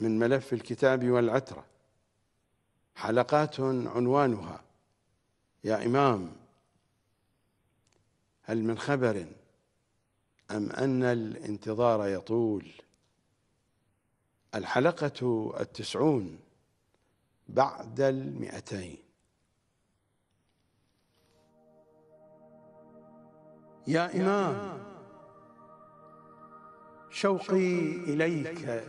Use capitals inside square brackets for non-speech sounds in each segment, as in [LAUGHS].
من ملف الكتاب والعترة حلقات عنوانها يا إمام هل من خبر أم أن الانتظار يطول الحلقة التسعون بعد المئتين يا إمام شوقي إليك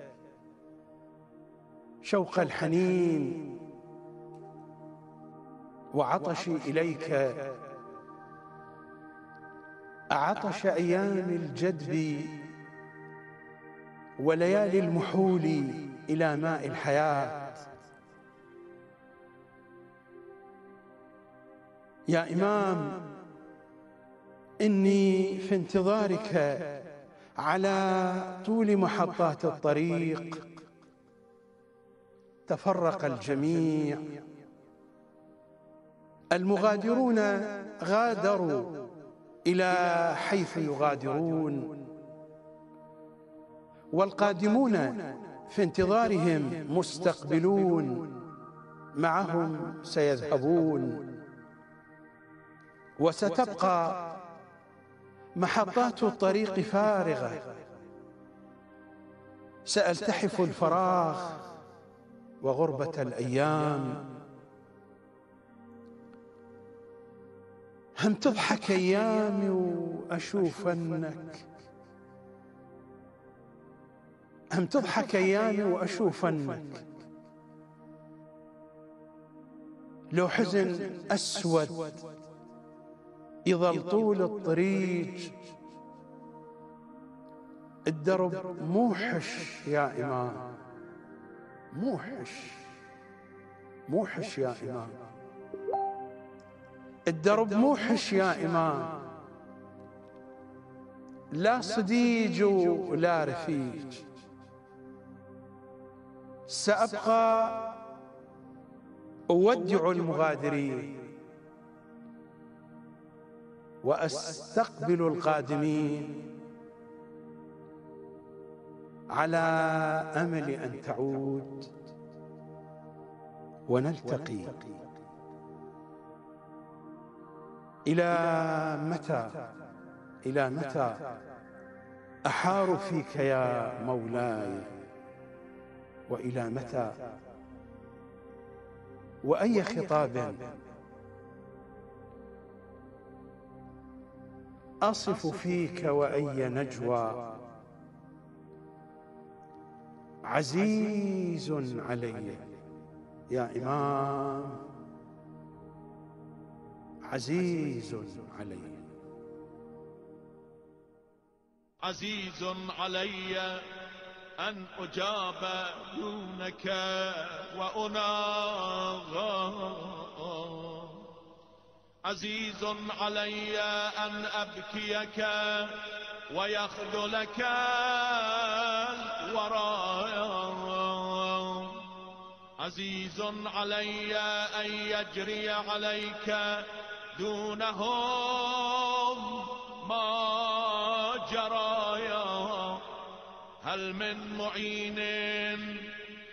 شوق الحنين وعطشي إليك عطش أيام الجدب وليالي المحول إلى ماء الحياة يا إمام إني في انتظارك على طول محطات الطريق تفرق الجميع المغادرون غادروا إلى حيث يغادرون والقادمون في انتظارهم مستقبلون معهم سيذهبون وستبقى محطات الطريق فارغة سألتحف الفراغ وغربة الأيام هم تضحك أيامي وأشوف أنك هم تضحك أيامي وأشوف أنك لو حزن أسود يظل طول الطريق الدرب موحش يا إمام موحش موحش يا إمام الدرب موحش يا إمام لا صديج ولا رفيق سأبقى أودع المغادرين وأستقبل القادمين على امل ان تعود ونلتقي الى متى الى متى احار فيك يا مولاي والى متى واي خطاب اصف فيك واي نجوى عزيز علي يا إمام عزيز علي عزيز علي أن أجاب دونك وأناغى عزيز علي أن أبكيك ويخذلك ورائي عزيز علي أن يجري عليك دونهم ما جرى هل من معين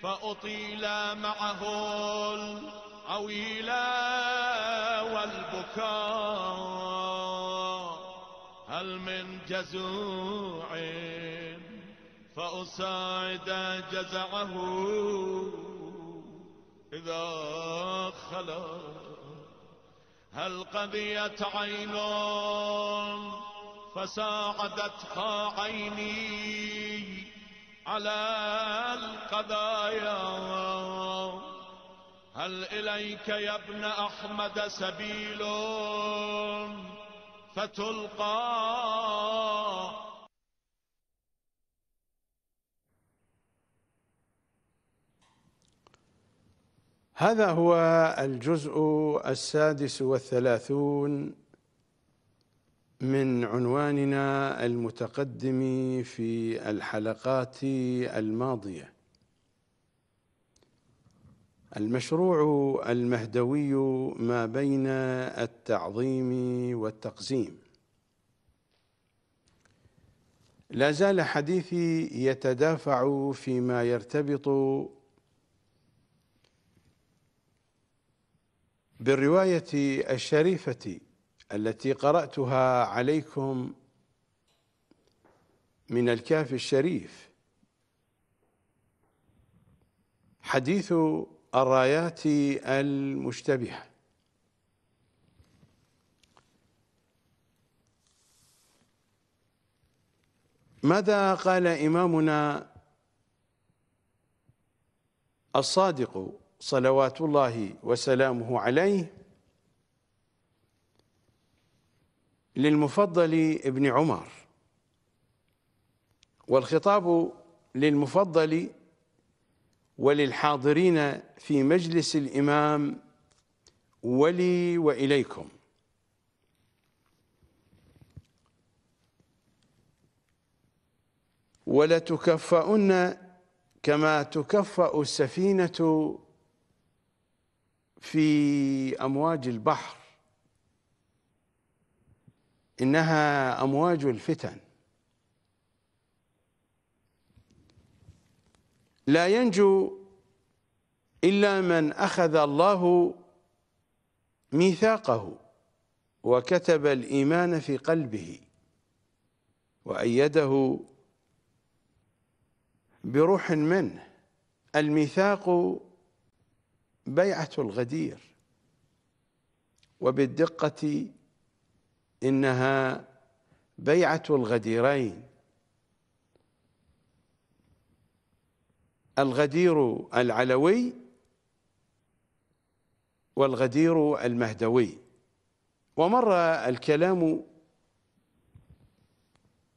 فأطيل معه العويل والبكاء هل من جزوع فأساعد جزعه إذا خلا هل قضيت عين فساعدتها عيني على القضايا هل إليك يا ابن أحمد سبيل فتلقى هذا هو الجزء السادس والثلاثون من عنواننا المتقدم في الحلقات الماضيه المشروع المهدوي ما بين التعظيم والتقزيم لا زال حديثي يتدافع فيما يرتبط بالروايه الشريفه التي قراتها عليكم من الكاف الشريف حديث الرايات المشتبهه ماذا قال امامنا الصادق صلوات الله وسلامه عليه للمفضل ابن عمر والخطاب للمفضل وللحاضرين في مجلس الإمام ولي وإليكم ولتكفؤن كما تكفأ السفينة في امواج البحر انها امواج الفتن لا ينجو الا من اخذ الله ميثاقه وكتب الايمان في قلبه وايده بروح منه الميثاق بيعة الغدير وبالدقة إنها بيعة الغديرين الغدير العلوي والغدير المهدوي ومر الكلام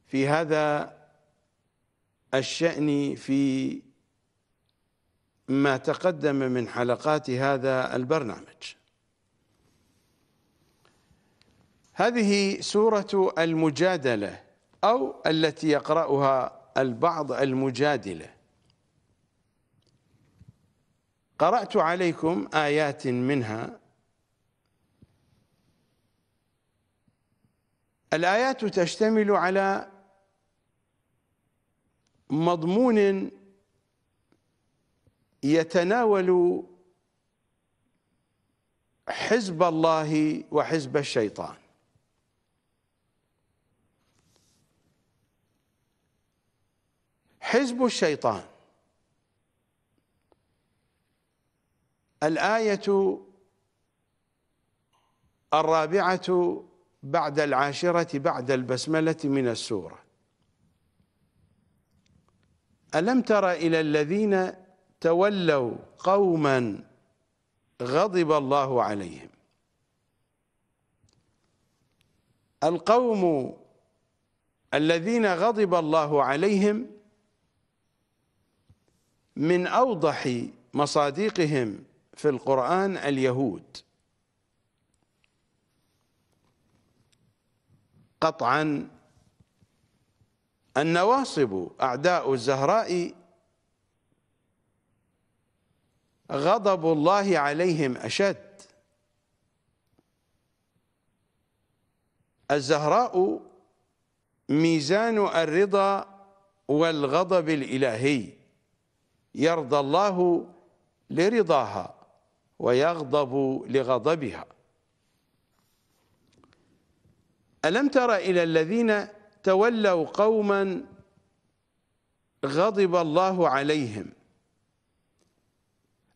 في هذا الشأن في ما تقدم من حلقات هذا البرنامج هذه سورة المجادلة أو التي يقرأها البعض المجادلة قرأت عليكم آيات منها الآيات تشتمل على مضمون يتناول حزب الله وحزب الشيطان حزب الشيطان الآية الرابعة بعد العاشرة بعد البسملة من السورة ألم تر إلى الذين تولوا قوما غضب الله عليهم القوم الذين غضب الله عليهم من أوضح مصادقهم في القرآن اليهود قطعا النواصب أعداء الزهراء غضب الله عليهم أشد الزهراء ميزان الرضا والغضب الإلهي يرضى الله لرضاها ويغضب لغضبها ألم تر إلى الذين تولوا قوما غضب الله عليهم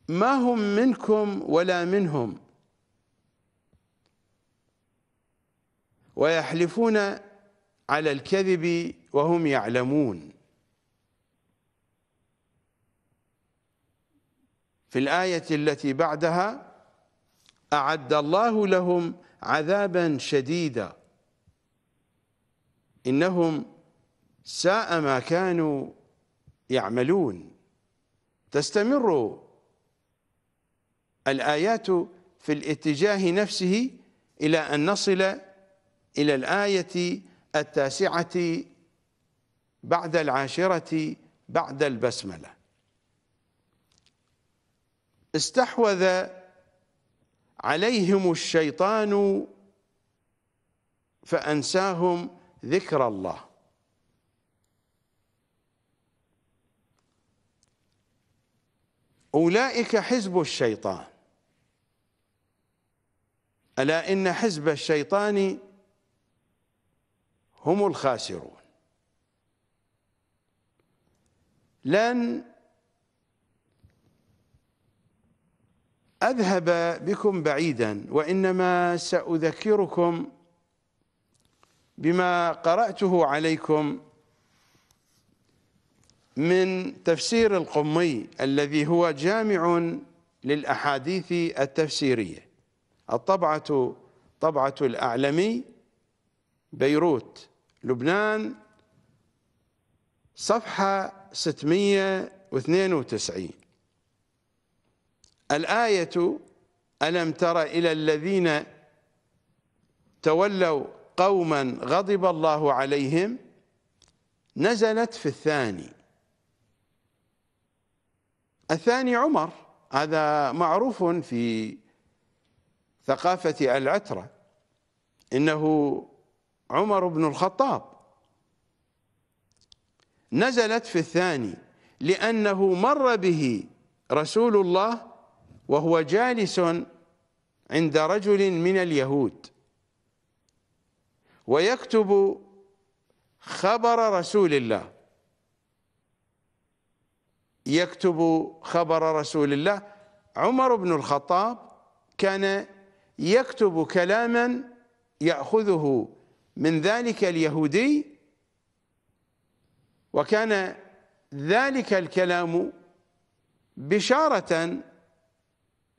ما هم منكم ولا منهم ويحلفون على الكذب وهم يعلمون في الآية التي بعدها أعد الله لهم عذابا شديدا إنهم ساء ما كانوا يعملون تستمر الآيات في الاتجاه نفسه إلى أن نصل إلى الآية التاسعة بعد العاشرة بعد البسملة استحوذ عليهم الشيطان فأنساهم ذكر الله أولئك حزب الشيطان ألا إن حزب الشيطان هم الخاسرون لن أذهب بكم بعيدا وإنما سأذكركم بما قرأته عليكم من تفسير القمي الذي هو جامع للأحاديث التفسيرية الطبعة طبعة الأعلمي بيروت لبنان صفحة 692 الآية ألم تر إلى الذين تولوا قوما غضب الله عليهم نزلت في الثاني الثاني عمر هذا معروف في ثقافة العترة إنه عمر بن الخطاب نزلت في الثاني لأنه مر به رسول الله وهو جالس عند رجل من اليهود ويكتب خبر رسول الله يكتب خبر رسول الله عمر بن الخطاب كان يكتب كلاما يأخذه من ذلك اليهودي وكان ذلك الكلام بشارة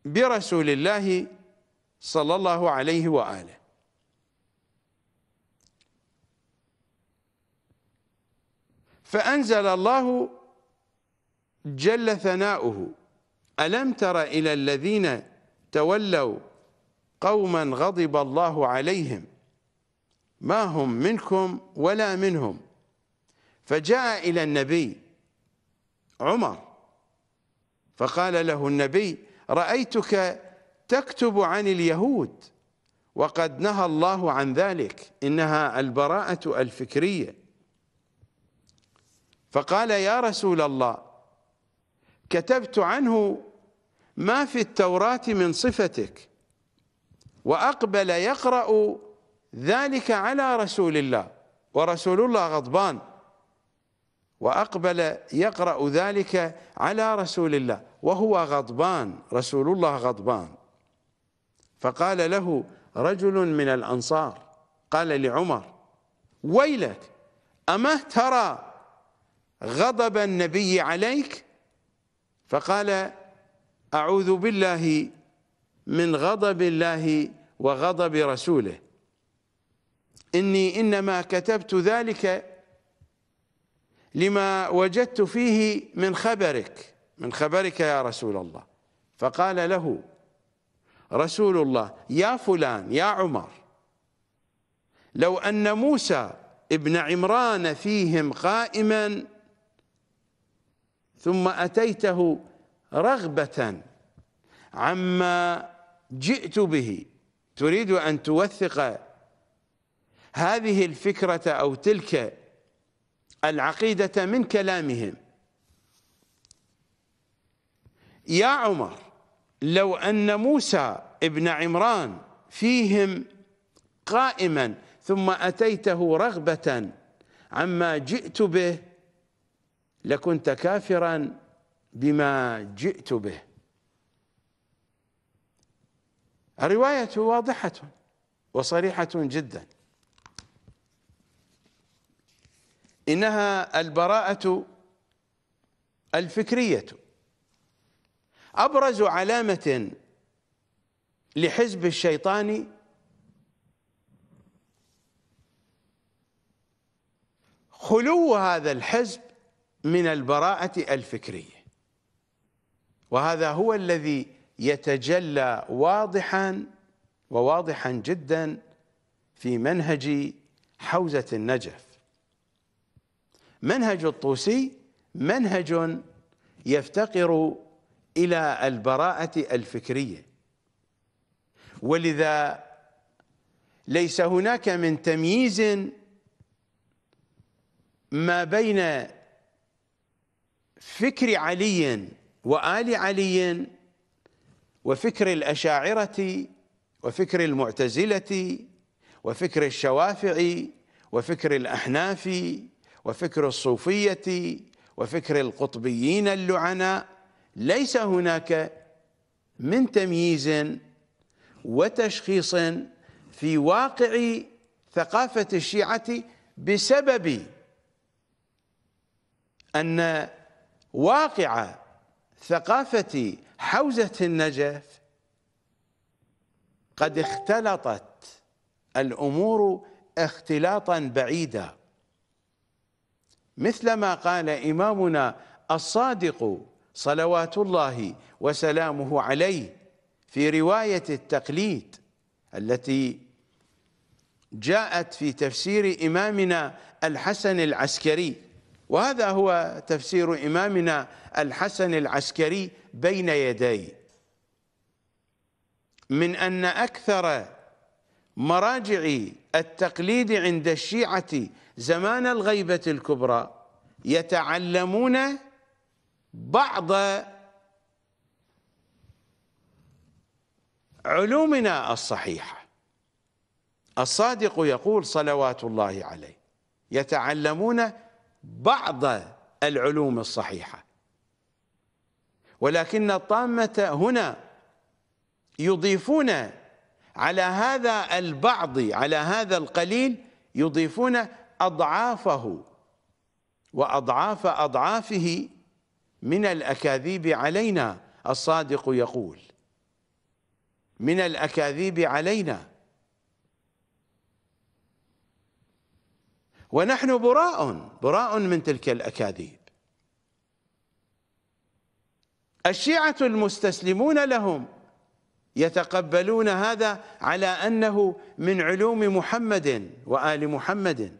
برسول الله صلى الله عليه وآله فأنزل الله جل ثناؤه ألم تر إلى الذين تولوا قوما غضب الله عليهم ما هم منكم ولا منهم فجاء إلى النبي عمر فقال له النبي رأيتك تكتب عن اليهود وقد نهى الله عن ذلك إنها البراءة الفكرية فقال يا رسول الله كتبت عنه ما في التوراة من صفتك وأقبل يقرأ ذلك على رسول الله ورسول الله غضبان وأقبل يقرأ ذلك على رسول الله وهو غضبان رسول الله غضبان فقال له رجل من الأنصار قال لعمر ويلك أما ترى غضب النبي عليك فقال أعوذ بالله من غضب الله وغضب رسوله إني إنما كتبت ذلك لما وجدت فيه من خبرك من خبرك يا رسول الله فقال له رسول الله يا فلان يا عمر لو أن موسى ابن عمران فيهم قائما ثم أتيته رغبة عما جئت به تريد أن توثق هذه الفكرة أو تلك العقيدة من كلامهم يا عمر لو أن موسى ابن عمران فيهم قائما ثم أتيته رغبة عما جئت به لكنت كافرا بما جئت به الرواية واضحة وصريحة جدا إنها البراءة الفكرية أبرز علامة لحزب الشيطان خلو هذا الحزب من البراءة الفكرية وهذا هو الذي يتجلى واضحا وواضحا جدا في منهج حوزة النجف منهج الطوسي منهج يفتقر إلى البراءة الفكرية ولذا ليس هناك من تمييز ما بين فكر علي وآل علي وفكر الأشاعرة وفكر المعتزلة وفكر الشوافع وفكر الأحناف وفكر الصوفية وفكر القطبيين اللعناء ليس هناك من تمييز وتشخيص في واقع ثقافة الشيعة بسبب أن واقع ثقافة حوزة النجف قد اختلطت الأمور اختلاطا بعيدا مثلما قال إمامنا الصادق صلوات الله وسلامه عليه في رواية التقليد التي جاءت في تفسير إمامنا الحسن العسكري وهذا هو تفسير إمامنا الحسن العسكري بين يدي من أن أكثر مراجع التقليد عند الشيعة زمان الغيبة الكبرى يتعلمون بعض علومنا الصحيحة الصادق يقول صلوات الله عليه يتعلمون بعض العلوم الصحيحة ولكن الطامة هنا يضيفون على هذا البعض على هذا القليل يضيفون أضعافه وأضعاف أضعافه من الأكاذيب علينا الصادق يقول من الأكاذيب علينا ونحن براء براء من تلك الأكاذيب الشيعة المستسلمون لهم يتقبلون هذا على أنه من علوم محمد وآل محمد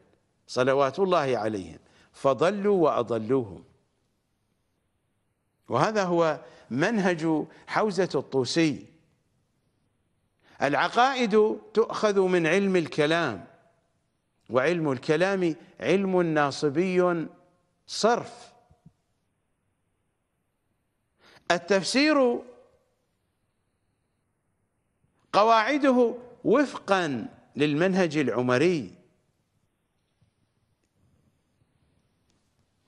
صلوات الله عليهم فضلوا وأضلوهم وهذا هو منهج حوزة الطوسي العقائد تؤخذ من علم الكلام وعلم الكلام علم ناصبي صرف التفسير قواعده وفقا للمنهج العمري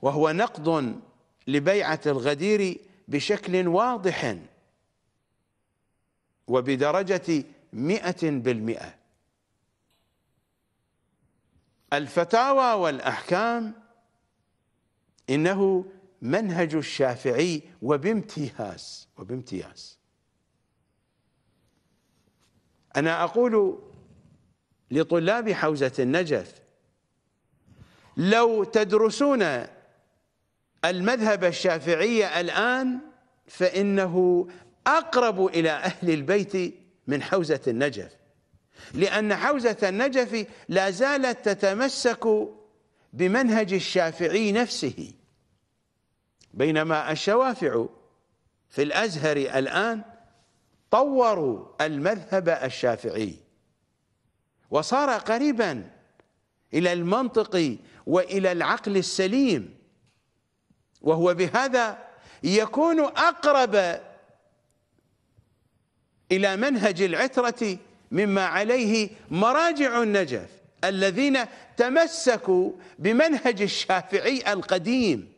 وهو نقض لبيعة الغدير بشكل واضح وبدرجة مئة بالمئة الفتاوى والأحكام إنه منهج الشافعي وبامتياز وبامتياز أنا أقول لطلاب حوزة النجف لو تدرسون المذهب الشافعي الآن فإنه أقرب إلى أهل البيت من حوزة النجف لأن حوزة النجف لا زالت تتمسك بمنهج الشافعي نفسه بينما الشوافع في الأزهر الآن طوروا المذهب الشافعي وصار قريبا إلى المنطق وإلى العقل السليم وهو بهذا يكون أقرب إلى منهج العترة مما عليه مراجع النجف الذين تمسكوا بمنهج الشافعي القديم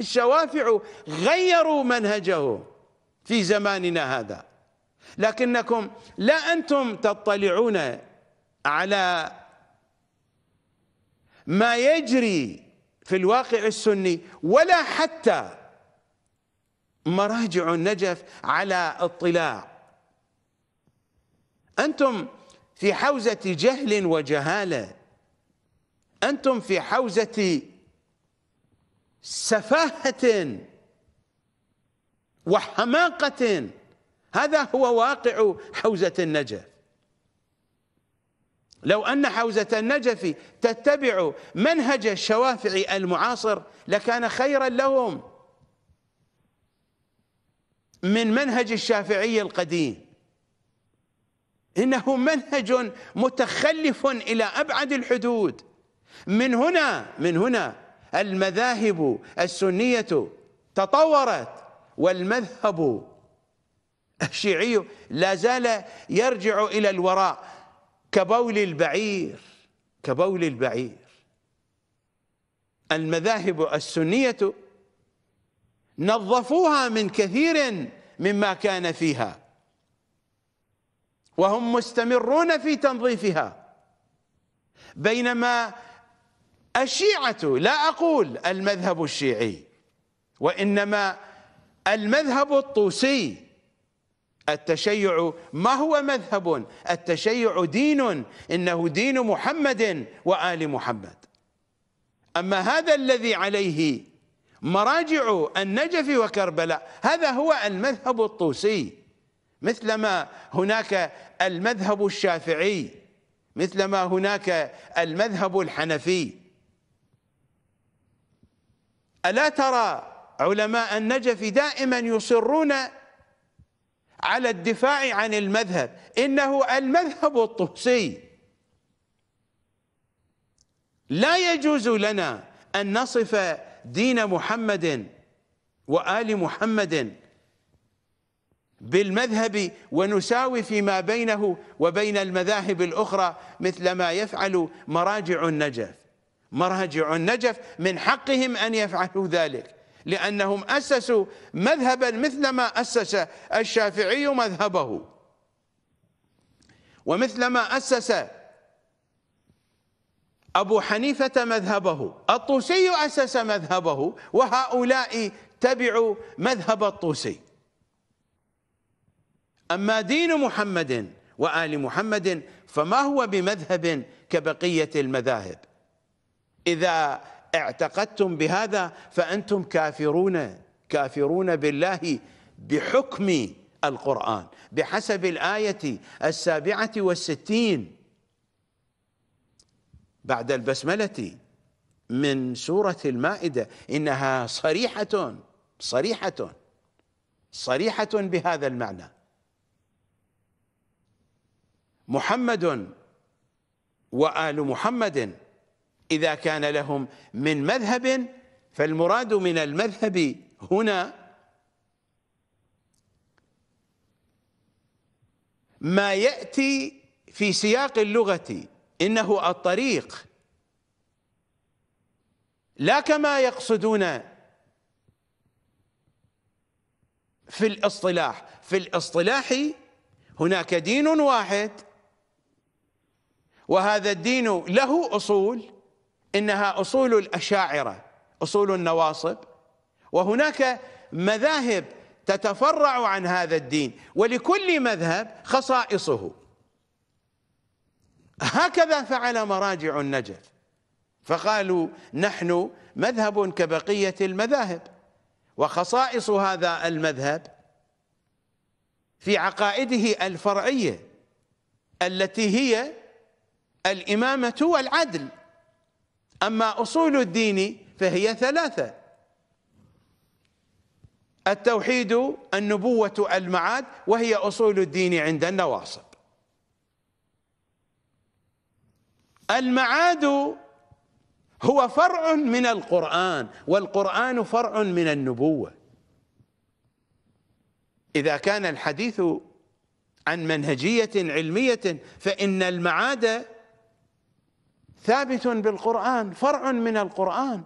الشوافع غيروا منهجه في زماننا هذا لكنكم لا أنتم تطلعون على ما يجري في الواقع السني ولا حتى مراجع النجف على اطلاع أنتم في حوزة جهل وجهالة أنتم في حوزة سفاهة وحماقة هذا هو واقع حوزة النجف لو أن حوزة النجف تتبع منهج الشوافع المعاصر لكان خيرا لهم من منهج الشافعي القديم إنه منهج متخلف إلى أبعد الحدود من هنا من هنا المذاهب السنية تطورت والمذهب الشيعي لا زال يرجع إلى الوراء كبول البعير كبول البعير المذاهب السنية نظفوها من كثير مما كان فيها وهم مستمرون في تنظيفها بينما الشيعة لا أقول المذهب الشيعي وإنما المذهب الطوسي التشيع ما هو مذهب التشيع دين إنه دين محمد وآل محمد أما هذا الذي عليه مراجع النجف وكربلاء هذا هو المذهب الطوسي مثلما هناك المذهب الشافعي مثلما هناك المذهب الحنفي ألا ترى علماء النجف دائما يصرون على الدفاع عن المذهب إنه المذهب الطوسي لا يجوز لنا أن نصف دين محمد وآل محمد بالمذهب ونساوي فيما بينه وبين المذاهب الأخرى مثل ما يفعل مراجع النجف مراجع النجف من حقهم أن يفعلوا ذلك لأنهم أسسوا مذهبا مثل ما أسس الشافعي مذهبه ومثل ما أسس أبو حنيفة مذهبه الطوسي أسس مذهبه وهؤلاء تبعوا مذهب الطوسي أما دين محمد وآل محمد فما هو بمذهب كبقية المذاهب إذا اعتقدتم بهذا فأنتم كافرون كافرون بالله بحكم القرآن بحسب الآية السابعة والستين بعد البسملة من سورة المائدة إنها صريحة صريحة صريحة بهذا المعنى محمد وآل محمد إذا كان لهم من مذهب فالمراد من المذهب هنا ما يأتي في سياق اللغة إنه الطريق لا كما يقصدون في الاصطلاح في الاصطلاح هناك دين واحد وهذا الدين له أصول إنها أصول الأشاعرة أصول النواصب وهناك مذاهب تتفرع عن هذا الدين ولكل مذهب خصائصه هكذا فعل مراجع النجف فقالوا نحن مذهب كبقية المذاهب وخصائص هذا المذهب في عقائده الفرعية التي هي الإمامة والعدل أما أصول الدين فهي ثلاثة التوحيد النبوة المعاد وهي أصول الدين عند النواصب المعاد هو فرع من القرآن والقرآن فرع من النبوة إذا كان الحديث عن منهجية علمية فإن المعاد ثابت بالقرآن فرع من القرآن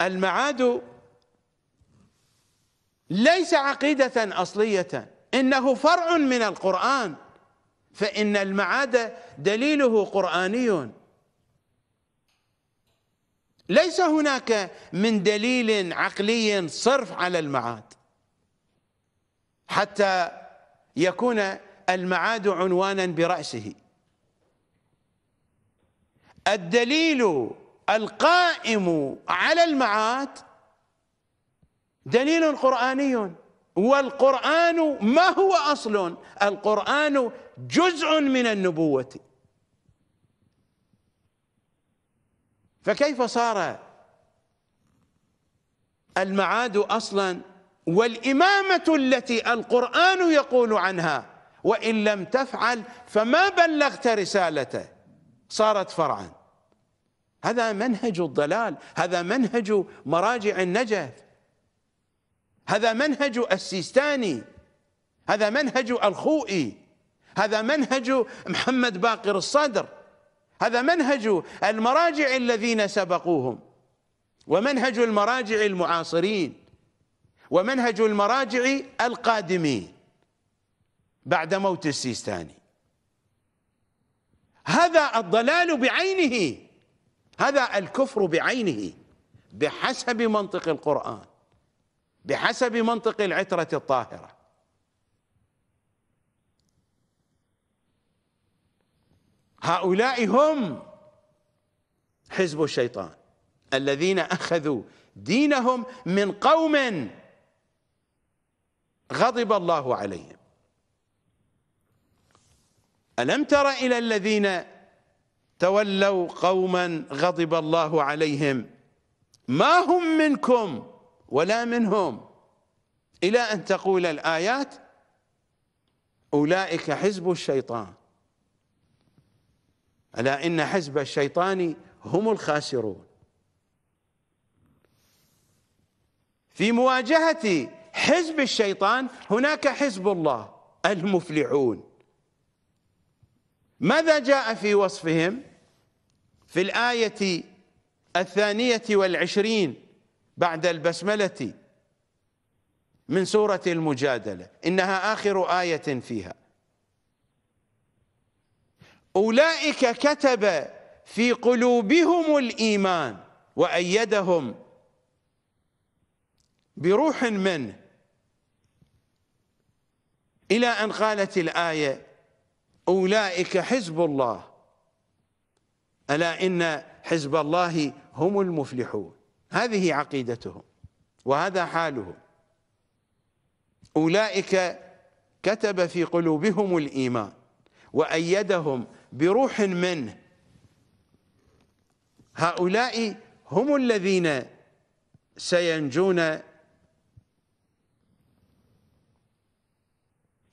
المعاد ليس عقيدة أصلية إنه فرع من القرآن فإن المعاد دليله قرآني ليس هناك من دليل عقلي صرف على المعاد حتى يكون المعاد عنوانا برأسه الدليل القائم على المعاد دليل قرآني والقرآن ما هو أصل القرآن جزء من النبوة فكيف صار المعاد أصلا والإمامة التي القرآن يقول عنها وإن لم تفعل فما بلغت رسالته صارت فرعا هذا منهج الضلال هذا منهج مراجع النجف هذا منهج السيستاني هذا منهج الخوئي هذا منهج محمد باقر الصدر هذا منهج المراجع الذين سبقوهم ومنهج المراجع المعاصرين ومنهج المراجع القادمين بعد موت السيستاني هذا الضلال بعينه هذا الكفر بعينه بحسب منطق القرآن بحسب منطق العترة الطاهرة هؤلاء هم حزب الشيطان الذين أخذوا دينهم من قوم غضب الله عليهم ألم تر إلى الذين تولوا قوما غضب الله عليهم ما هم منكم ولا منهم إلى أن تقول الآيات أولئك حزب الشيطان ألا إن حزب الشيطان هم الخاسرون في مواجهة حزب الشيطان هناك حزب الله المفلحون ماذا جاء في وصفهم في الآية الثانية والعشرين بعد البسملة من سورة المجادلة إنها آخر آية فيها أولئك كتب في قلوبهم الإيمان وأيدهم بروح منه إلى أن قالت الآية أولئك حزب الله ألا إن حزب الله هم المفلحون هذه عقيدتهم وهذا حالهم أولئك كتب في قلوبهم الإيمان وأيدهم بروح منه هؤلاء هم الذين سينجون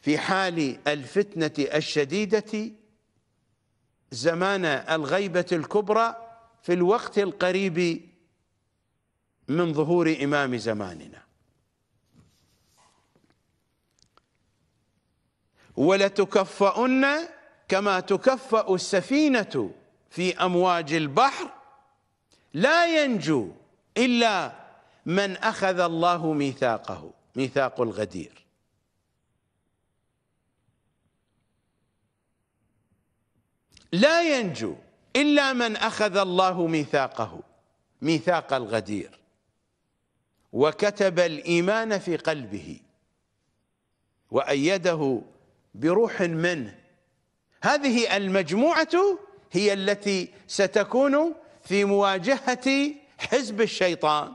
في حال الفتنة الشديدة زمان الغيبة الكبرى في الوقت القريب من ظهور إمام زماننا ولتكفأن كما تكفأ السفينة في أمواج البحر لا ينجو إلا من أخذ الله ميثاقه ميثاق الغدير لا ينجو إلا من أخذ الله ميثاقه ميثاق الغدير وكتب الإيمان في قلبه وأيده بروح منه هذه المجموعة هي التي ستكون في مواجهة حزب الشيطان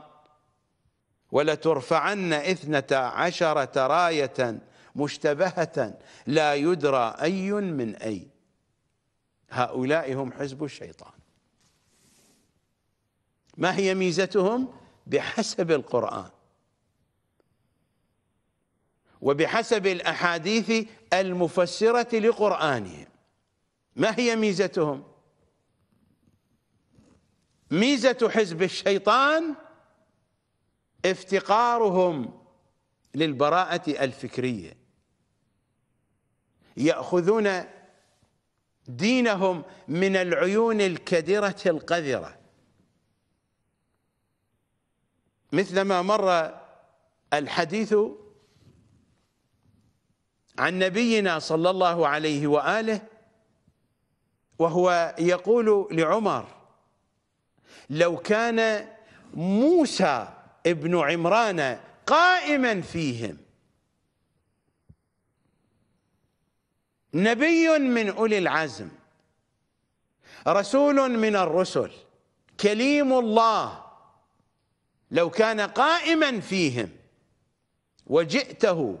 ولترفعن اثنتا عشرة راية مشتبهة لا يدرى أي من أي هؤلاء هم حزب الشيطان ما هي ميزتهم بحسب القرآن وبحسب الأحاديث المفسرة لقرآنهم ما هي ميزتهم ميزة حزب الشيطان افتقارهم للبراءة الفكرية يأخذون دينهم من العيون الكدرة القذرة مثلما مر الحديث عن نبينا صلى الله عليه وآله وهو يقول لعمر لو كان موسى ابن عمران قائما فيهم نبي من أولي العزم رسول من الرسل كليم الله لو كان قائما فيهم وجئته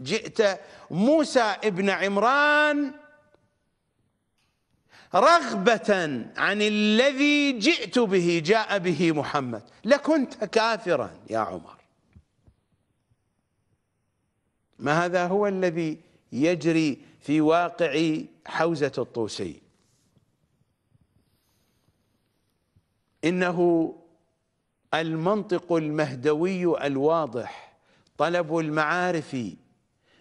جئت موسى ابن عمران رغبة عن الذي جئت به جاء به محمد لكنت كافرا يا عمر ما هذا هو الذي يجري في واقع حوزة الطوسي إنه المنطق المهدوي الواضح طلب المعارف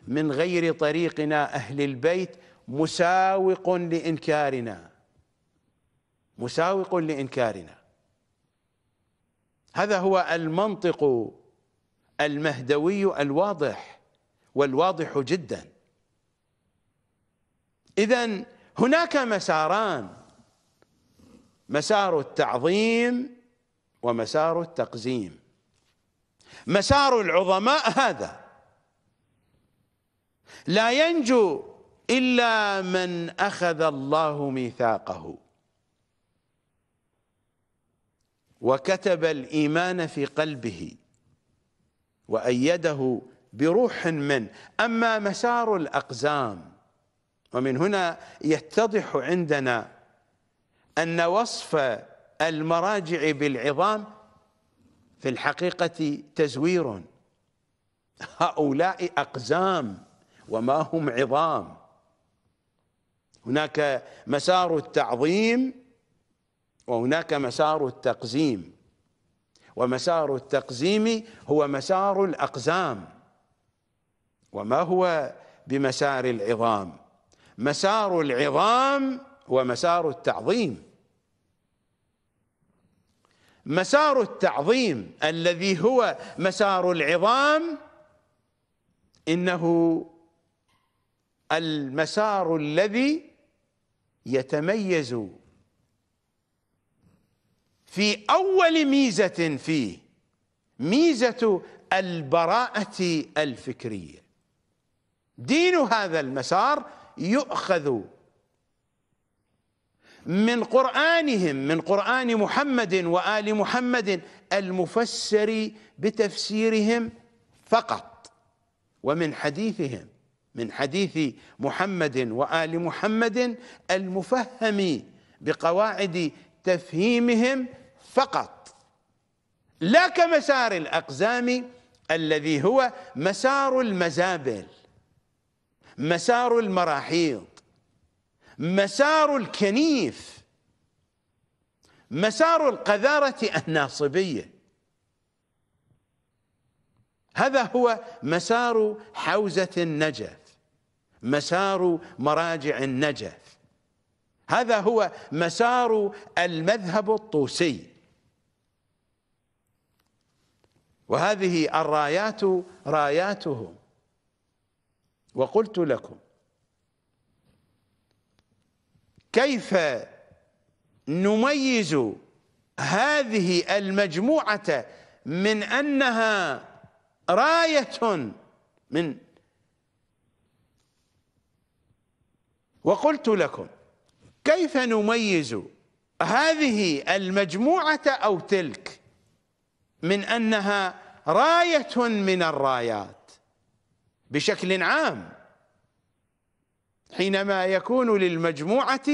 من غير طريقنا أهل البيت مساوق لإنكارنا مساوق لإنكارنا هذا هو المنطق المهدوي الواضح والواضح جداً إذا هناك مساران مسار التعظيم ومسار التقزيم مسار العظماء هذا لا ينجو إلا من أخذ الله ميثاقه وكتب الإيمان في قلبه وأيده بروح منه أما مسار الأقزام ومن هنا يتضح عندنا أن وصف المراجع بالعظام في الحقيقة تزوير هؤلاء أقزام وما هم عظام هناك مسار التعظيم وهناك مسار التقزيم ومسار التقزيم هو مسار الأقزام وما هو بمسار العظام مسار العظام ومسار التعظيم مسار التعظيم الذي هو مسار العظام انه المسار الذي يتميز في اول ميزه فيه ميزه البراءه الفكريه دين هذا المسار يؤخذ من قرآنهم من قرآن محمد وآل محمد المفسر بتفسيرهم فقط ومن حديثهم من حديث محمد وآل محمد المفهم بقواعد تفهيمهم فقط لا كمسار الأقزام الذي هو مسار المزابل مسار المراحيض مسار الكنيف مسار القذارة الناصبية هذا هو مسار حوزة النجف مسار مراجع النجف هذا هو مسار المذهب الطوسي وهذه الرايات راياتهم وقلت لكم كيف نميز هذه المجموعة من أنها راية من وقلت لكم كيف نميز هذه المجموعة أو تلك من أنها راية من الرايات بشكل عام حينما يكون للمجموعة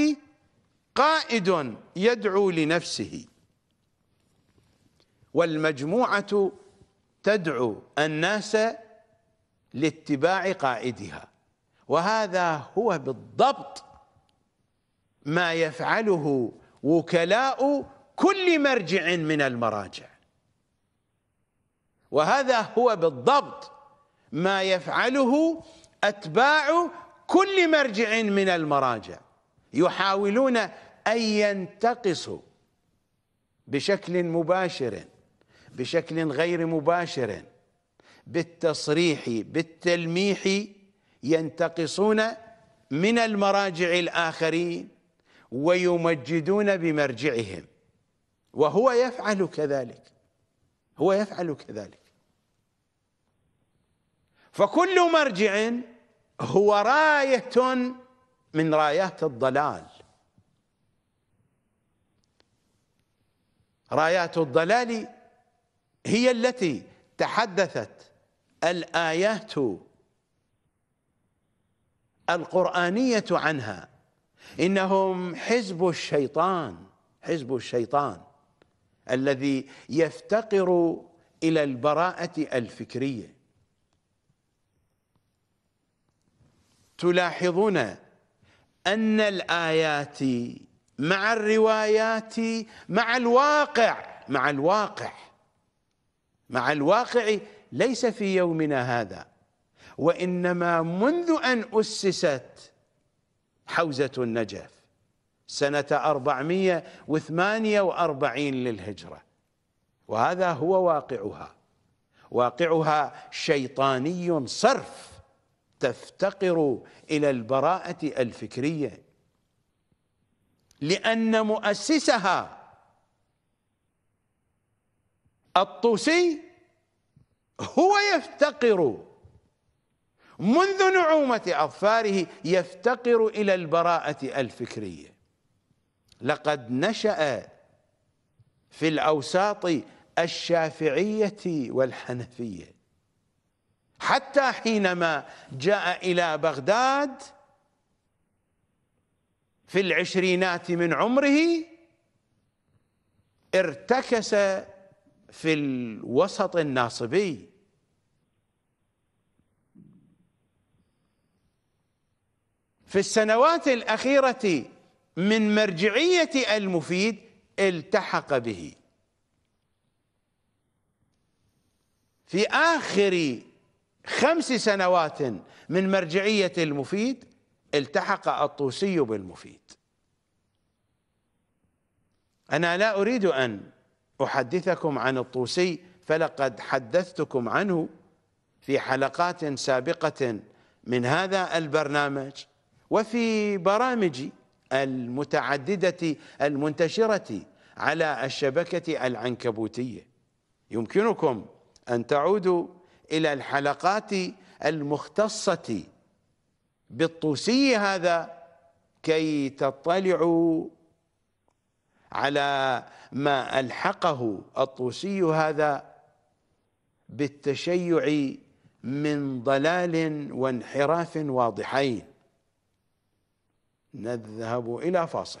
قائد يدعو لنفسه والمجموعة تدعو الناس لاتباع قائدها وهذا هو بالضبط ما يفعله وكلاء كل مرجع من المراجع وهذا هو بالضبط ما يفعله أتباع كل مرجع من المراجع يحاولون أن ينتقصوا بشكل مباشر بشكل غير مباشر بالتصريح بالتلميح ينتقصون من المراجع الآخرين ويمجدون بمرجعهم وهو يفعل كذلك هو يفعل كذلك فكل مرجع هو رايه من رايات الضلال رايات الضلال هي التي تحدثت الايات القرانيه عنها انهم حزب الشيطان حزب الشيطان الذي يفتقر الى البراءه الفكريه تلاحظون أن الآيات مع الروايات مع الواقع مع الواقع مع الواقع ليس في يومنا هذا وإنما منذ أن أسست حوزة النجف سنة 448 للهجرة وهذا هو واقعها واقعها شيطاني صرف تفتقر إلى البراءة الفكرية لأن مؤسسها الطوسي هو يفتقر منذ نعومة أظفاره يفتقر إلى البراءة الفكرية لقد نشأ في الأوساط الشافعية والحنفية حتى حينما جاء إلى بغداد في العشرينات من عمره ارتكس في الوسط الناصبي في السنوات الأخيرة من مرجعية المفيد التحق به في آخر خمس سنوات من مرجعية المفيد التحق الطوسي بالمفيد أنا لا أريد أن أحدثكم عن الطوسي فلقد حدثتكم عنه في حلقات سابقة من هذا البرنامج وفي برامجي المتعددة المنتشرة على الشبكة العنكبوتية يمكنكم أن تعودوا إلى الحلقات المختصة بالطوسي هذا كي تطلعوا على ما ألحقه الطوسي هذا بالتشيع من ضلال وانحراف واضحين نذهب إلى فاصل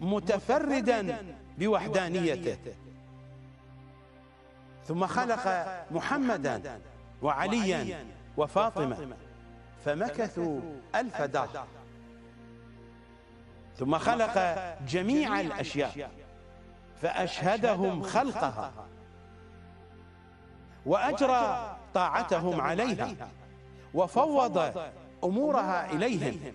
متفردا بوحدانيته ثم خلق محمدا وعليا وفاطمة فمكثوا ألف دهر ثم خلق جميع الأشياء فأشهدهم خلقها وأجرى طاعتهم عليها وفوض أمورها إليهم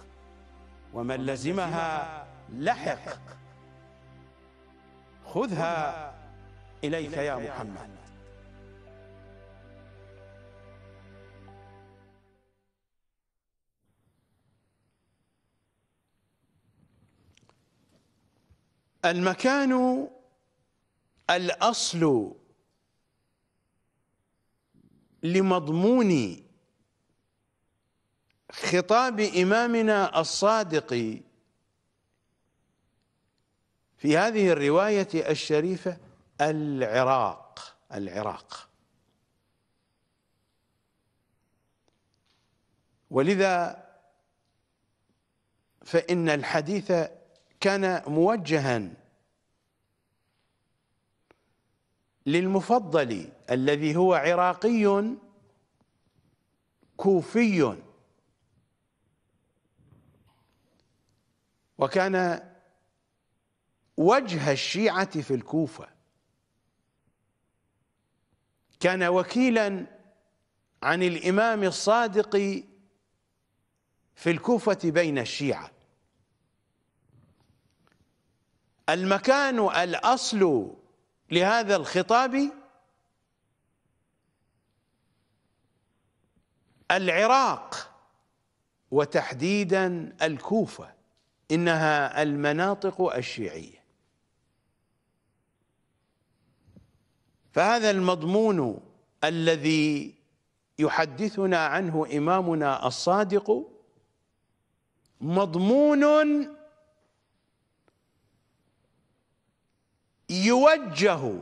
ومن لزمها لحق خذها إليك يا محمد المكان الأصل لمضمون خطاب إمامنا الصادق في هذه الرواية الشريفة العراق العراق ولذا فإن الحديث كان موجها للمفضل الذي هو عراقي كوفي وكان وجه الشيعة في الكوفة كان وكيلا عن الإمام الصادق في الكوفة بين الشيعة المكان الأصل لهذا الخطاب العراق وتحديدا الكوفه إنها المناطق الشيعية فهذا المضمون الذي يحدثنا عنه إمامنا الصادق مضمون يوجه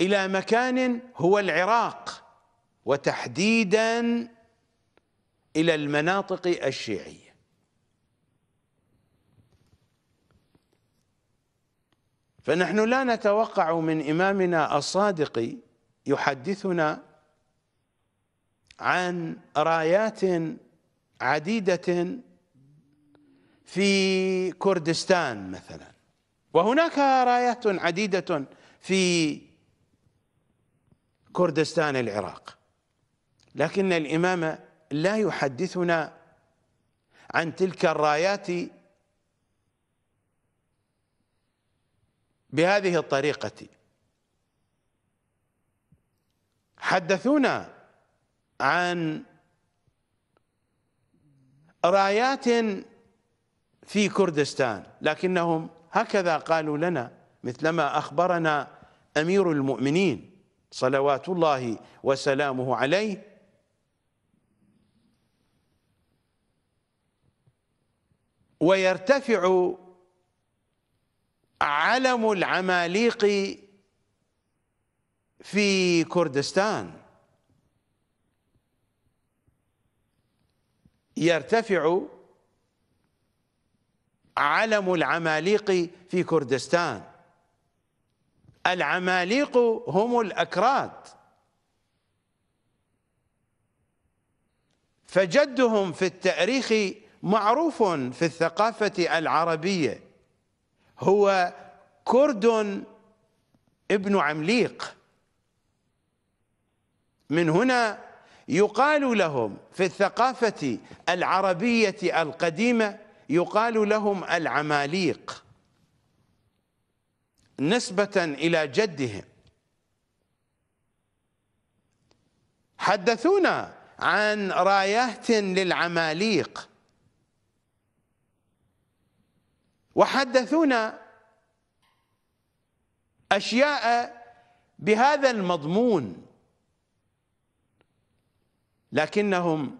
إلى مكان هو العراق وتحديدا إلى المناطق الشيعية فنحن لا نتوقع من إمامنا الصادق يحدثنا عن رايات عديدة في كردستان مثلا وهناك رايات عديدة في كردستان العراق لكن الإمام لا يحدثنا عن تلك الرايات بهذه الطريقة حدثونا عن رايات في كردستان لكنهم هكذا قالوا لنا مثلما أخبرنا أمير المؤمنين صلوات الله وسلامه عليه ويرتفع علم العماليق في كردستان يرتفع علم العماليق في كردستان العماليق هم الأكراد فجدهم في التاريخ معروف في الثقافة العربية هو كرد ابن عمليق من هنا يقال لهم في الثقافة العربية القديمة يقال لهم العماليق نسبة إلى جدهم حدثونا عن رايات للعماليق وحدثونا أشياء بهذا المضمون لكنهم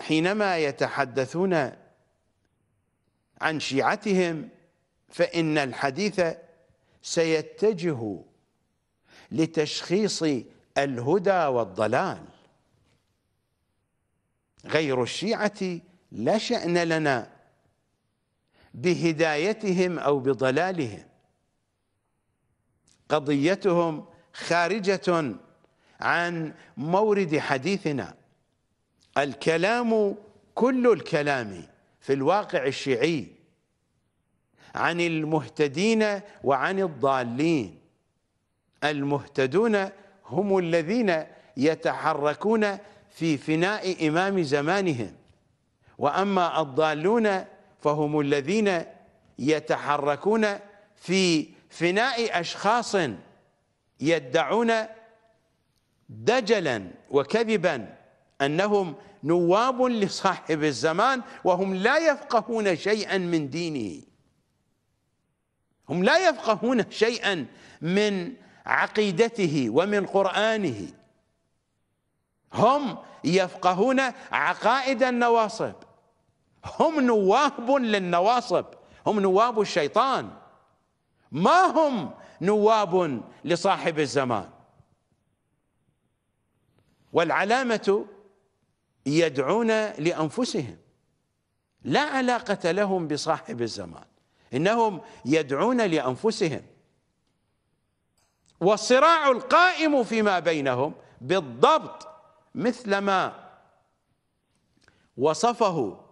حينما يتحدثون عن شيعتهم فإن الحديث سيتجه لتشخيص الهدى والضلال غير الشيعة لا شأن لنا بهدايتهم أو بضلالهم قضيتهم خارجة عن مورد حديثنا الكلام كل الكلام في الواقع الشيعي عن المهتدين وعن الضالين المهتدون هم الذين يتحركون في فناء إمام زمانهم وأما الضالون فهم الذين يتحركون في فناء أشخاص يدعون دجلا وكذبا أنهم نواب لصاحب الزمان وهم لا يفقهون شيئا من دينه هم لا يفقهون شيئا من عقيدته ومن قرآنه هم يفقهون عقائد النواصب هم نواب للنواصب هم نواب الشيطان ما هم نواب لصاحب الزمان والعلامة يدعون لأنفسهم لا علاقة لهم بصاحب الزمان إنهم يدعون لأنفسهم والصراع القائم فيما بينهم بالضبط مثلما وصفه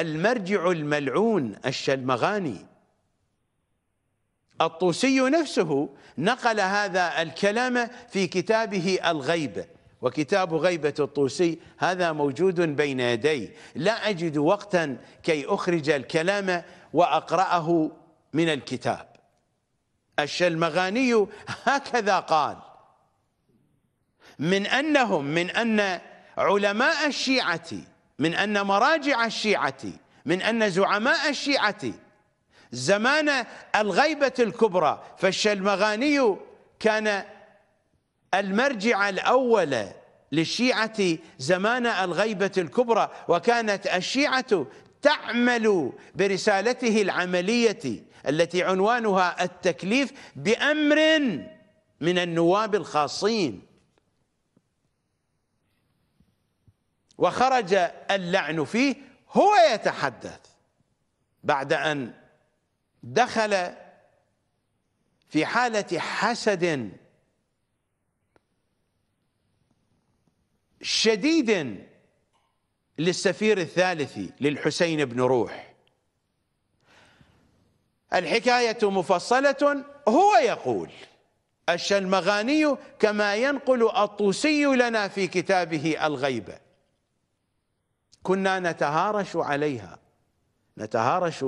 المرجع الملعون الشلمغاني الطوسي نفسه نقل هذا الكلام في كتابه الغيبة وكتاب غيبة الطوسي هذا موجود بين يدي لا أجد وقتا كي أخرج الكلام وأقرأه من الكتاب الشلمغاني هكذا قال من أنهم من أن علماء الشيعة من أن مراجع الشيعة من أن زعماء الشيعة زمان الغيبة الكبرى فالشلمغاني كان المرجع الأول للشيعة زمان الغيبة الكبرى وكانت الشيعة تعمل برسالته العملية التي عنوانها التكليف بأمر من النواب الخاصين وخرج اللعن فيه هو يتحدث بعد أن دخل في حالة حسد شديد للسفير الثالث للحسين بن روح الحكاية مفصلة هو يقول الشلمغاني كما ينقل الطوسي لنا في كتابه الغيبة كنا نتهارش عليها نتهارش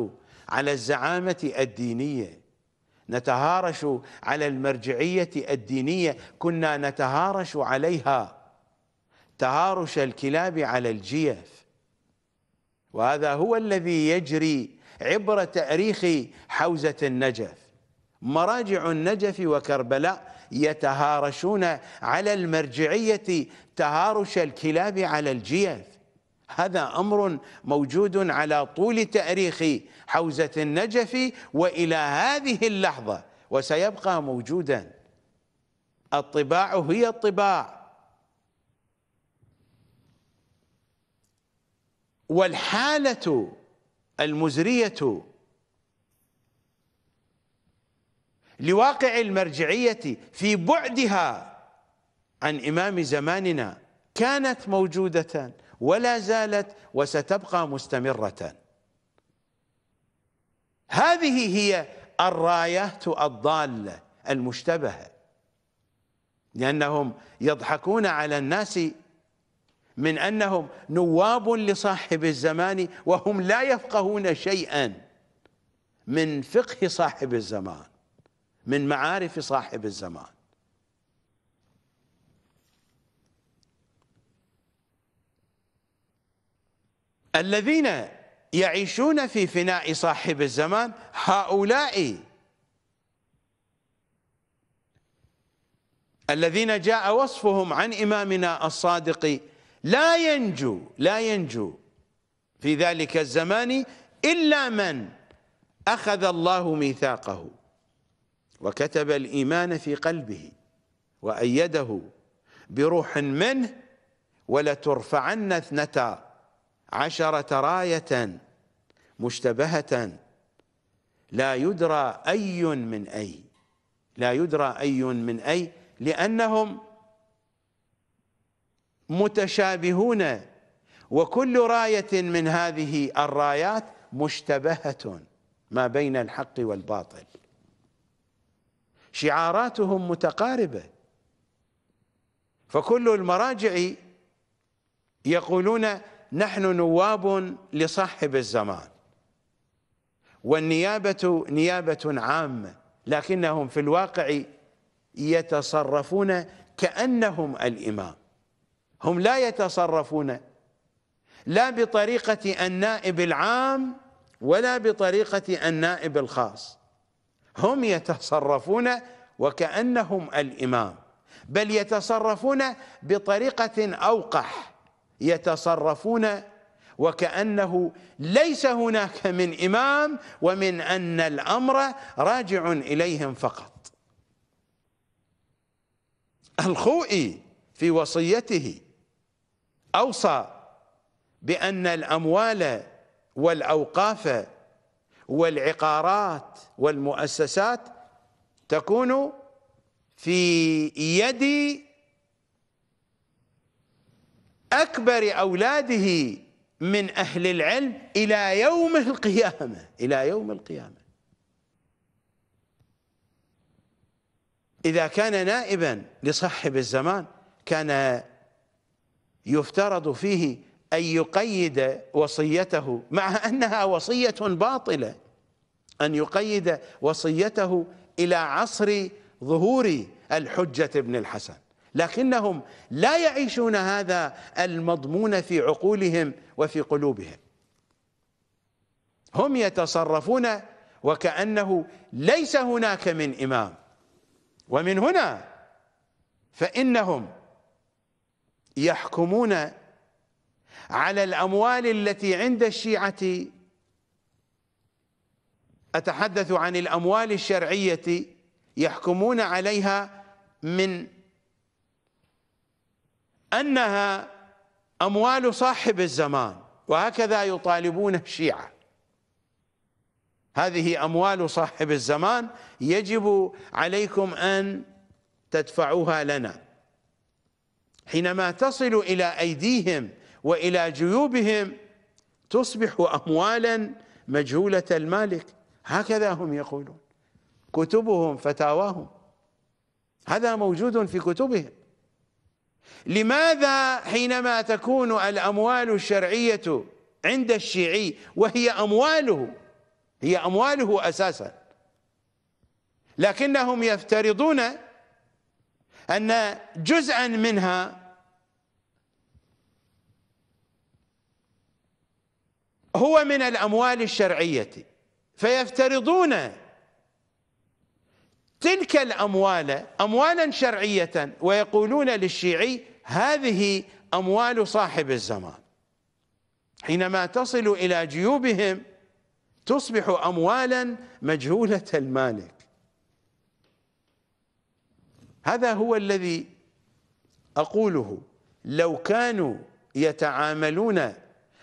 على الزعامة الدينية نتهارش على المرجعية الدينية كنا نتهارش عليها تهارش الكلاب على الجيف وهذا هو الذي يجري عبر تاريخ حوزة النجف مراجع النجف وكربلاء يتهارشون على المرجعية تهارش الكلاب على الجيف هذا أمر موجود على طول تاريخ حوزة النجف وإلى هذه اللحظة وسيبقى موجودا الطباع هي الطباع والحالة المزرية لواقع المرجعية في بعدها عن إمام زماننا كانت موجودة ولا زالت وستبقى مستمرة هذه هي الرايات الضالة المشتبهة لأنهم يضحكون على الناس من أنهم نواب لصاحب الزمان وهم لا يفقهون شيئا من فقه صاحب الزمان من معارف صاحب الزمان الذين يعيشون في فناء صاحب الزمان هؤلاء الذين جاء وصفهم عن إمامنا الصادق لا ينجو لا ينجو في ذلك الزمان إلا من أخذ الله ميثاقه وكتب الإيمان في قلبه وأيده بروح منه ولترفعن اثنتا عشرة راية مشتبهة لا يدرى أي من أي لا يدرى أي من أي لأنهم متشابهون وكل راية من هذه الرايات مشتبهة ما بين الحق والباطل شعاراتهم متقاربة فكل المراجع يقولون نحن نواب لصاحب الزمان والنيابة نيابة عامة لكنهم في الواقع يتصرفون كأنهم الإمام هم لا يتصرفون لا بطريقة النائب العام ولا بطريقة النائب الخاص هم يتصرفون وكأنهم الإمام بل يتصرفون بطريقة أوقح يتصرفون وكأنه ليس هناك من إمام ومن أن الأمر راجع إليهم فقط الخوئي في وصيته أوصى بأن الأموال والأوقاف والعقارات والمؤسسات تكون في يد أكبر أولاده من أهل العلم إلى يوم القيامة إلى يوم القيامة إذا كان نائبا لصاحب الزمان كان يفترض فيه أن يقيد وصيته مع أنها وصية باطلة أن يقيد وصيته إلى عصر ظهور الحجة ابن الحسن لكنهم لا يعيشون هذا المضمون في عقولهم وفي قلوبهم هم يتصرفون وكأنه ليس هناك من إمام ومن هنا فإنهم يحكمون على الأموال التي عند الشيعة أتحدث عن الأموال الشرعية يحكمون عليها من أنها أموال صاحب الزمان وهكذا يطالبون الشيعة هذه أموال صاحب الزمان يجب عليكم أن تدفعوها لنا حينما تصل إلى أيديهم وإلى جيوبهم تصبح أموالا مجهولة المالك هكذا هم يقولون كتبهم فتاواهم هذا موجود في كتبهم لماذا حينما تكون الأموال الشرعية عند الشيعي وهي أمواله هي أمواله أساسا لكنهم يفترضون أن جزءا منها هو من الأموال الشرعية فيفترضون تلك الأموال أموالا شرعية ويقولون للشيعي هذه أموال صاحب الزمان حينما تصل إلى جيوبهم تصبح أموالا مجهولة المالك هذا هو الذي أقوله لو كانوا يتعاملون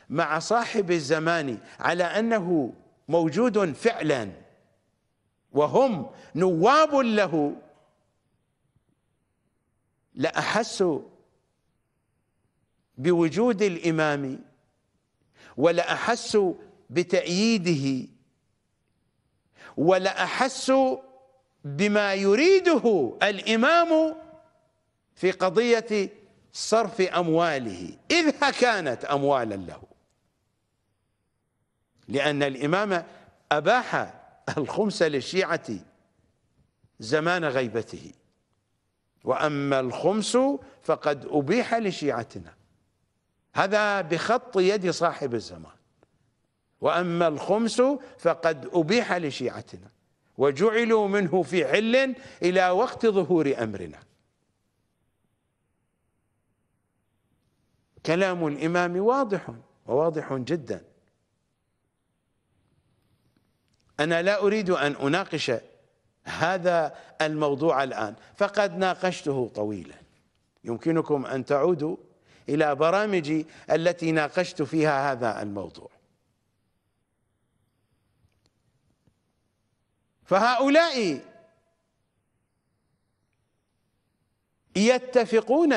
مع صاحب الزمان على أنه موجود فعلا وهم نواب له لأحسوا بوجود الإمام ولأحسوا بتأييده ولأحسوا بما يريده الإمام في قضية صرف أمواله إذا كانت أموالا له لأن الإمام أباح الخمس للشيعة زمان غيبته وأما الخمس فقد أبيح لشيعتنا هذا بخط يد صاحب الزمان وأما الخمس فقد أبيح لشيعتنا وجعلوا منه في حل إلى وقت ظهور أمرنا كلام الإمام واضح وواضح جدا أنا لا أريد أن أناقش هذا الموضوع الآن فقد ناقشته طويلا يمكنكم أن تعودوا إلى برامجي التي ناقشت فيها هذا الموضوع فهؤلاء يتفقون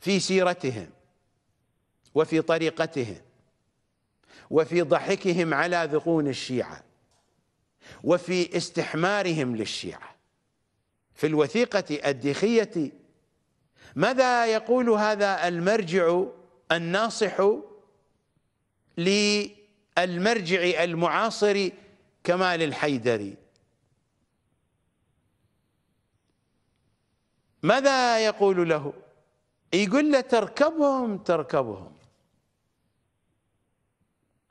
في سيرتهم وفي طريقتهم وفي ضحكهم على ذقون الشيعه وفي استحمارهم للشيعة في الوثيقة الديخية ماذا يقول هذا المرجع الناصح للمرجع المعاصر كمال الحيدري ماذا يقول له يقول له تركبهم تركبهم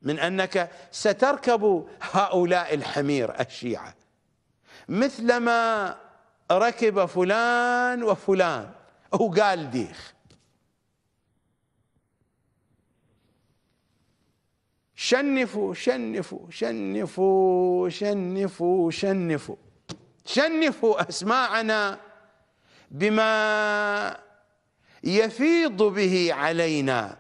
من انك ستركب هؤلاء الحمير الشيعه مثلما ركب فلان وفلان وقال ديخ شنفوا شنفوا شنفوا شنفوا شنفوا شنفوا أسماعنا بما يفيض به علينا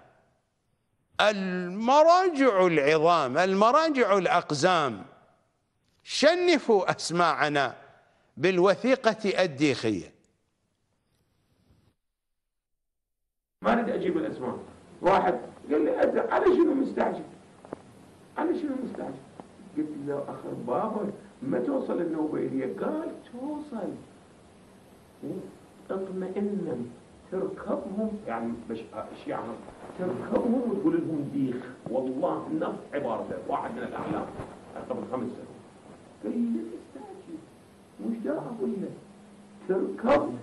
المراجع العظام المراجع الأقزام شنفوا أسماعنا بالوثيقة الديخية ما أريد أجيب الأسماء واحد قال لي على شنو مستعجل على شنو مستعجل قلت له أخر بابا ما توصل النوبة إلي قال توصل إيه، اطمئن تركبهم يعني مش الشيعة يعني؟ تركبهم وتقول لهم ديخ والله نفس عبارته واحد من الاعلام قبل خمس سنوات قال لي مش ده أقولنا تركب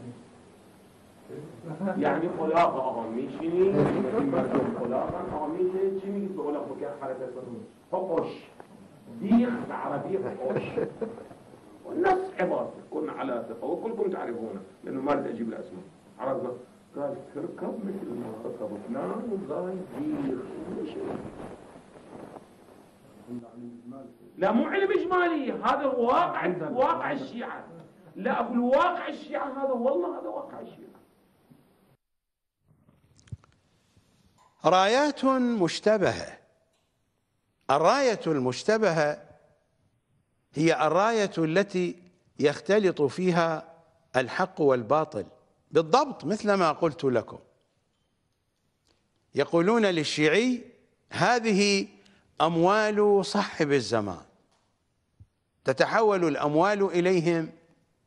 يعني خلاقة أغميشني مرجم خلاقة شو جميل بقول لك كان حركة فقش ديخ بالعربية فقش نفس عبارته كنا على ثقة وكلكم تعرفونه لأنه ما أريد أجيب الأسماء عرفنا قال تركب مثل ما ركبتنا نعم والله يدير دير لا مو علم اجمالي هذا واقع واقع الشيعه لا اقول واقع الشيعه هذا والله هذا واقع الشيعه رايات مشتبهه الرايه المشتبهه هي الرايه التي يختلط فيها الحق والباطل بالضبط مثل ما قلت لكم يقولون للشيعي هذه أموال صاحب الزمان تتحول الأموال إليهم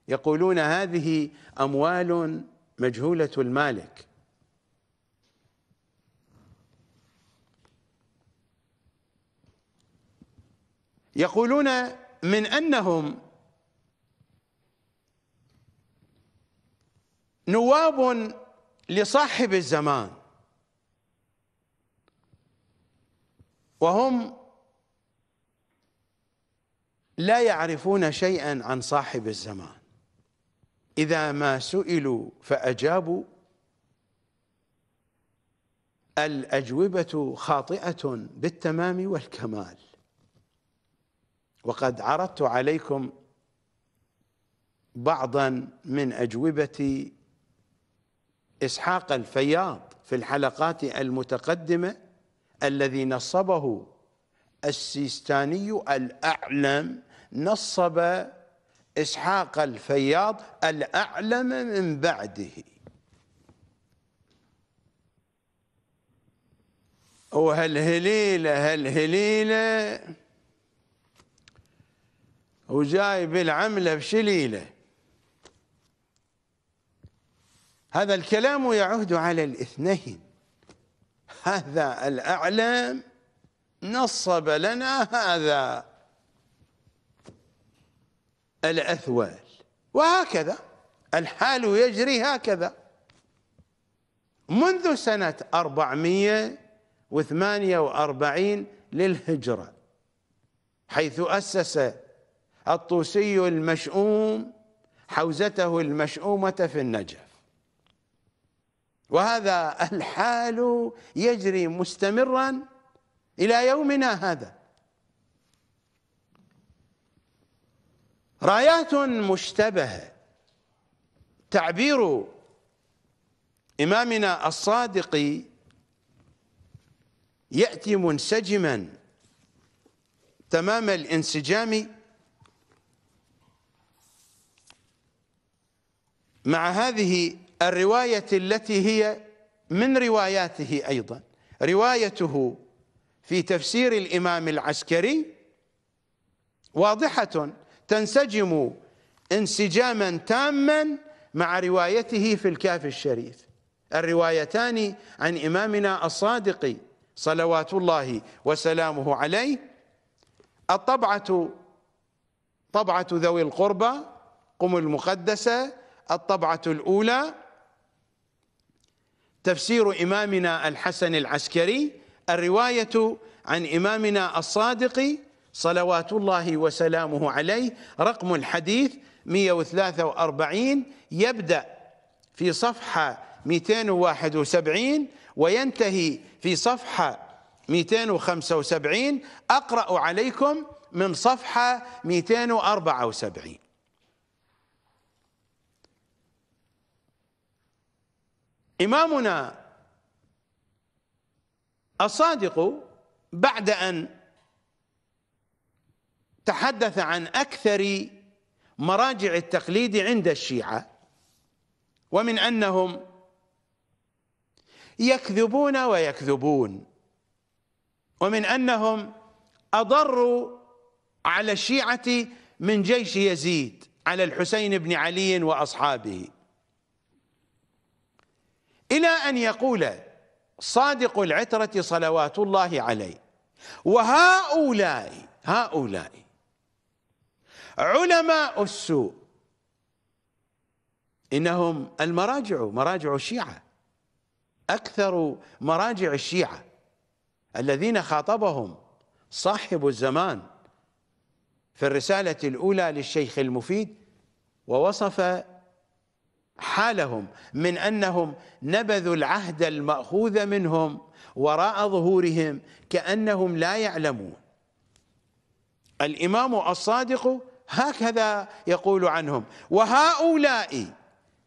يقولون هذه أموال مجهولة المالك يقولون من أنهم نواب لصاحب الزمان وهم لا يعرفون شيئا عن صاحب الزمان إذا ما سئلوا فأجابوا الأجوبة خاطئة بالتمام والكمال وقد عرضت عليكم بعضا من أجوبتي إسحاق الفياض في الحلقات المتقدمة الذي نصبه السيستاني الأعلم نصب إسحاق الفياض الأعلم من بعده وهالهليلة هالهليلة وجايب العملة بشليله هذا الكلام يعود على الاثنين هذا الأعلام نصب لنا هذا الأثوال وهكذا الحال يجري هكذا منذ سنة 448 للهجرة حيث أسس الطوسي المشؤوم حوزته المشؤومة في النجف وهذا الحال يجري مستمرا إلى يومنا هذا رايات مشتبهة تعبير إمامنا الصادق يأتي منسجما تمام الانسجام مع هذه الرواية التي هي من رواياته أيضا روايته في تفسير الإمام العسكري واضحة تنسجم انسجاما تاما مع روايته في الكاف الشريف الروايتان عن إمامنا الصادق صلوات الله وسلامه عليه الطبعة طبعة ذوي القربى قم المقدسة الطبعة الأولى تفسير إمامنا الحسن العسكري الرواية عن إمامنا الصادق صلوات الله وسلامه عليه رقم الحديث 143 يبدأ في صفحة 271 وينتهي في صفحة 275 أقرأ عليكم من صفحة 274 إمامنا الصادق بعد أن تحدث عن أكثر مراجع التقليد عند الشيعة ومن أنهم يكذبون ويكذبون ومن أنهم أضروا على الشيعة من جيش يزيد على الحسين بن علي وأصحابه إلى أن يقول صادق العترة صلوات الله عليه وهؤلاء هؤلاء علماء السوء إنهم المراجع مراجع الشيعة أكثر مراجع الشيعة الذين خاطبهم صاحب الزمان في الرسالة الأولى للشيخ المفيد ووصف حالهم من انهم نبذوا العهد الماخوذ منهم وراء ظهورهم كانهم لا يعلمون الامام الصادق هكذا يقول عنهم وهؤلاء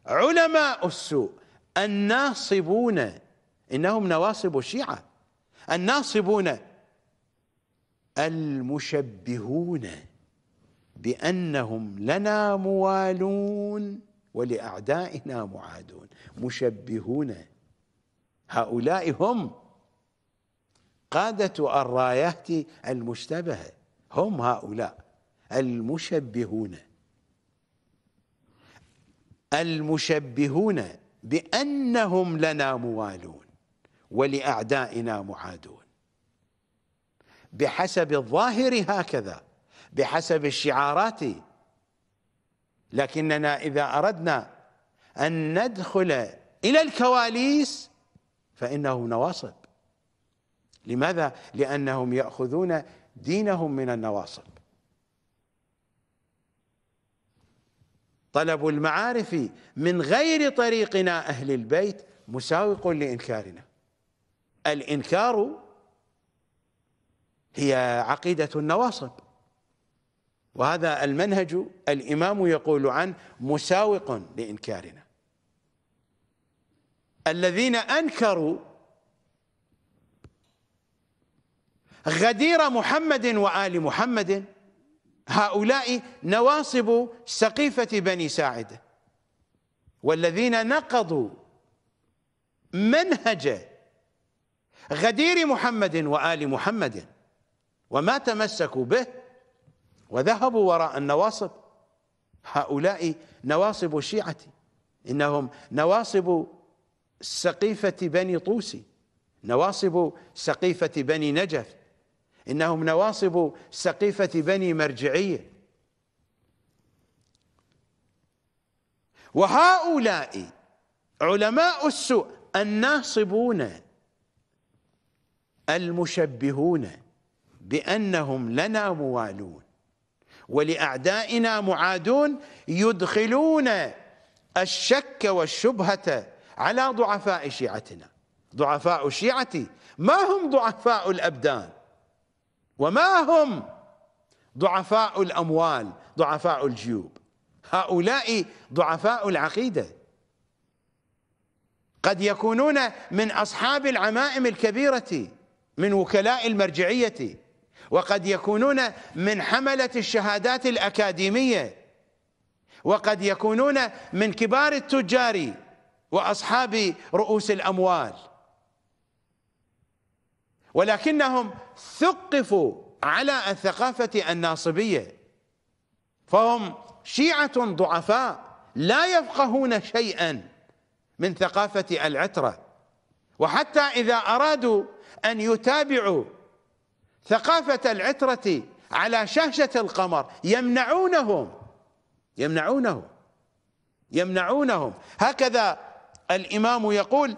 علماء السوء الناصبون انهم نواصب الشيعه الناصبون المشبهون بانهم لنا موالون ولأعدائنا معادون مشبهون هؤلاء هم قادة الرايات المشتبهة هم هؤلاء المشبهون المشبهون بأنهم لنا موالون ولأعدائنا معادون بحسب الظاهر هكذا بحسب الشعارات لكننا إذا أردنا أن ندخل إلى الكواليس فانه نواصب لماذا؟ لأنهم يأخذون دينهم من النواصب طلب المعارف من غير طريقنا أهل البيت مساوق لإنكارنا الإنكار هي عقيدة النواصب وهذا المنهج الإمام يقول عنه مساوق لإنكارنا الذين أنكروا غدير محمد وآل محمد هؤلاء نواصب سقيفة بني ساعدة والذين نقضوا منهج غدير محمد وآل محمد وما تمسكوا به وذهبوا وراء النواصب هؤلاء نواصب الشيعة إنهم نواصب سقيفة بني طوسي نواصب سقيفة بني نجف إنهم نواصب سقيفة بني مرجعية وهؤلاء علماء السوء الناصبون المشبهون بأنهم لنا موالون ولاعدائنا معادون يدخلون الشك والشبهه على ضعفاء شيعتنا ضعفاء الشيعه ما هم ضعفاء الابدان وما هم ضعفاء الاموال ضعفاء الجيوب هؤلاء ضعفاء العقيده قد يكونون من اصحاب العمائم الكبيره من وكلاء المرجعيه وقد يكونون من حملة الشهادات الأكاديمية وقد يكونون من كبار التجار وأصحاب رؤوس الأموال ولكنهم ثقفوا على الثقافة الناصبية فهم شيعة ضعفاء لا يفقهون شيئا من ثقافة العترة وحتى إذا أرادوا أن يتابعوا ثقافة العترة على شاشة القمر يمنعونهم يمنعونهم يمنعونهم هكذا الإمام يقول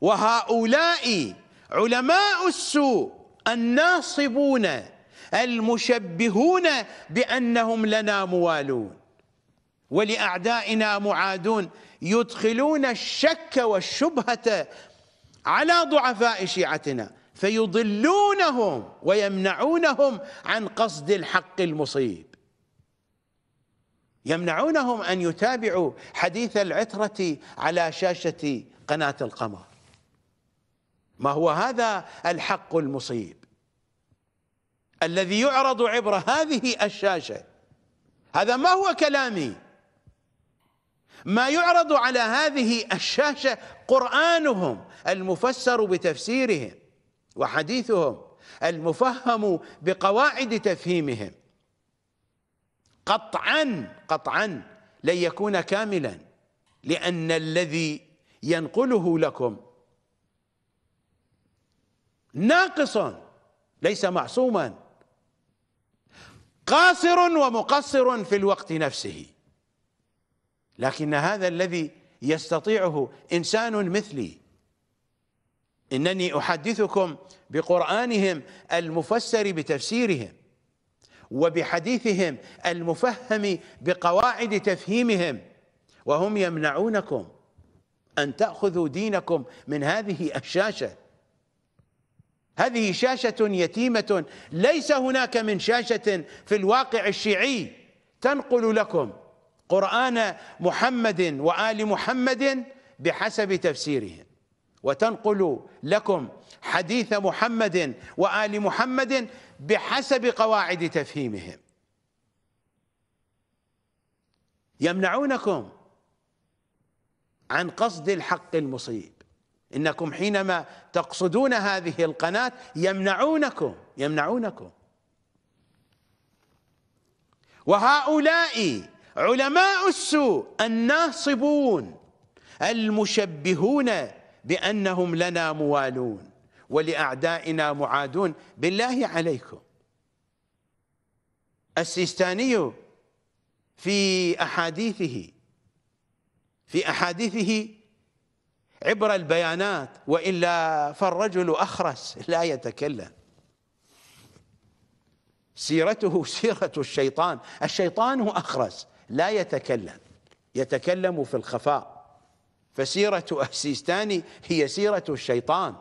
وهؤلاء علماء السوء الناصبون المشبهون بأنهم لنا موالون ولأعدائنا معادون يدخلون الشك والشبهة على ضعفاء شيعتنا فيضلونهم ويمنعونهم عن قصد الحق المصيب يمنعونهم أن يتابعوا حديث العترة على شاشة قناة القمر ما هو هذا الحق المصيب الذي يعرض عبر هذه الشاشة هذا ما هو كلامي ما يعرض على هذه الشاشة قرآنهم المفسر بتفسيرهم وحديثهم المفهم بقواعد تفهيمهم قطعا قطعا لن يكون كاملا لأن الذي ينقله لكم ناقص ليس معصوما قاصر ومقصر في الوقت نفسه لكن هذا الذي يستطيعه إنسان مثلي إنني أحدثكم بقرآنهم المفسر بتفسيرهم وبحديثهم المفهم بقواعد تفهيمهم وهم يمنعونكم أن تأخذوا دينكم من هذه الشاشة هذه شاشة يتيمة ليس هناك من شاشة في الواقع الشيعي تنقل لكم قرآن محمد وآل محمد بحسب تفسيرهم وتنقل لكم حديث محمد وآل محمد بحسب قواعد تفهيمهم يمنعونكم عن قصد الحق المصيب إنكم حينما تقصدون هذه القناة يمنعونكم يمنعونكم وهؤلاء علماء السوء الناصبون المشبهون بأنهم لنا موالون ولأعدائنا معادون بالله عليكم السيستاني في أحاديثه في أحاديثه عبر البيانات وإلا فالرجل أخرس لا يتكلم سيرته [LAUGHS] سيرة الشيطان الشيطان هو أخرس لا يتكلم يتكلم في الخفاء فسيرة السيستاني هي سيرة الشيطان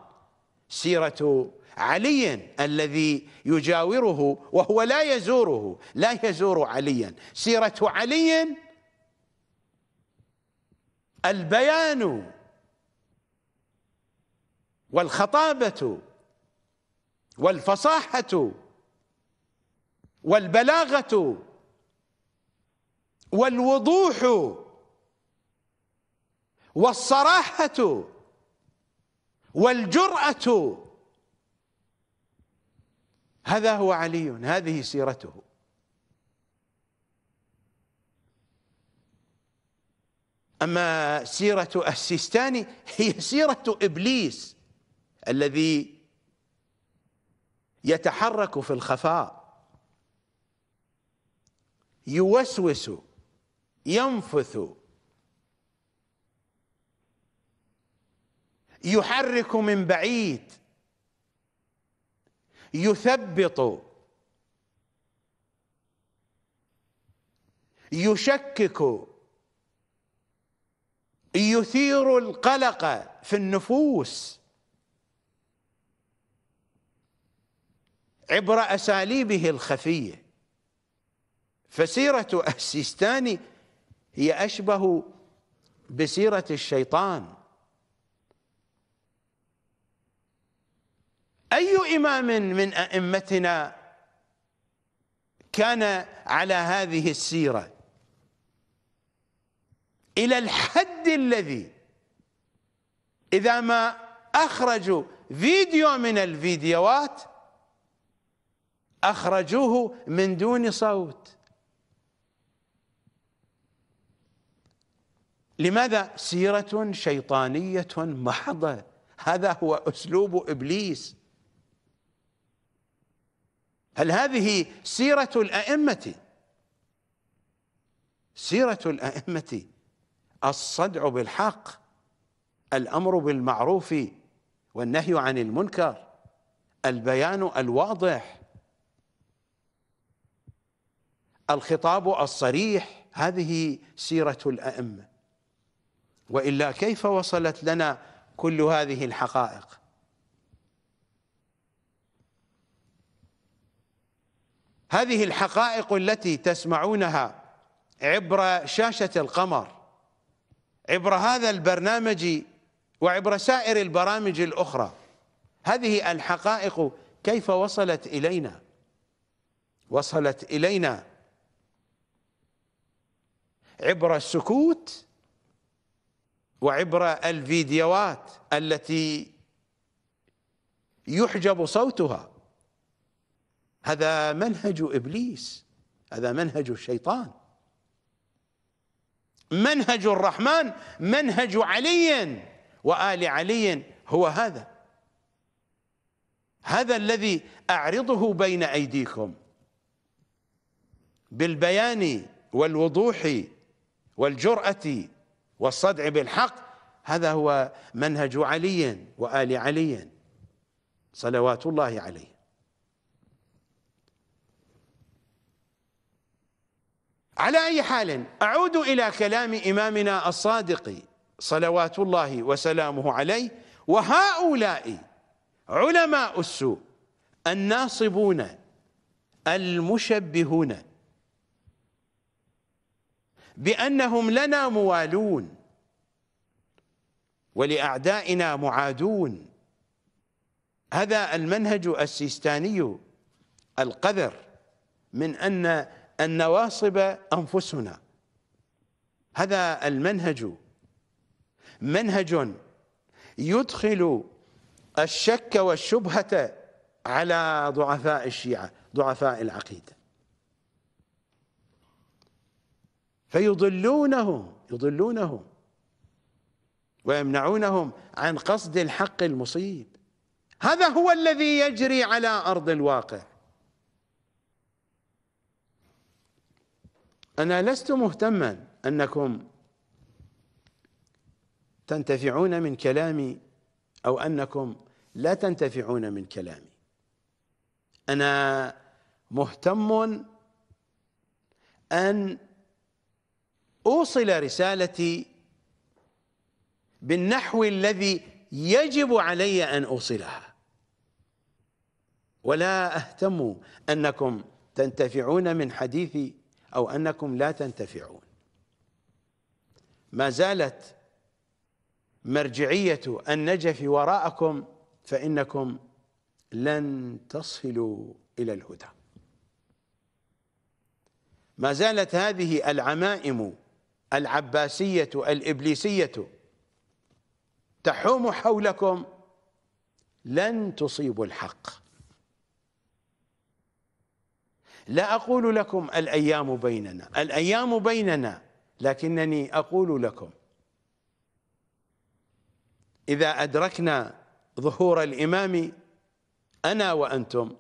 سيرة علي الذي يجاوره وهو لا يزوره لا يزور عليا سيرة علي البيان والخطابة والفصاحة والبلاغة والوضوح والصراحة والجرأة هذا هو علي هذه سيرته أما سيرة السيستاني هي سيرة إبليس الذي يتحرك في الخفاء يوسوس ينفث يحرك من بعيد يثبط يشكك يثير القلق في النفوس عبر اساليبه الخفيه فسيره السيستاني هي اشبه بسيره الشيطان أي إمام من أئمتنا كان على هذه السيرة إلى الحد الذي إذا ما أخرجوا فيديو من الفيديوهات أخرجوه من دون صوت لماذا سيرة شيطانية محضة هذا هو أسلوب إبليس هل هذه سيرة الأئمة سيرة الأئمة الصدع بالحق الأمر بالمعروف والنهي عن المنكر البيان الواضح الخطاب الصريح هذه سيرة الأئمة وإلا كيف وصلت لنا كل هذه الحقائق هذه الحقائق التي تسمعونها عبر شاشة القمر عبر هذا البرنامج وعبر سائر البرامج الأخرى هذه الحقائق كيف وصلت إلينا وصلت إلينا عبر السكوت وعبر الفيديوهات التي يحجب صوتها هذا منهج إبليس هذا منهج الشيطان منهج الرحمن منهج علي وآل علي هو هذا هذا الذي أعرضه بين أيديكم بالبيان والوضوح والجرأة والصدع بالحق هذا هو منهج علي وآل علي صلوات الله عليه على أي حال أعود إلى كلام إمامنا الصادق صلوات الله وسلامه عليه وهؤلاء علماء السوء الناصبون المشبهون بأنهم لنا موالون ولأعدائنا معادون هذا المنهج السيستاني القذر من أن أن نواصب أنفسنا هذا المنهج منهج يدخل الشك والشبهة على ضعفاء الشيعة ضعفاء العقيدة فيضلونهم يضلونهم ويمنعونهم عن قصد الحق المصيب هذا هو الذي يجري على أرض الواقع أنا لست مهتما أنكم تنتفعون من كلامي أو أنكم لا تنتفعون من كلامي أنا مهتم أن أوصل رسالتي بالنحو الذي يجب علي أن أوصلها ولا أهتم أنكم تنتفعون من حديثي أو أنكم لا تنتفعون ما زالت مرجعية النجف وراءكم فإنكم لن تصلوا إلى الهدى ما زالت هذه العمائم العباسية الإبليسية تحوم حولكم لن تصيبوا الحق لا أقول لكم الأيام بيننا الأيام بيننا لكنني أقول لكم إذا أدركنا ظهور الإمام أنا وأنتم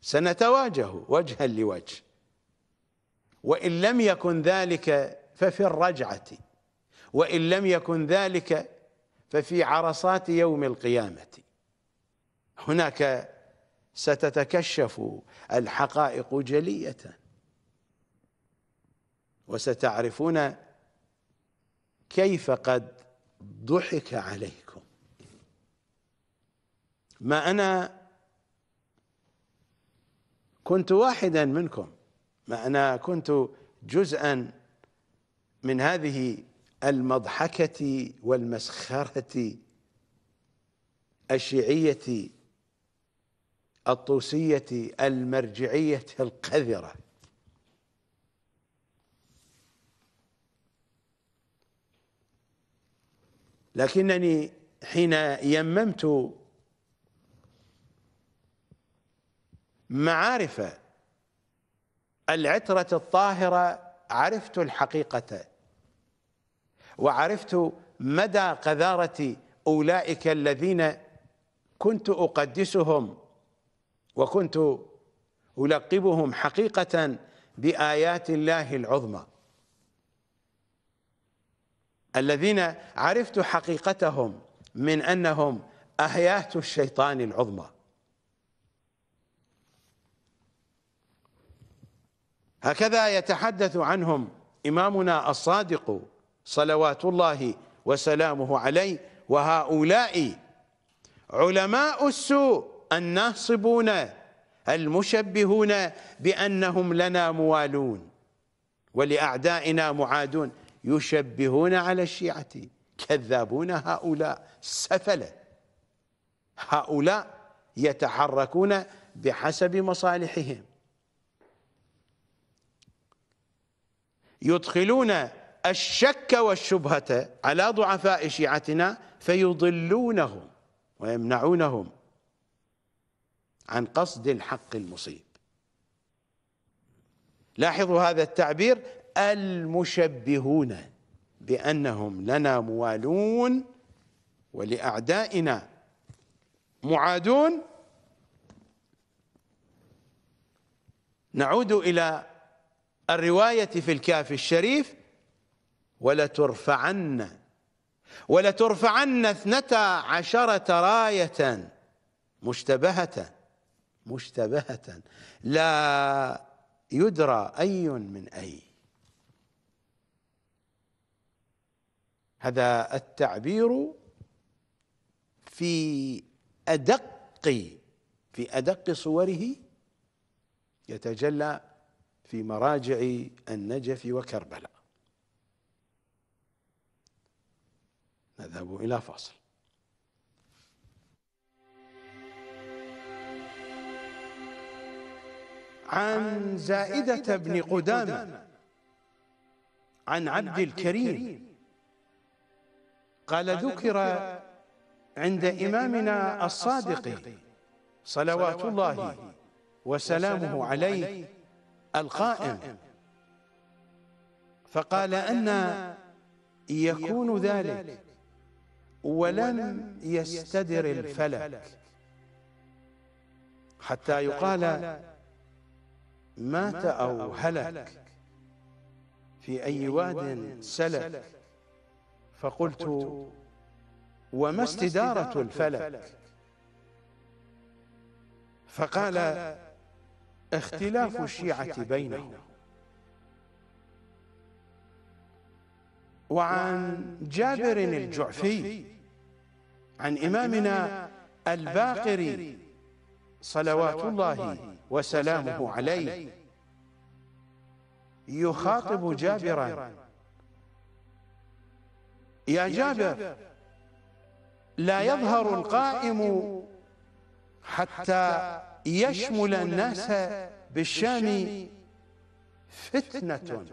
سنتواجه وجها لوجه وإن لم يكن ذلك ففي الرجعة وإن لم يكن ذلك ففي عرصات يوم القيامة هناك ستتكشف الحقائق جلية وستعرفون كيف قد ضحك عليكم ما أنا كنت واحدا منكم ما أنا كنت جزءا من هذه المضحكة والمسخرة الشيعية الطوسية المرجعية القذرة لكنني حين يممت معارف العترة الطاهرة عرفت الحقيقة وعرفت مدى قذارة أولئك الذين كنت أقدسهم وكنت ألقبهم حقيقة بآيات الله العظمى الذين عرفت حقيقتهم من أنهم آيات الشيطان العظمى هكذا يتحدث عنهم إمامنا الصادق صلوات الله وسلامه عليه وهؤلاء علماء السوء الناصبون المشبهون بأنهم لنا موالون ولأعدائنا معادون يشبهون على الشيعة كذابون هؤلاء سفلة هؤلاء يتحركون بحسب مصالحهم يدخلون الشك والشبهة على ضعفاء شيعتنا فيضلونهم ويمنعونهم عن قصد الحق المصيب لاحظوا هذا التعبير المشبهون بأنهم لنا موالون ولأعدائنا معادون نعود إلى الرواية في الكافي الشريف ولترفعن ولترفعن اثنتا عشرة راية مشتبهة مشتبهة لا يدرى أي من أي هذا التعبير في أدق في أدق صوره يتجلى في مراجع النجف وكربلاء نذهب إلى فاصل عن زائدة بن قدامة عن عبد الكريم قال ذكر عند إمامنا الصادق صلوات الله وسلامه عليه القائم فقال أن يكون ذلك ولم يستدر الفلك حتى يقال مات أو هلك في أي واد سلك فقلت وما استدارة الفلك فقال اختلاف الشيعة بينهم وعن جابر الجعفي عن إمامنا الباقري صلوات الله وسلامه عليه يخاطب جابرا يا جابر لا يظهر القائم حتى يشمل الناس بالشام فتنة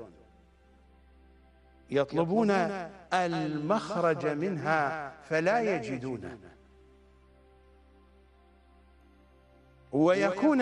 يطلبون المخرج منها فلا يجدونه ويكون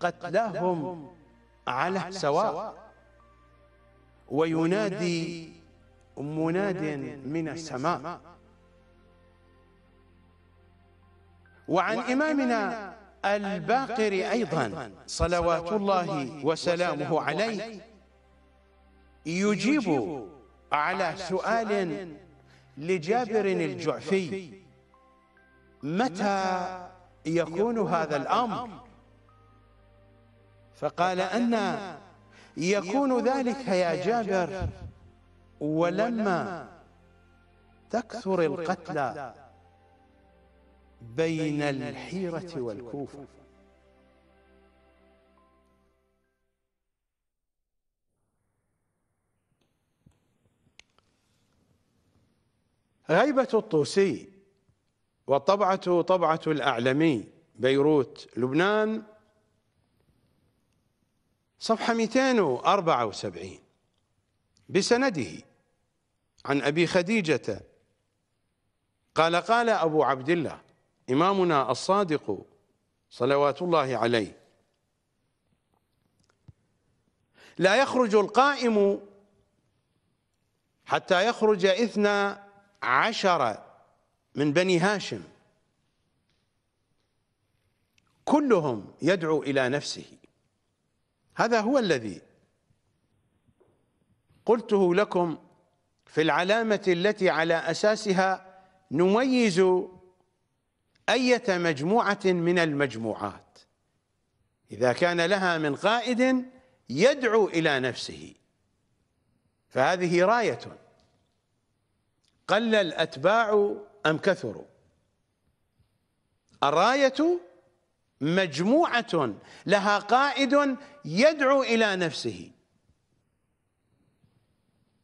قتلاهم على سواء وينادي مناد من السماء وعن إمامنا الباقر أيضا صلوات الله وسلامه عليه يجيب على سؤال لجابر الجعفي متى يكون هذا الأمر فقال أن يكون ذلك يا جابر ولما تكثر القتلى بين الحيرة والكوفة غيبة الطوسي وطبعة طبعة الأعلمي بيروت لبنان صفحة 274 بسنده عن أبي خديجة قال قال أبو عبد الله إمامنا الصادق صلوات الله عليه لا يخرج القائم حتى يخرج إثنى عشر من بني هاشم كلهم يدعو إلى نفسه هذا هو الذي قلته لكم في العلامة التي على أساسها نميز أية مجموعة من المجموعات إذا كان لها من قائد يدعو إلى نفسه فهذه راية قل الأتباع أم كثروا الراية مجموعة لها قائد يدعو إلى نفسه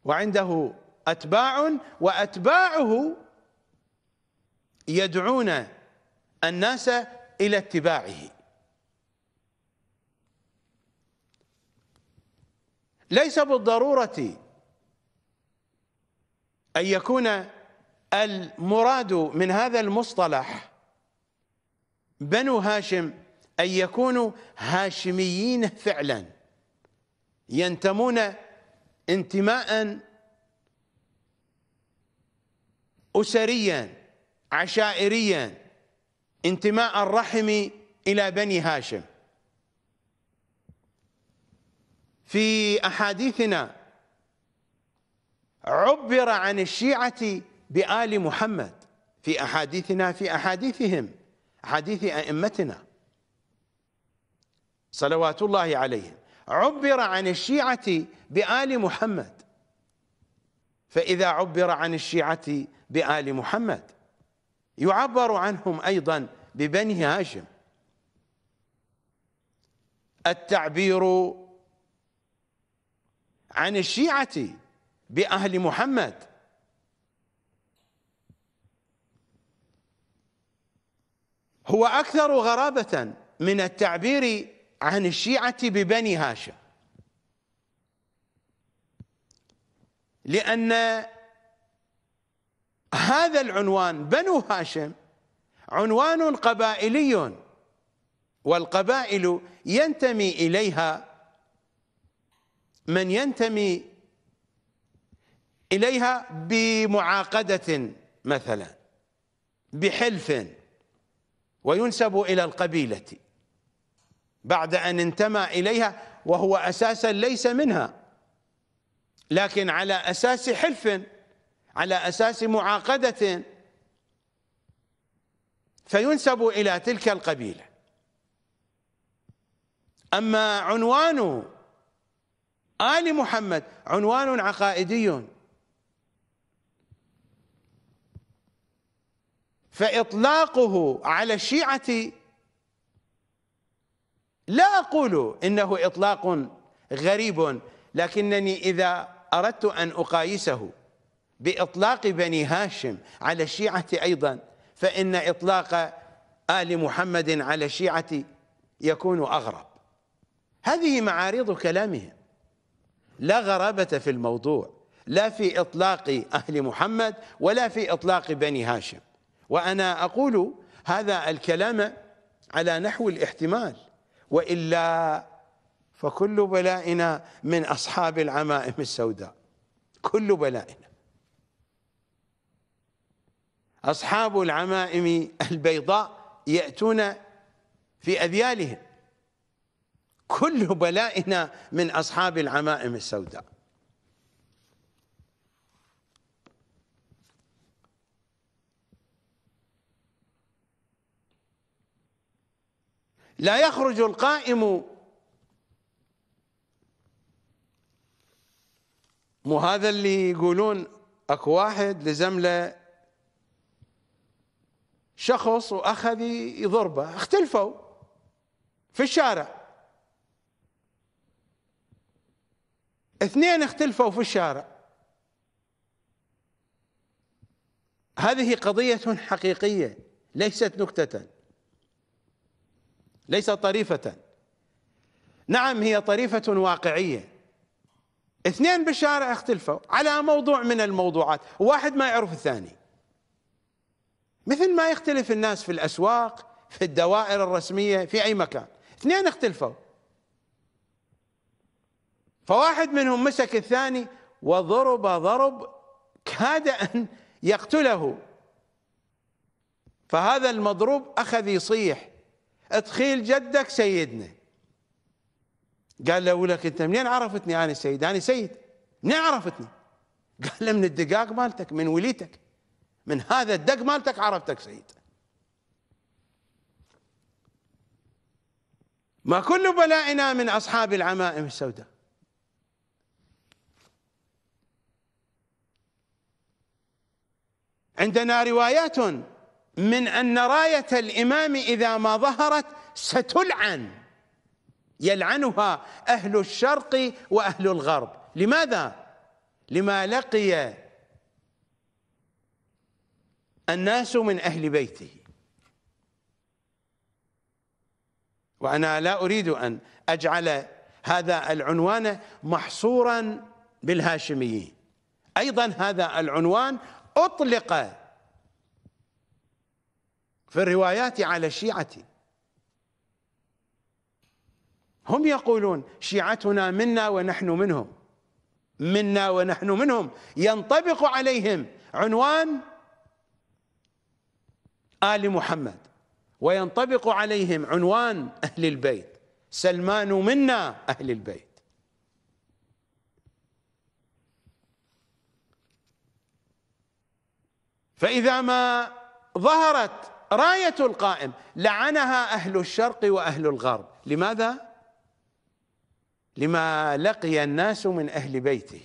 وعنده أتباع وأتباعه يدعون الناس إلى اتباعه ليس بالضرورة أن يكون المراد من هذا المصطلح بنو هاشم أن يكونوا هاشميين فعلا ينتمون انتماء أسريا عشائريا انتماء الرحم إلى بني هاشم في أحاديثنا عبر عن الشيعة بآل محمد في أحاديثنا في أحاديثهم حديث أئمتنا صلوات الله عليهم عبر عن الشيعة بآل محمد فإذا عبر عن الشيعة بآل محمد يعبر عنهم أيضا ببني هاشم التعبير عن الشيعة بأهل محمد هو أكثر غرابة من التعبير عن الشيعة ببني هاشم لأن هذا العنوان بنو هاشم عنوان قبائلي والقبائل ينتمي إليها من ينتمي إليها بمعاقدة مثلا بحلف وينسب إلى القبيلة بعد أن انتمى إليها وهو أساسا ليس منها لكن على أساس حلف على أساس معاقدة فينسب إلى تلك القبيلة أما عنوان آل محمد عنوان عقائدي فإطلاقه على الشيعة لا أقول إنه إطلاق غريب لكنني إذا أردت أن أقايسه بإطلاق بني هاشم على الشيعة أيضا فإن إطلاق آل محمد على الشيعة يكون أغرب هذه معارض كلامهم لا غرابة في الموضوع لا في إطلاق أهل محمد ولا في إطلاق بني هاشم وأنا أقول هذا الكلام على نحو الاحتمال وإلا فكل بلائنا من أصحاب العمائم السوداء كل بلائنا أصحاب العمائم البيضاء يأتون في أذيالهم كل بلائنا من أصحاب العمائم السوداء لا يخرج القائم مو هذا اللي يقولون اكو واحد لزم له شخص واخذ يضربه اختلفوا في الشارع اثنين اختلفوا في الشارع هذه قضية حقيقية ليست نكتة ليس طريفة نعم هي طريفة واقعية اثنين بالشارع اختلفوا على موضوع من الموضوعات واحد ما يعرف الثاني مثل ما يختلف الناس في الأسواق في الدوائر الرسمية في أي مكان اثنين اختلفوا فواحد منهم مسك الثاني وضرب ضرب كاد أن يقتله فهذا المضروب أخذ يصيح تخيل جدك سيدنا قال له ولك انت منين عرفتني انا سيد انا سيد منين عرفتني قال له من الدقاق مالتك من وليتك من هذا الدق مالتك عرفتك سيد ما كل بلائنا من اصحاب العمائم السوداء عندنا روايات من أن راية الإمام إذا ما ظهرت ستلعن يلعنها أهل الشرق وأهل الغرب لماذا؟ لما لقي الناس من أهل بيته وأنا لا أريد أن أجعل هذا العنوان محصورا بالهاشميين أيضا هذا العنوان أطلق في الروايات على الشيعة هم يقولون شيعتنا منا ونحن منهم منا ونحن منهم ينطبق عليهم عنوان آل محمد وينطبق عليهم عنوان أهل البيت سلمان منا أهل البيت فإذا ما ظهرت راية القائم لعنها أهل الشرق وأهل الغرب لماذا؟ لما لقي الناس من أهل بيته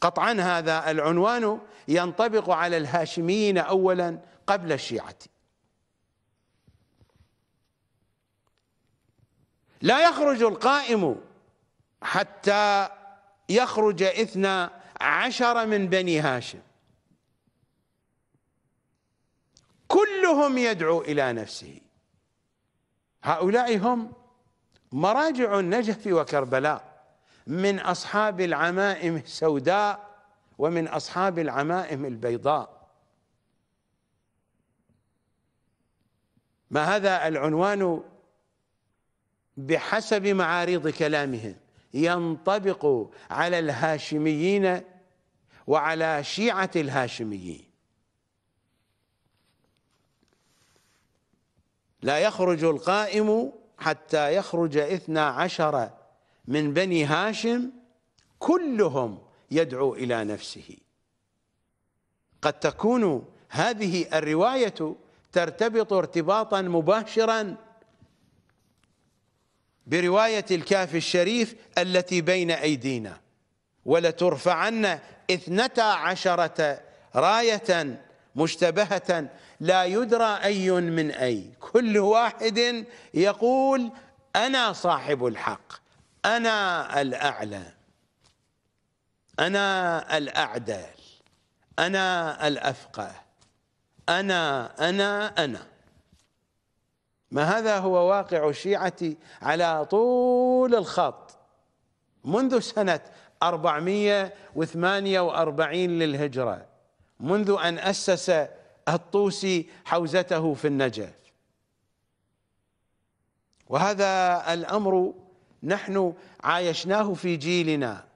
قطعا هذا العنوان ينطبق على الهاشميين أولا قبل الشيعة لا يخرج القائم حتى يخرج إثنى عشر من بني هاشم كلهم يدعو إلى نفسه هؤلاء هم مراجع النجف وكربلاء من أصحاب العمائم السوداء ومن أصحاب العمائم البيضاء ما هذا العنوان بحسب معارض كلامهم ينطبق على الهاشميين وعلى شيعة الهاشميين لا يخرج القائم حتى يخرج اثنا عشر من بني هاشم كلهم يدعو إلى نفسه قد تكون هذه الرواية ترتبط ارتباطا مباشرا برواية الكاف الشريف التي بين أيدينا ولترفعن اثنتا عشرة راية مشتبهة لا يدرى أي من أي كل واحد يقول أنا صاحب الحق أنا الأعلى أنا الأعدل أنا الأفقه أنا أنا أنا ما هذا هو واقع الشيعة على طول الخط منذ سنة 448 للهجرة منذ أن أسس الطوسي حوزته في النجف وهذا الأمر نحن عايشناه في جيلنا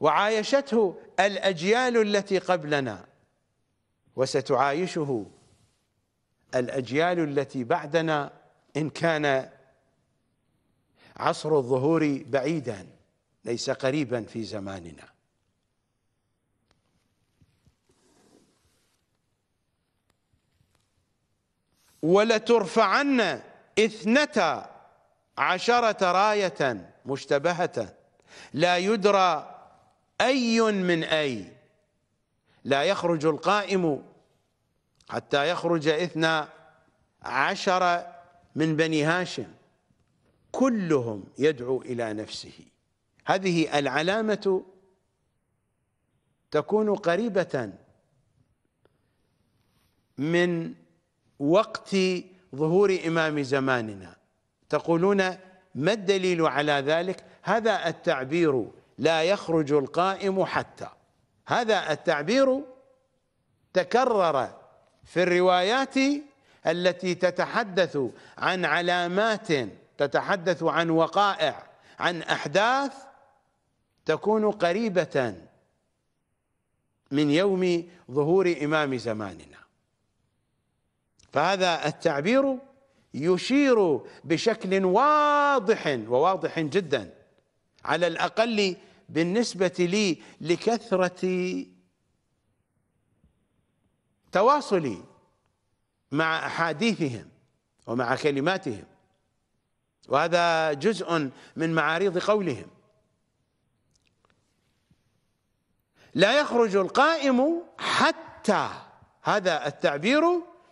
وعايشته الأجيال التي قبلنا وستعايشه الأجيال التي بعدنا إن كان عصر الظهور بعيدا ليس قريبا في زماننا ولترفعن اثنتا عشرة راية مشتبهة لا يدرى أي من أي لا يخرج القائم حتى يخرج اثنا عشر من بني هاشم كلهم يدعو إلى نفسه هذه العلامة تكون قريبة من وقت ظهور إمام زماننا تقولون ما الدليل على ذلك هذا التعبير لا يخرج القائم حتى هذا التعبير تكرر في الروايات التي تتحدث عن علامات تتحدث عن وقائع عن أحداث تكون قريبة من يوم ظهور إمام زماننا فهذا التعبير يشير بشكل واضح وواضح جدا على الأقل بالنسبة لي لكثرة تواصلي مع أحاديثهم ومع كلماتهم وهذا جزء من معاريض قولهم لا يخرج القائم حتى هذا التعبير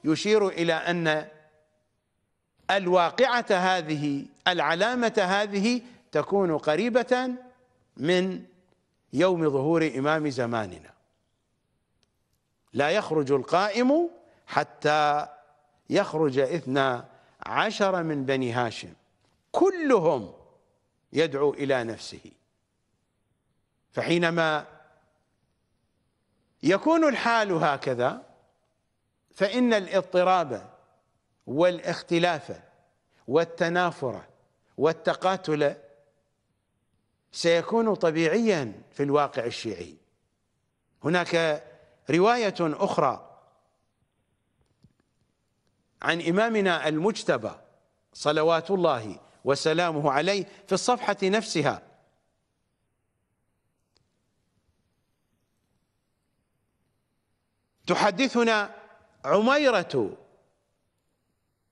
يشير إلى أن الواقعة هذه العلامة هذه تكون قريبة من يوم ظهور إمام زماننا لا يخرج القائم حتى يخرج إثنى عشر من بني هاشم كلهم يدعو إلى نفسه فحينما يكون الحال هكذا فإن الاضطراب والاختلاف والتنافر والتقاتل سيكون طبيعيا في الواقع الشيعي هناك رواية أخرى عن إمامنا المجتبى صلوات الله وسلامه عليه في الصفحة نفسها تحدثنا عميرة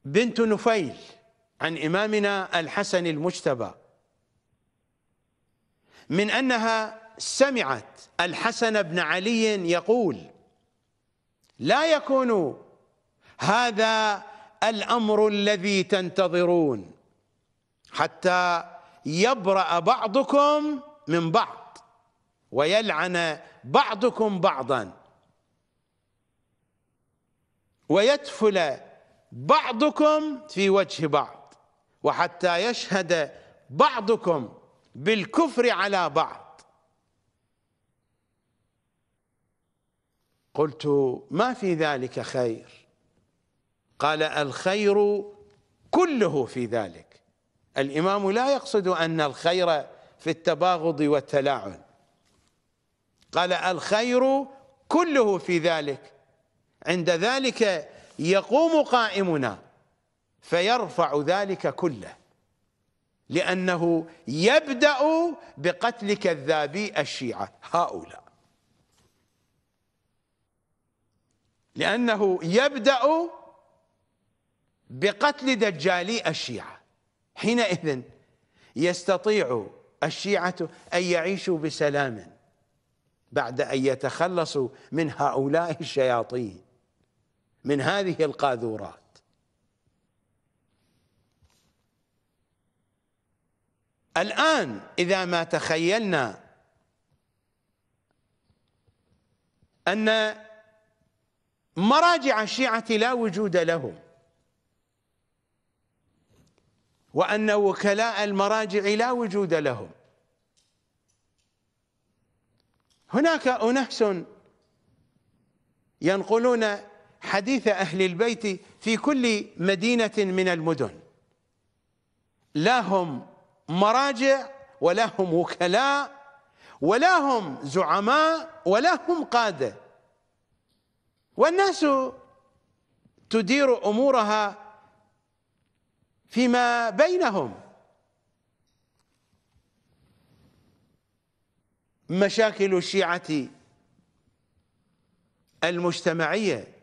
بنت نفيل عن إمامنا الحسن المجتبى من أنها سمعت الحسن بن علي يقول لا يكون هذا الأمر الذي تنتظرون حتى يبرأ بعضكم من بعض ويلعن بعضكم بعضا ويتفل بعضكم في وجه بعض وحتى يشهد بعضكم بالكفر على بعض قلت ما في ذلك خير قال الخير كله في ذلك الإمام لا يقصد أن الخير في التباغض والتلاعن قال الخير كله في ذلك عند ذلك يقوم قائمنا فيرفع ذلك كله لأنه يبدأ بقتل كذابي الشيعة هؤلاء لأنه يبدأ بقتل دجالي الشيعة حينئذ يستطيع الشيعة أن يعيشوا بسلام بعد أن يتخلصوا من هؤلاء الشياطين من هذه القاذورات الآن إذا ما تخيلنا أن مراجع الشيعة لا وجود لهم وأن وكلاء المراجع لا وجود لهم هناك أناس ينقلون حديث أهل البيت في كل مدينة من المدن لا هم مراجع ولا هم وكلاء ولا هم زعماء ولا هم قادة والناس تدير أمورها فيما بينهم مشاكل الشيعة المجتمعية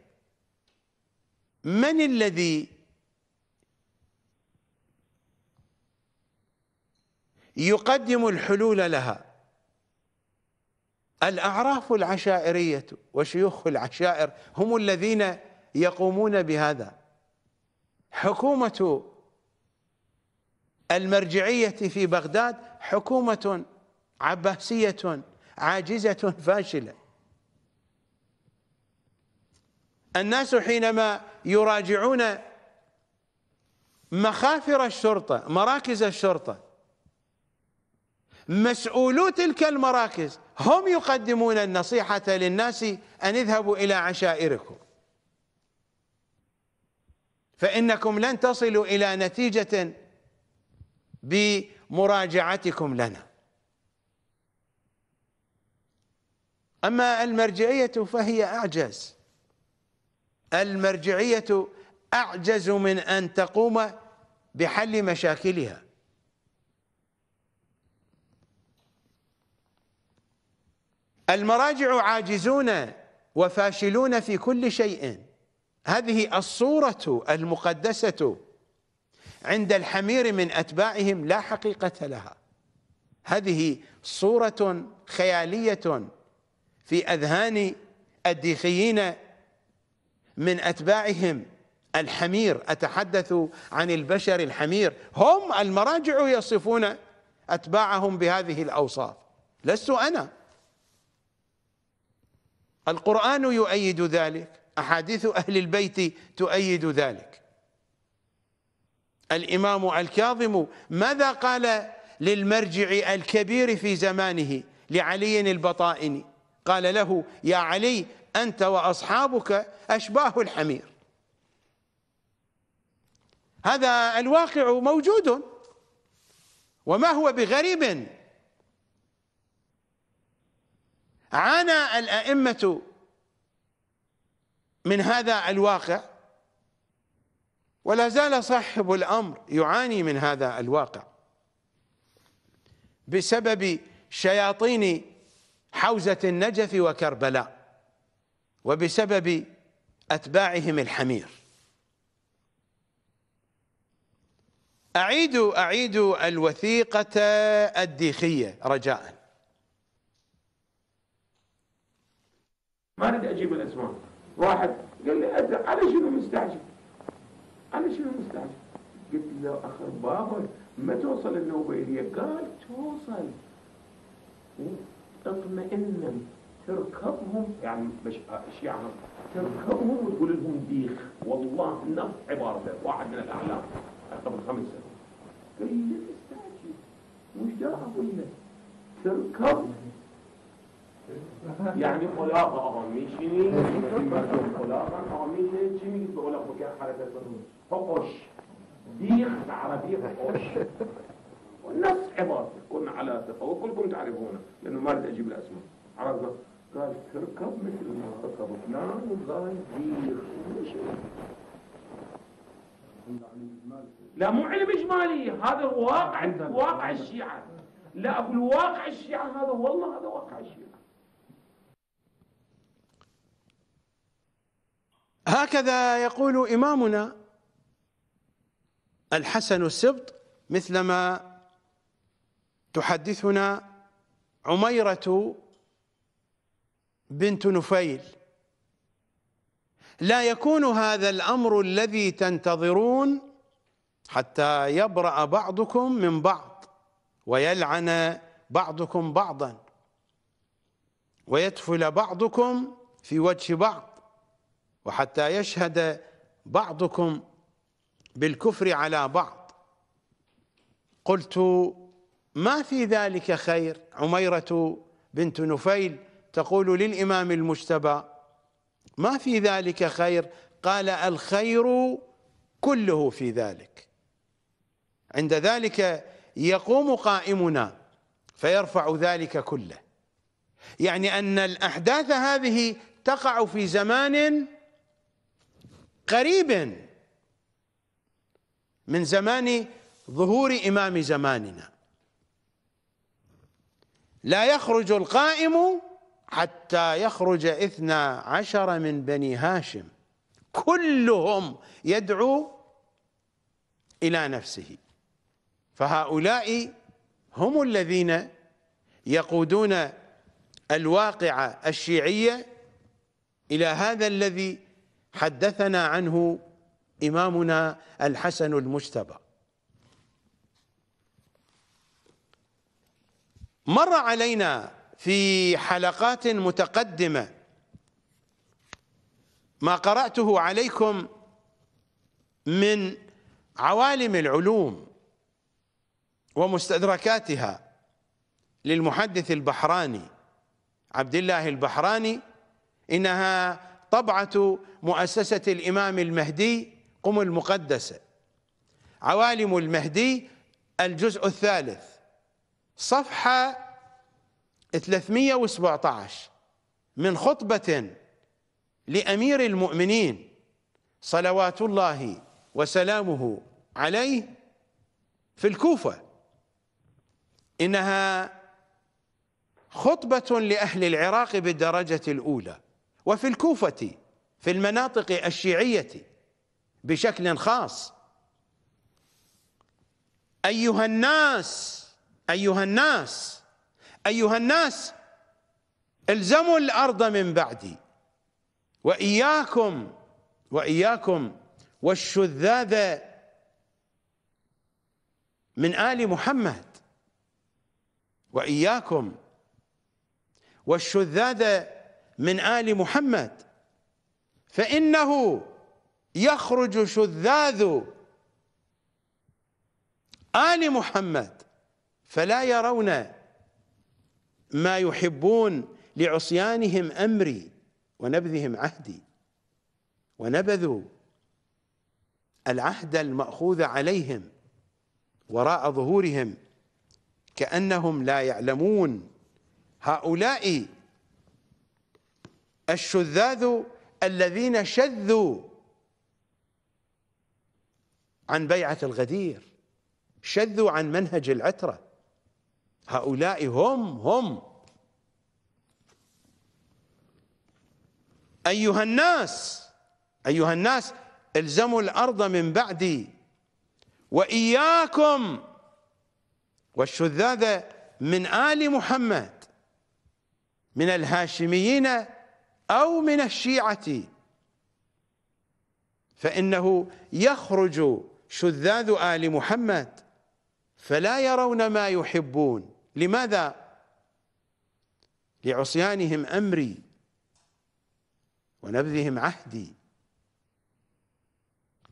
من الذي يقدم الحلول لها الأعراف العشائرية وشيوخ العشائر هم الذين يقومون بهذا حكومة المرجعية في بغداد حكومة عباسية عاجزة فاشلة الناس حينما يراجعون مخافر الشرطة مراكز الشرطة مسؤولو تلك المراكز هم يقدمون النصيحة للناس أن اذهبوا إلى عشائركم فإنكم لن تصلوا إلى نتيجة بمراجعتكم لنا أما المرجعية فهي أعجز المرجعية أعجز من أن تقوم بحل مشاكلها المراجع عاجزون وفاشلون في كل شيء هذه الصورة المقدسة عند الحمير من أتباعهم لا حقيقة لها هذه صورة خيالية في أذهان الديخيين من أتباعهم الحمير أتحدث عن البشر الحمير هم المراجع يصفون أتباعهم بهذه الأوصاف لست أنا القرآن يؤيد ذلك أحاديث أهل البيت تؤيد ذلك الإمام الكاظم ماذا قال للمرجع الكبير في زمانه لعلي البطائن قال له يا علي أنت وأصحابك أشباه الحمير هذا الواقع موجود وما هو بغريب عانى الأئمة من هذا الواقع ولا زال صاحب الأمر يعاني من هذا الواقع بسبب شياطين حوزة النجف وكربلاء وبسبب أتباعهم الحمير أعيدوا أعيدوا الوثيقة الديخية رجاء ما اريد اجيب الاسماء واحد قال لي على شنو مستعجل؟ على شنو مستعجل؟ قلت له اخر بابا ما توصل النوبه اليه قال توصل إيه؟ اطمئن تركبهم يعني مش الشيعة تركبهم وتقول لهم ديخ والله نفس عبارة واحد من الأعلام قبل خمس سنوات قال لي لا تستعجل مش ده أقول لك تركب يعني خلاقة أغاميشني خلاقة أغاميشني جيمي بقول لك بكاء حركة فقش ديخ عربي فقش والنفس عبارة كنا على ثقة وكلكم تعرفونه لأنه ما أريد أجيب الأسماء عرفنا قال تركب مثل ما ركب فلان وقال دير لا مو علم اجمالي هذا واقع واقع الشيعه لا اقول واقع الشيعه هذا والله هذا واقع الشيعه هكذا يقول إمامنا الحسن السبط مثلما تحدثنا عميرة بنت نفيل لا يكون هذا الأمر الذي تنتظرون حتى يبرأ بعضكم من بعض ويلعن بعضكم بعضا ويتفل بعضكم في وجه بعض وحتى يشهد بعضكم بالكفر على بعض قلت ما في ذلك خير عميرة بنت نفيل تقول للإمام المجتبى ما في ذلك خير قال الخير كله في ذلك عند ذلك يقوم قائمنا فيرفع ذلك كله يعني أن الأحداث هذه تقع في زمان قريب من زمان ظهور إمام زماننا لا يخرج القائم حتى يخرج اثنا عشر من بني هاشم كلهم يدعو إلى نفسه فهؤلاء هم الذين يقودون الواقعة الشيعية إلى هذا الذي حدثنا عنه إمامنا الحسن المجتبى مر علينا في حلقات متقدمة ما قرأته عليكم من عوالم العلوم ومستدركاتها للمحدث البحراني عبد الله البحراني إنها طبعة مؤسسة الإمام المهدي قم المقدسة عوالم المهدي الجزء الثالث صفحة 317 من خطبة لأمير المؤمنين صلوات الله وسلامه عليه في الكوفة إنها خطبة لأهل العراق بالدرجة الأولى وفي الكوفة في المناطق الشيعية بشكل خاص أيها الناس أيها الناس أيها الناس الزموا الأرض من بعدي وإياكم وإياكم والشذاذ من آل محمد وإياكم والشذاذ من آل محمد فإنه يخرج شذاذ آل محمد فلا يرون ما يحبون لعصيانهم امري ونبذهم عهدي ونبذوا العهد الماخوذ عليهم وراء ظهورهم كانهم لا يعلمون هؤلاء الشذاذ الذين شذوا عن بيعه الغدير شذوا عن منهج العتره هؤلاء هم هم أيها الناس أيها الناس الزموا الأرض من بعدي وإياكم والشذاذ من آل محمد من الهاشميين أو من الشيعة فإنه يخرج شذاذ آل محمد فلا يرون ما يحبون لماذا لعصيانهم امري ونبذهم عهدي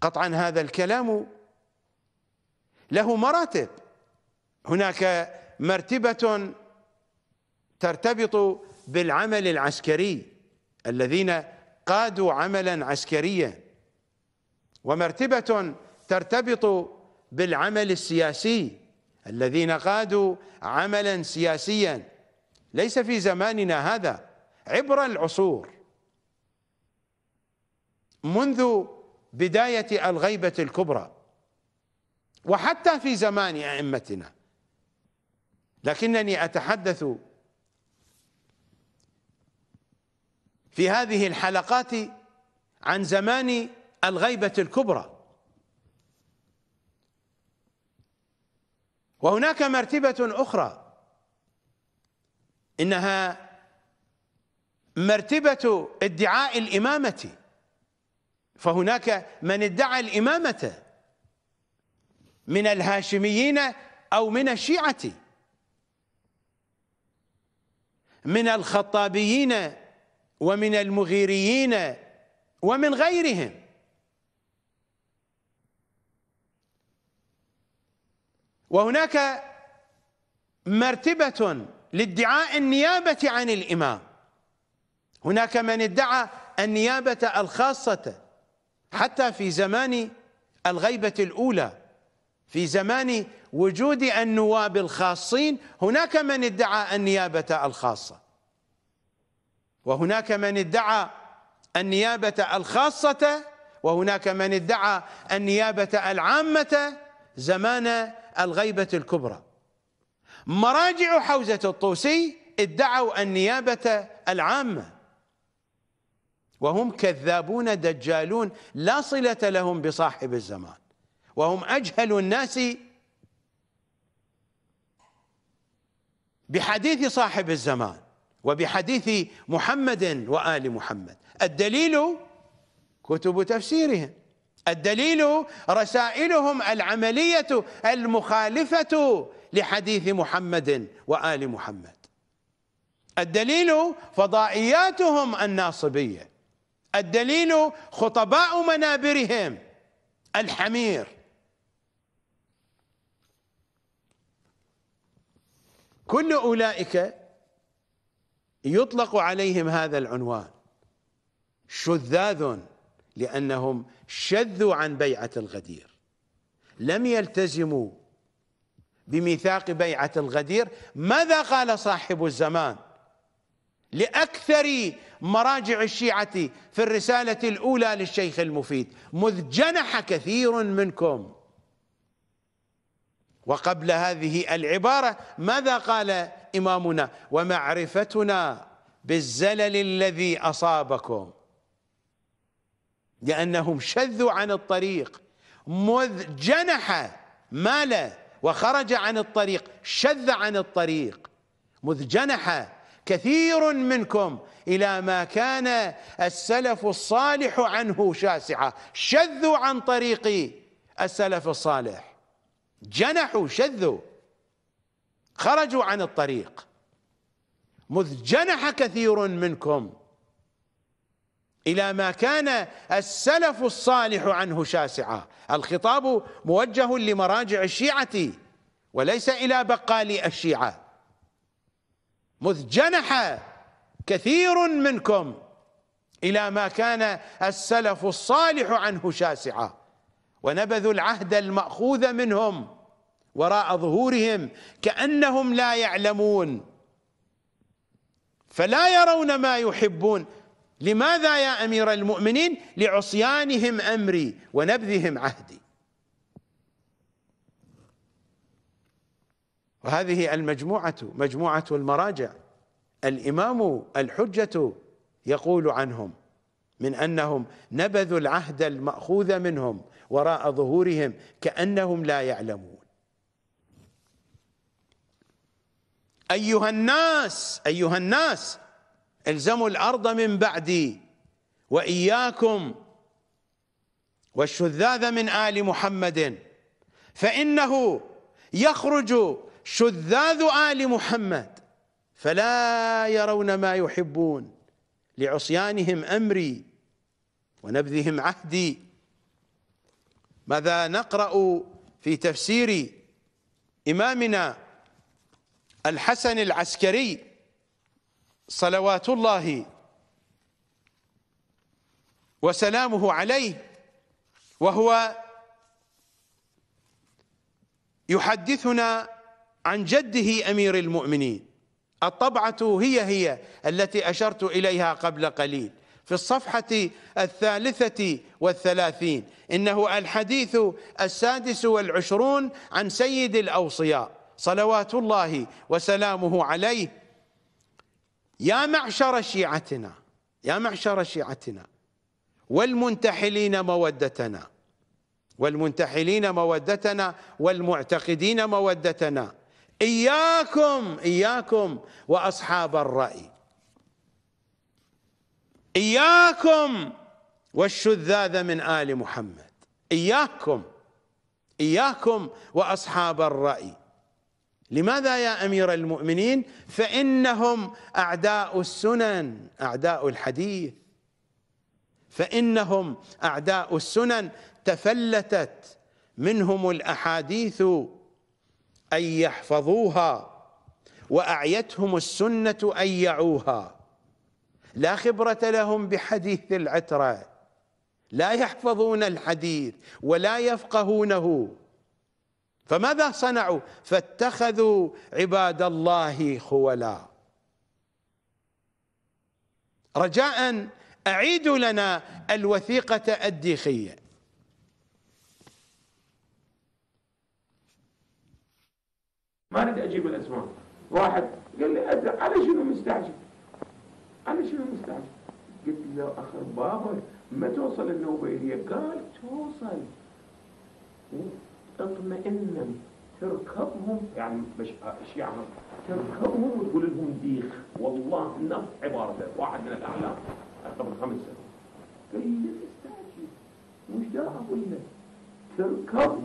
قطعا هذا الكلام له مراتب هناك مرتبه ترتبط بالعمل العسكري الذين قادوا عملا عسكريا ومرتبه ترتبط بالعمل السياسي الذين قادوا عملا سياسيا ليس في زماننا هذا عبر العصور منذ بداية الغيبة الكبرى وحتى في زمان أئمتنا لكنني أتحدث في هذه الحلقات عن زمان الغيبة الكبرى وهناك مرتبة أخرى إنها مرتبة ادعاء الإمامة فهناك من ادعى الإمامة من الهاشميين أو من الشيعة من الخطابيين ومن المغيريين ومن غيرهم وهناك مرتبة لادعاء النيابة عن الإمام هناك من ادعى النيابة الخاصة حتى في زمان الغيبة الأولى في زمان وجود النواب الخاصين هناك من ادعى النيابة الخاصة وهناك من ادعى النيابة الخاصة وهناك من ادعى النيابة العامة زمان الغيبة الكبرى مراجع حوزة الطوسي ادعوا النيابة العامة وهم كذابون دجالون لا صلة لهم بصاحب الزمان وهم أجهل الناس بحديث صاحب الزمان وبحديث محمد وآل محمد الدليل كتب تفسيرهم الدليل رسائلهم العملية المخالفة لحديث محمد وآل محمد الدليل فضائياتهم الناصبية الدليل خطباء منابرهم الحمير كل أولئك يطلق عليهم هذا العنوان شذاذ لأنهم شذوا عن بيعة الغدير لم يلتزموا بميثاق بيعة الغدير ماذا قال صاحب الزمان لأكثر مراجع الشيعة في الرسالة الأولى للشيخ المفيد مذ جنح كثير منكم وقبل هذه العبارة ماذا قال إمامنا ومعرفتنا بالزلل الذي أصابكم لأنهم شذوا عن الطريق مذ جنح مال وخرج عن الطريق شذ عن الطريق مذ جنح كثير منكم إلى ما كان السلف الصالح عنه شاسعة شذوا عن طريق السلف الصالح جنحوا شذوا خرجوا عن الطريق مذ جنح كثير منكم إلى ما كان السلف الصالح عنه شاسعا الخطاب موجه لمراجع الشيعة وليس إلى بقالي الشيعة مذ جنح كثير منكم إلى ما كان السلف الصالح عنه شاسعا ونبذوا العهد المأخوذ منهم وراء ظهورهم كأنهم لا يعلمون فلا يرون ما يحبون لماذا يا امير المؤمنين لعصيانهم امري ونبذهم عهدي وهذه المجموعه مجموعه المراجع الامام الحجه يقول عنهم من انهم نبذوا العهد الماخوذ منهم وراء ظهورهم كانهم لا يعلمون ايها الناس ايها الناس الزموا الارض من بعدي واياكم والشذاذ من ال محمد فانه يخرج شذاذ ال محمد فلا يرون ما يحبون لعصيانهم امري ونبذهم عهدي ماذا نقرا في تفسير امامنا الحسن العسكري صلوات الله وسلامه عليه وهو يحدثنا عن جده امير المؤمنين الطبعه هي هي التي اشرت اليها قبل قليل في الصفحه الثالثه والثلاثين انه الحديث السادس والعشرون عن سيد الاوصياء صلوات الله وسلامه عليه يا معشر شيعتنا يا معشر شيعتنا والمنتحلين مودتنا والمنتحلين مودتنا والمعتقدين مودتنا إياكم إياكم وأصحاب الرأي إياكم والشذاذ من آل محمد إياكم إياكم وأصحاب الرأي لماذا يا امير المؤمنين فانهم اعداء السنن اعداء الحديث فانهم اعداء السنن تفلتت منهم الاحاديث ان يحفظوها واعيتهم السنه ان يعوها لا خبره لهم بحديث العتره لا يحفظون الحديث ولا يفقهونه فماذا صنعوا فاتخذوا عباد الله خولا رجاء أعيدوا لنا الوثيقة الديخية ما اريد اجيب الاسماء واحد قال لي أدرك على شنو مستعجل على شنو مستعجل قلت له اخر بابا ما توصل النوبه الي قال توصل تطمئنا تركبهم يعني مش آه، يعني تركبهم وتقول لهم ديخ والله نفس عبارته واحد من الاعلام قبل خمس سنين قال لي استعجل وش دا اقول تركب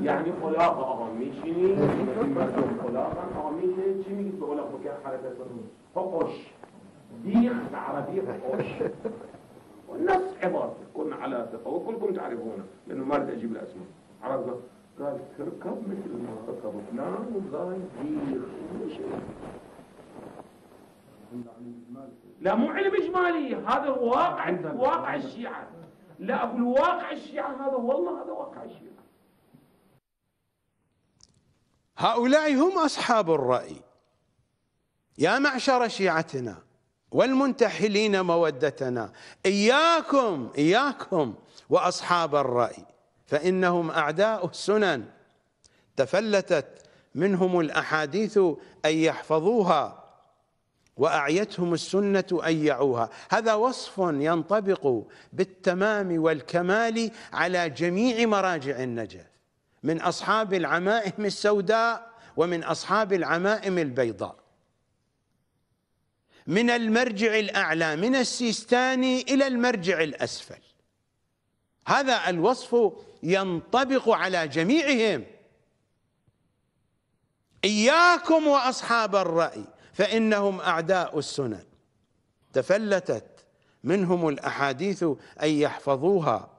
يعني خلاقه آمیشینی خلاقه مردم خلاق يقول لك میگید حركه خلاق فقش ديخ عربی فقش والنص عبارة كن على ثقة وكلكم تعرفونه لأنه ما أريد أجيب الأسماء عرفنا قال تركب مثل ما ركب فلان نعم، وظاهر دير لا مو علم إجمالي هذا واقع واقع الشيعة لا أقول واقع الشيعة هذا والله هذا واقع الشيعة هؤلاء هم أصحاب الرأي يا معشر شيعتنا والمنتحلين مودتنا إياكم إياكم وأصحاب الرأي فإنهم أعداء السنن تفلتت منهم الأحاديث أن يحفظوها وأعيتهم السنة أن يعوها هذا وصف ينطبق بالتمام والكمال على جميع مراجع النجف من أصحاب العمائم السوداء ومن أصحاب العمائم البيضاء من المرجع الأعلى من السيستاني إلى المرجع الأسفل هذا الوصف ينطبق على جميعهم إياكم وأصحاب الرأي فإنهم أعداء السنن تفلتت منهم الأحاديث أن يحفظوها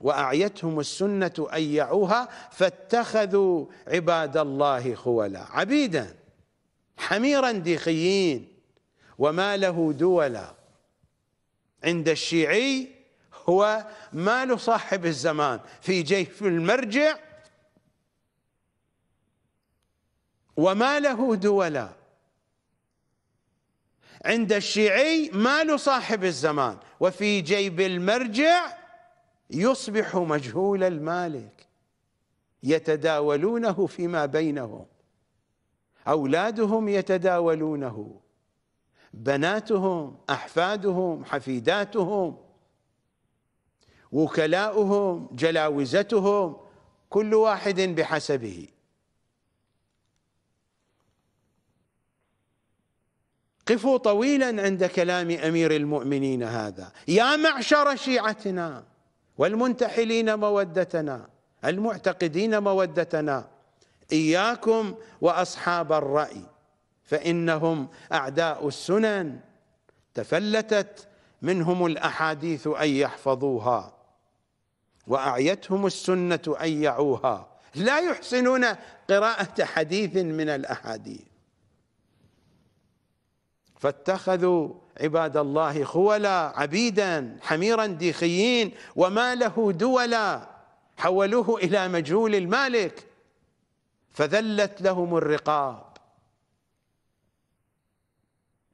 وأعيتهم السنة أن يعوها فاتخذوا عباد الله خولا عبيدا حميرا ديخيين وما له دولا عند الشيعي هو مال صاحب الزمان في جيف المرجع وما له دولا عند الشيعي مال صاحب الزمان وفي جيب المرجع يصبح مجهول المالك يتداولونه فيما بينهم أولادهم يتداولونه بناتهم أحفادهم حفيداتهم وكلاؤهم جلاوزتهم كل واحد بحسبه قفوا طويلا عند كلام أمير المؤمنين هذا يا معشر شيعتنا والمنتحلين مودتنا المعتقدين مودتنا إياكم وأصحاب الرأي فإنهم أعداء السنن تفلتت منهم الأحاديث أن يحفظوها وأعيتهم السنة أن يعوها لا يحسنون قراءة حديث من الأحاديث فاتخذوا عباد الله خولا عبيدا حميرا ديخيين وما له دولا حولوه إلى مجهول المالك فذلت لهم الرقاب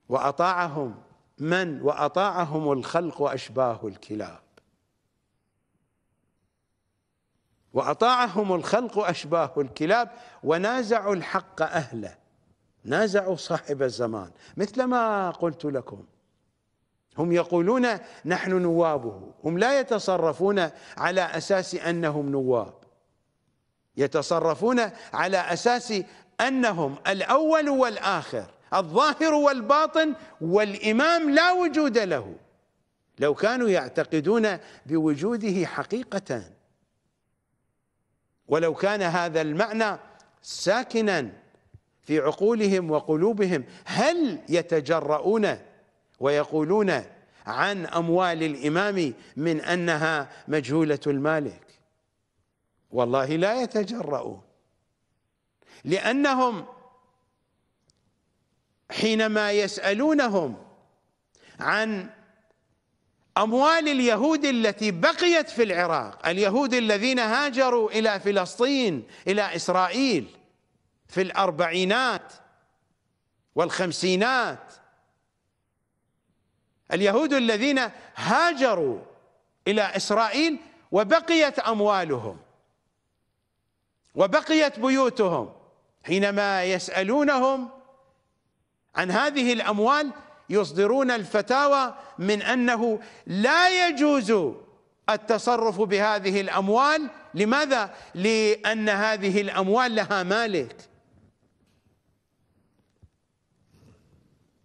وأطاعهم من وأطاعهم الخلق وأشباه الكلاب وأطاعهم الخلق أشباه الكلاب ونازعوا الحق أهله نازعوا صاحب الزمان مثل ما قلت لكم هم يقولون نحن نوابه هم لا يتصرفون على أساس أنهم نواب يتصرفون على أساس أنهم الأول والآخر الظاهر والباطن والامام لا وجود له لو كانوا يعتقدون بوجوده حقيقه ولو كان هذا المعنى ساكنا في عقولهم وقلوبهم هل يتجرؤون ويقولون عن اموال الامام من انها مجهوله المالك والله لا يتجرؤون لانهم حينما يسألونهم عن أموال اليهود التي بقيت في العراق اليهود الذين هاجروا إلى فلسطين إلى إسرائيل في الأربعينات والخمسينات اليهود الذين هاجروا إلى إسرائيل وبقيت أموالهم وبقيت بيوتهم حينما يسألونهم عن هذه الاموال يصدرون الفتاوى من انه لا يجوز التصرف بهذه الاموال لماذا؟ لان هذه الاموال لها مالك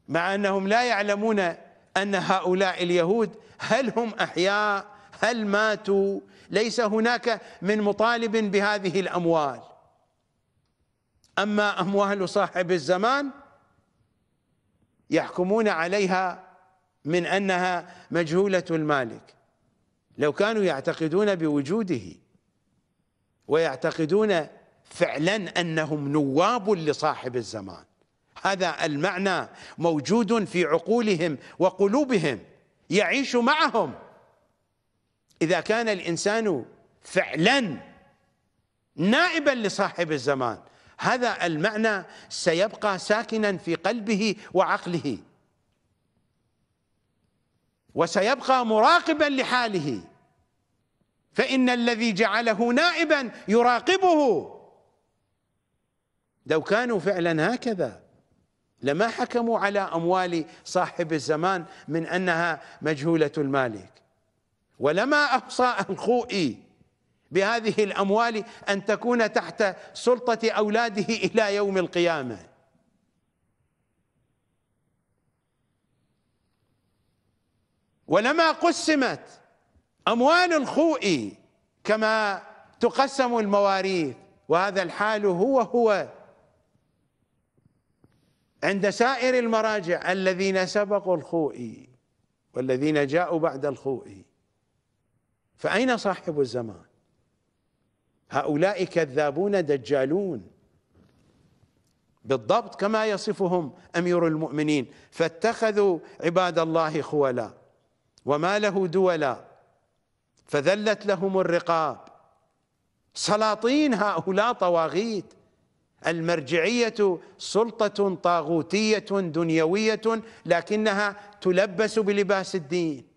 مع انهم لا يعلمون ان هؤلاء اليهود هل هم احياء؟ هل ماتوا؟ ليس هناك من مطالب بهذه الاموال اما اموال صاحب الزمان يحكمون عليها من أنها مجهولة المالك لو كانوا يعتقدون بوجوده ويعتقدون فعلا أنهم نواب لصاحب الزمان هذا المعنى موجود في عقولهم وقلوبهم يعيش معهم إذا كان الإنسان فعلا نائبا لصاحب الزمان هذا المعنى سيبقى ساكنا في قلبه وعقله وسيبقى مراقبا لحاله فإن الذي جعله نائبا يراقبه لو كانوا فعلا هكذا لما حكموا على أموال صاحب الزمان من أنها مجهولة المالك ولما أحصى الخوئي بهذه الاموال ان تكون تحت سلطه اولاده الى يوم القيامه ولما قسمت اموال الخوء كما تقسم المواريث وهذا الحال هو هو عند سائر المراجع الذين سبقوا الخوئي والذين جاءوا بعد الخوئي فأين صاحب الزمان هؤلاء كذابون دجالون بالضبط كما يصفهم امير المؤمنين فاتخذوا عباد الله خولا وما له دولا فذلت لهم الرقاب سلاطين هؤلاء طواغيت المرجعيه سلطه طاغوتيه دنيويه لكنها تلبس بلباس الدين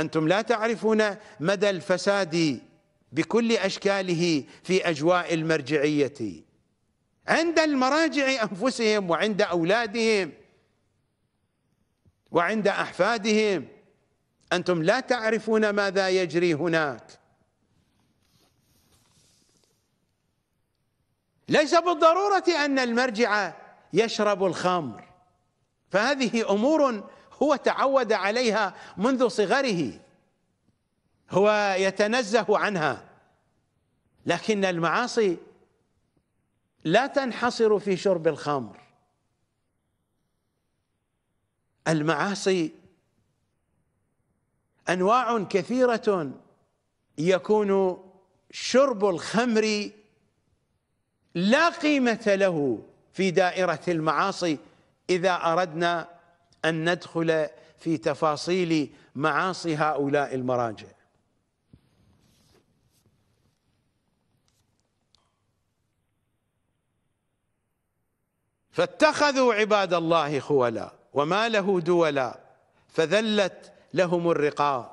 أنتم لا تعرفون مدى الفساد بكل أشكاله في أجواء المرجعية عند المراجع أنفسهم وعند أولادهم وعند أحفادهم أنتم لا تعرفون ماذا يجري هناك ليس بالضرورة أن المرجع يشرب الخمر فهذه أمور هو تعود عليها منذ صغره هو يتنزه عنها لكن المعاصي لا تنحصر في شرب الخمر المعاصي انواع كثيره يكون شرب الخمر لا قيمه له في دائره المعاصي اذا اردنا أن ندخل في تفاصيل معاصي هؤلاء المراجع فاتخذوا عباد الله خولا وما له دولا فذلت لهم الرقاب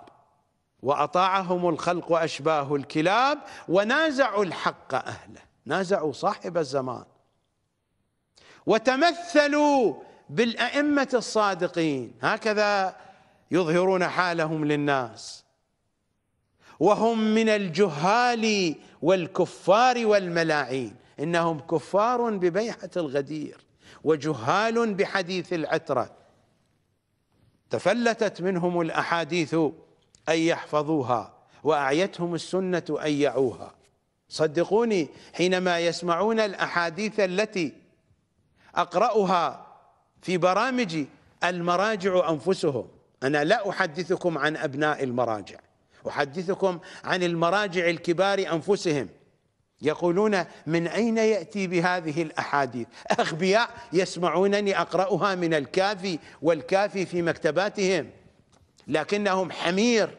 وأطاعهم الخلق أشباه الكلاب ونازعوا الحق أهله نازعوا صاحب الزمان وتمثلوا بالأئمة الصادقين هكذا يظهرون حالهم للناس وهم من الجهال والكفار والملاعين إنهم كفار ببيعة الغدير وجهال بحديث العترة تفلتت منهم الأحاديث أن يحفظوها وأعيتهم السنة أن يعوها صدقوني حينما يسمعون الأحاديث التي أقرأها في برامجي المراجع أنفسهم أنا لا أحدثكم عن أبناء المراجع أحدثكم عن المراجع الكبار أنفسهم يقولون من أين يأتي بهذه الأحاديث أغبياء يسمعونني أقرأها من الكافي والكافي في مكتباتهم لكنهم حمير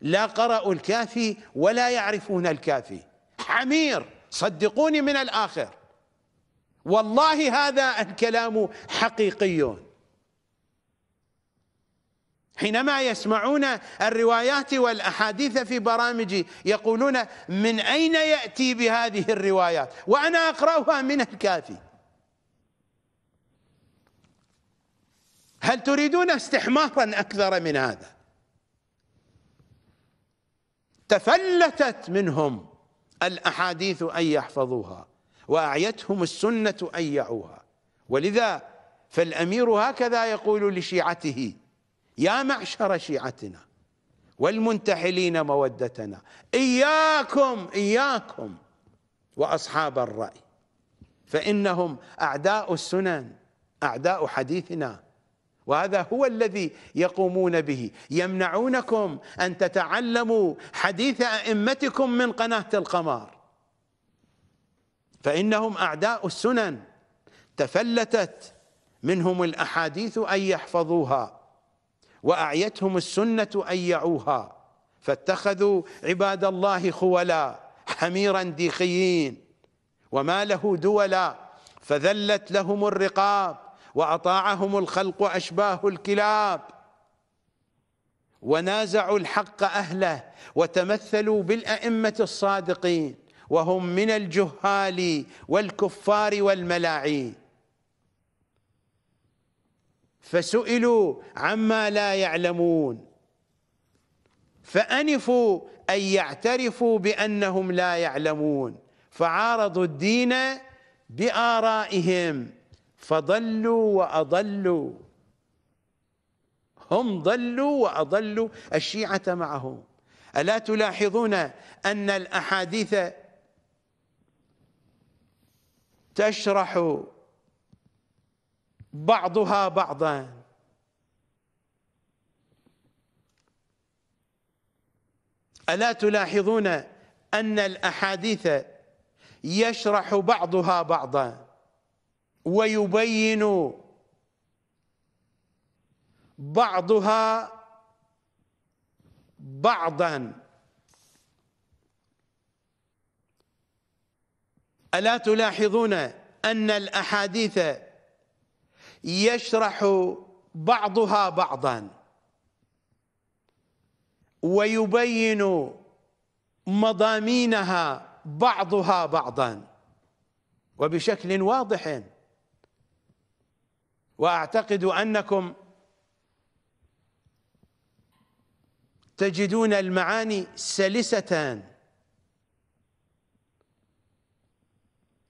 لا قرأوا الكافي ولا يعرفون الكافي حمير صدقوني من الآخر والله هذا الكلام حقيقي حينما يسمعون الروايات والأحاديث في برامجي يقولون من أين يأتي بهذه الروايات وأنا أقرأها من الكافي هل تريدون استحمارا أكثر من هذا تفلتت منهم الأحاديث أن يحفظوها وأعيتهم السنة أيعوها ولذا فالأمير هكذا يقول لشيعته يا معشر شيعتنا والمنتحلين مودتنا إياكم إياكم وأصحاب الرأي فإنهم أعداء السنن أعداء حديثنا وهذا هو الذي يقومون به يمنعونكم أن تتعلموا حديث أئمتكم من قناة القمر فإنهم أعداء السنن تفلتت منهم الأحاديث أن يحفظوها وأعيتهم السنة أن يعوها فاتخذوا عباد الله خولا حميرا ديخيين وما له دولا فذلت لهم الرقاب وأطاعهم الخلق أشباه الكلاب ونازعوا الحق أهله وتمثلوا بالأئمة الصادقين وهم من الجهال والكفار والملاعين فسئلوا عما لا يعلمون فأنفوا أن يعترفوا بأنهم لا يعلمون فعارضوا الدين بآرائهم فضلوا وأضلوا هم ضلوا وأضلوا الشيعة معهم ألا تلاحظون أن الأحاديث تشرح بعضها بعضا الا تلاحظون ان الاحاديث يشرح بعضها بعضا ويبين بعضها بعضا ألا تلاحظون أن الأحاديث يشرح بعضها بعضا ويبين مضامينها بعضها بعضا وبشكل واضح واعتقد انكم تجدون المعاني سلسه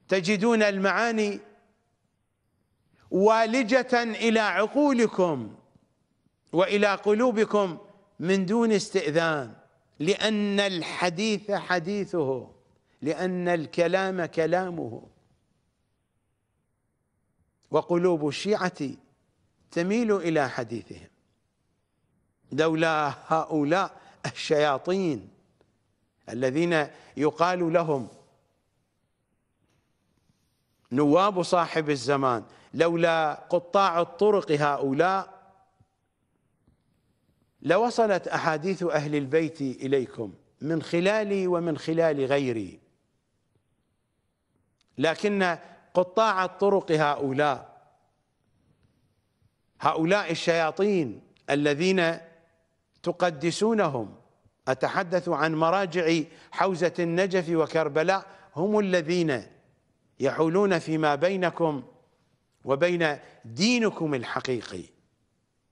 تجدون المعاني والجة إلى عقولكم وإلى قلوبكم من دون استئذان لأن الحديث حديثه لأن الكلام كلامه وقلوب الشيعة تميل إلى حديثهم لولا هؤلاء الشياطين الذين يقال لهم نواب صاحب الزمان لولا قطاع الطرق هؤلاء لوصلت أحاديث أهل البيت إليكم من خلالي ومن خلال غيري لكن قطاع الطرق هؤلاء هؤلاء الشياطين الذين تقدسونهم أتحدث عن مراجع حوزة النجف وكربلاء هم الذين يحولون فيما بينكم وبين دينكم الحقيقي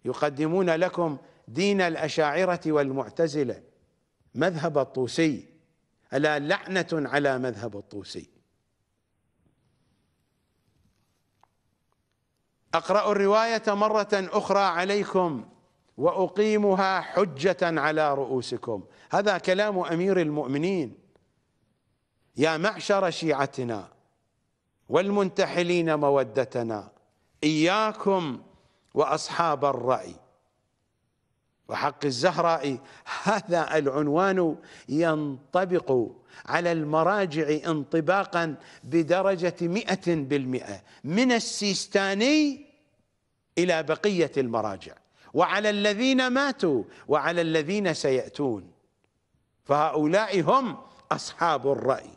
يقدمون لكم دين الأشاعرة والمعتزلة مذهب الطوسي ألا لعنة على مذهب الطوسي أقرأ الرواية مرة أخرى عليكم وأقيمها حجة على رؤوسكم هذا كلام أمير المؤمنين يا معشر شيعتنا والمنتحلين مودتنا إياكم وأصحاب الرأي وحق الزهراء هذا العنوان ينطبق على المراجع انطباقا بدرجة مئة بالمئة من السيستاني إلى بقية المراجع وعلى الذين ماتوا وعلى الذين سيأتون فهؤلاء هم أصحاب الرأي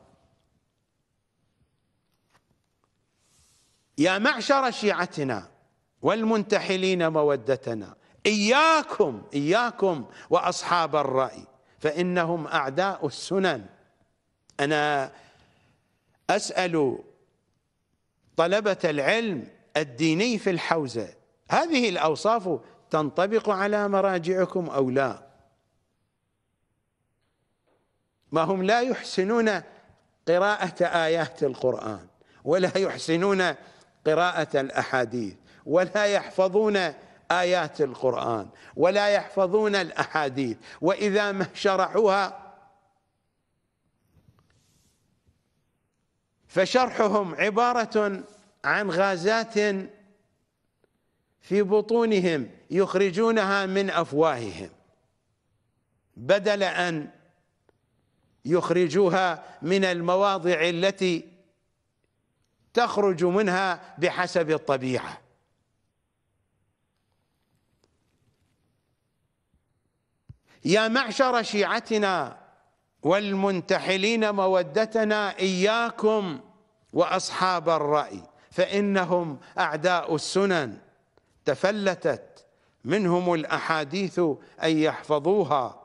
يا معشر شيعتنا والمنتحلين مودتنا إياكم إياكم وأصحاب الرأي فإنهم أعداء السنن أنا أسأل طلبة العلم الديني في الحوزة هذه الأوصاف تنطبق على مراجعكم أو لا ما هم لا يحسنون قراءة آيات القرآن ولا يحسنون قراءة الأحاديث ولا يحفظون آيات القرآن ولا يحفظون الأحاديث وإذا ما شرحوها فشرحهم عبارة عن غازات في بطونهم يخرجونها من أفواههم بدل أن يخرجوها من المواضع التي تخرج منها بحسب الطبيعه يا معشر شيعتنا والمنتحلين مودتنا اياكم واصحاب الراي فانهم اعداء السنن تفلتت منهم الاحاديث ان يحفظوها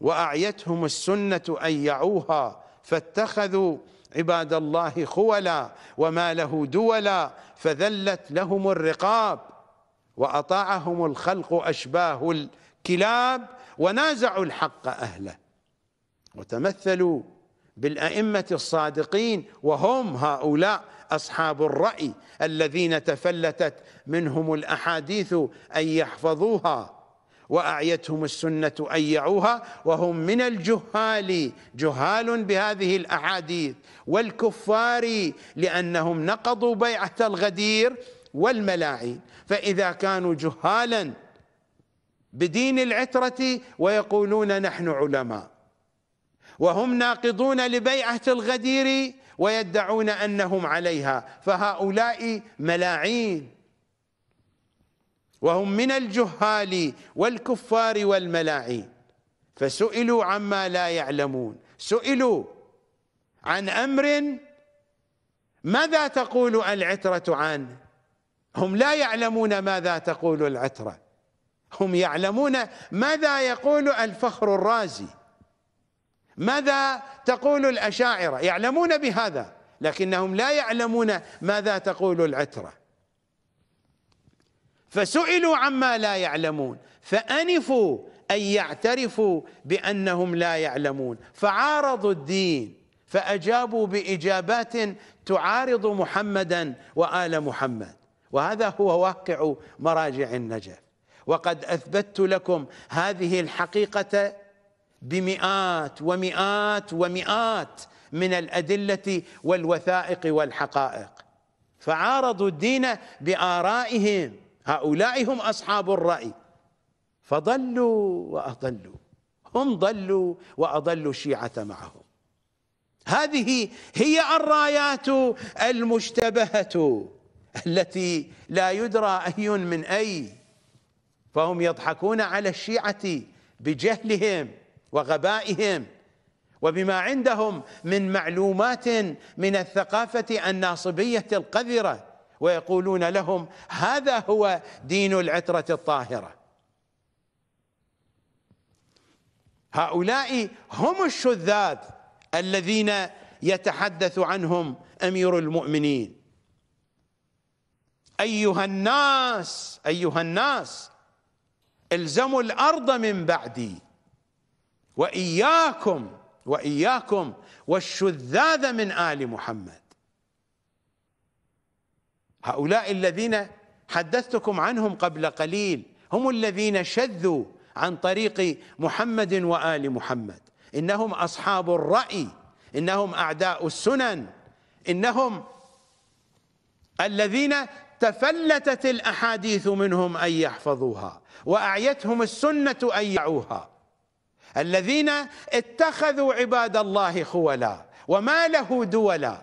واعيتهم السنه ان يعوها فاتخذوا عباد الله خولا وما له دولا فذلت لهم الرقاب وأطاعهم الخلق أشباه الكلاب ونازعوا الحق أهله وتمثلوا بالأئمة الصادقين وهم هؤلاء أصحاب الرأي الذين تفلتت منهم الأحاديث أن يحفظوها وأعيتهم السنة أيعوها وهم من الجهال جهال بهذه الأحاديث والكفار لأنهم نقضوا بيعة الغدير والملاعين فإذا كانوا جهالا بدين العترة ويقولون نحن علماء وهم ناقضون لبيعة الغدير ويدعون أنهم عليها فهؤلاء ملاعين وهم من الجهال والكفار والملاعين فسئلوا عما لا يعلمون سئلوا عن أمر ماذا تقول العترة عنه هم لا يعلمون ماذا تقول العترة هم يعلمون ماذا يقول الفخر الرازي ماذا تقول الأشاعرة يعلمون بهذا لكنهم لا يعلمون ماذا تقول العتره فسئلوا عما لا يعلمون فأنفوا أن يعترفوا بأنهم لا يعلمون فعارضوا الدين فأجابوا بإجابات تعارض محمدا وآل محمد وهذا هو واقع مراجع النجف وقد أثبتت لكم هذه الحقيقة بمئات ومئات ومئات من الأدلة والوثائق والحقائق فعارضوا الدين بآرائهم هؤلاء هم أصحاب الرأي فضلوا وأضلوا هم ضلوا وأضلوا الشيعة معهم هذه هي الرايات المشتبهة التي لا يدرى أي من أي فهم يضحكون على الشيعة بجهلهم وغبائهم وبما عندهم من معلومات من الثقافة الناصبية القذرة ويقولون لهم هذا هو دين العترة الطاهرة هؤلاء هم الشذاذ الذين يتحدث عنهم أمير المؤمنين أيها الناس أيها الناس الزموا الأرض من بعدي وإياكم وإياكم والشذاذ من آل محمد هؤلاء الذين حدثتكم عنهم قبل قليل هم الذين شذوا عن طريق محمد وال محمد انهم اصحاب الراي انهم اعداء السنن انهم الذين تفلتت الاحاديث منهم ان يحفظوها واعيتهم السنه ان يعوها الذين اتخذوا عباد الله خولا وما له دولا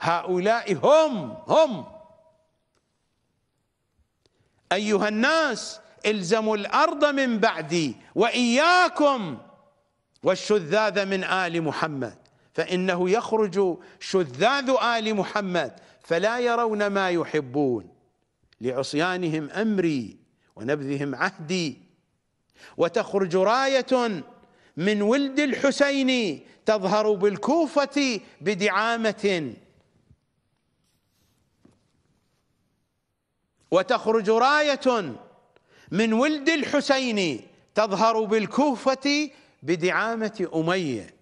هؤلاء هم هم ايها الناس الزموا الارض من بعدي واياكم والشذاذ من ال محمد فانه يخرج شذاذ ال محمد فلا يرون ما يحبون لعصيانهم امري ونبذهم عهدي وتخرج رايه من ولد الحسين تظهر بالكوفه بدعامه وتخرج راية من ولد الحسين تظهر بالكوفة بدعامة أمية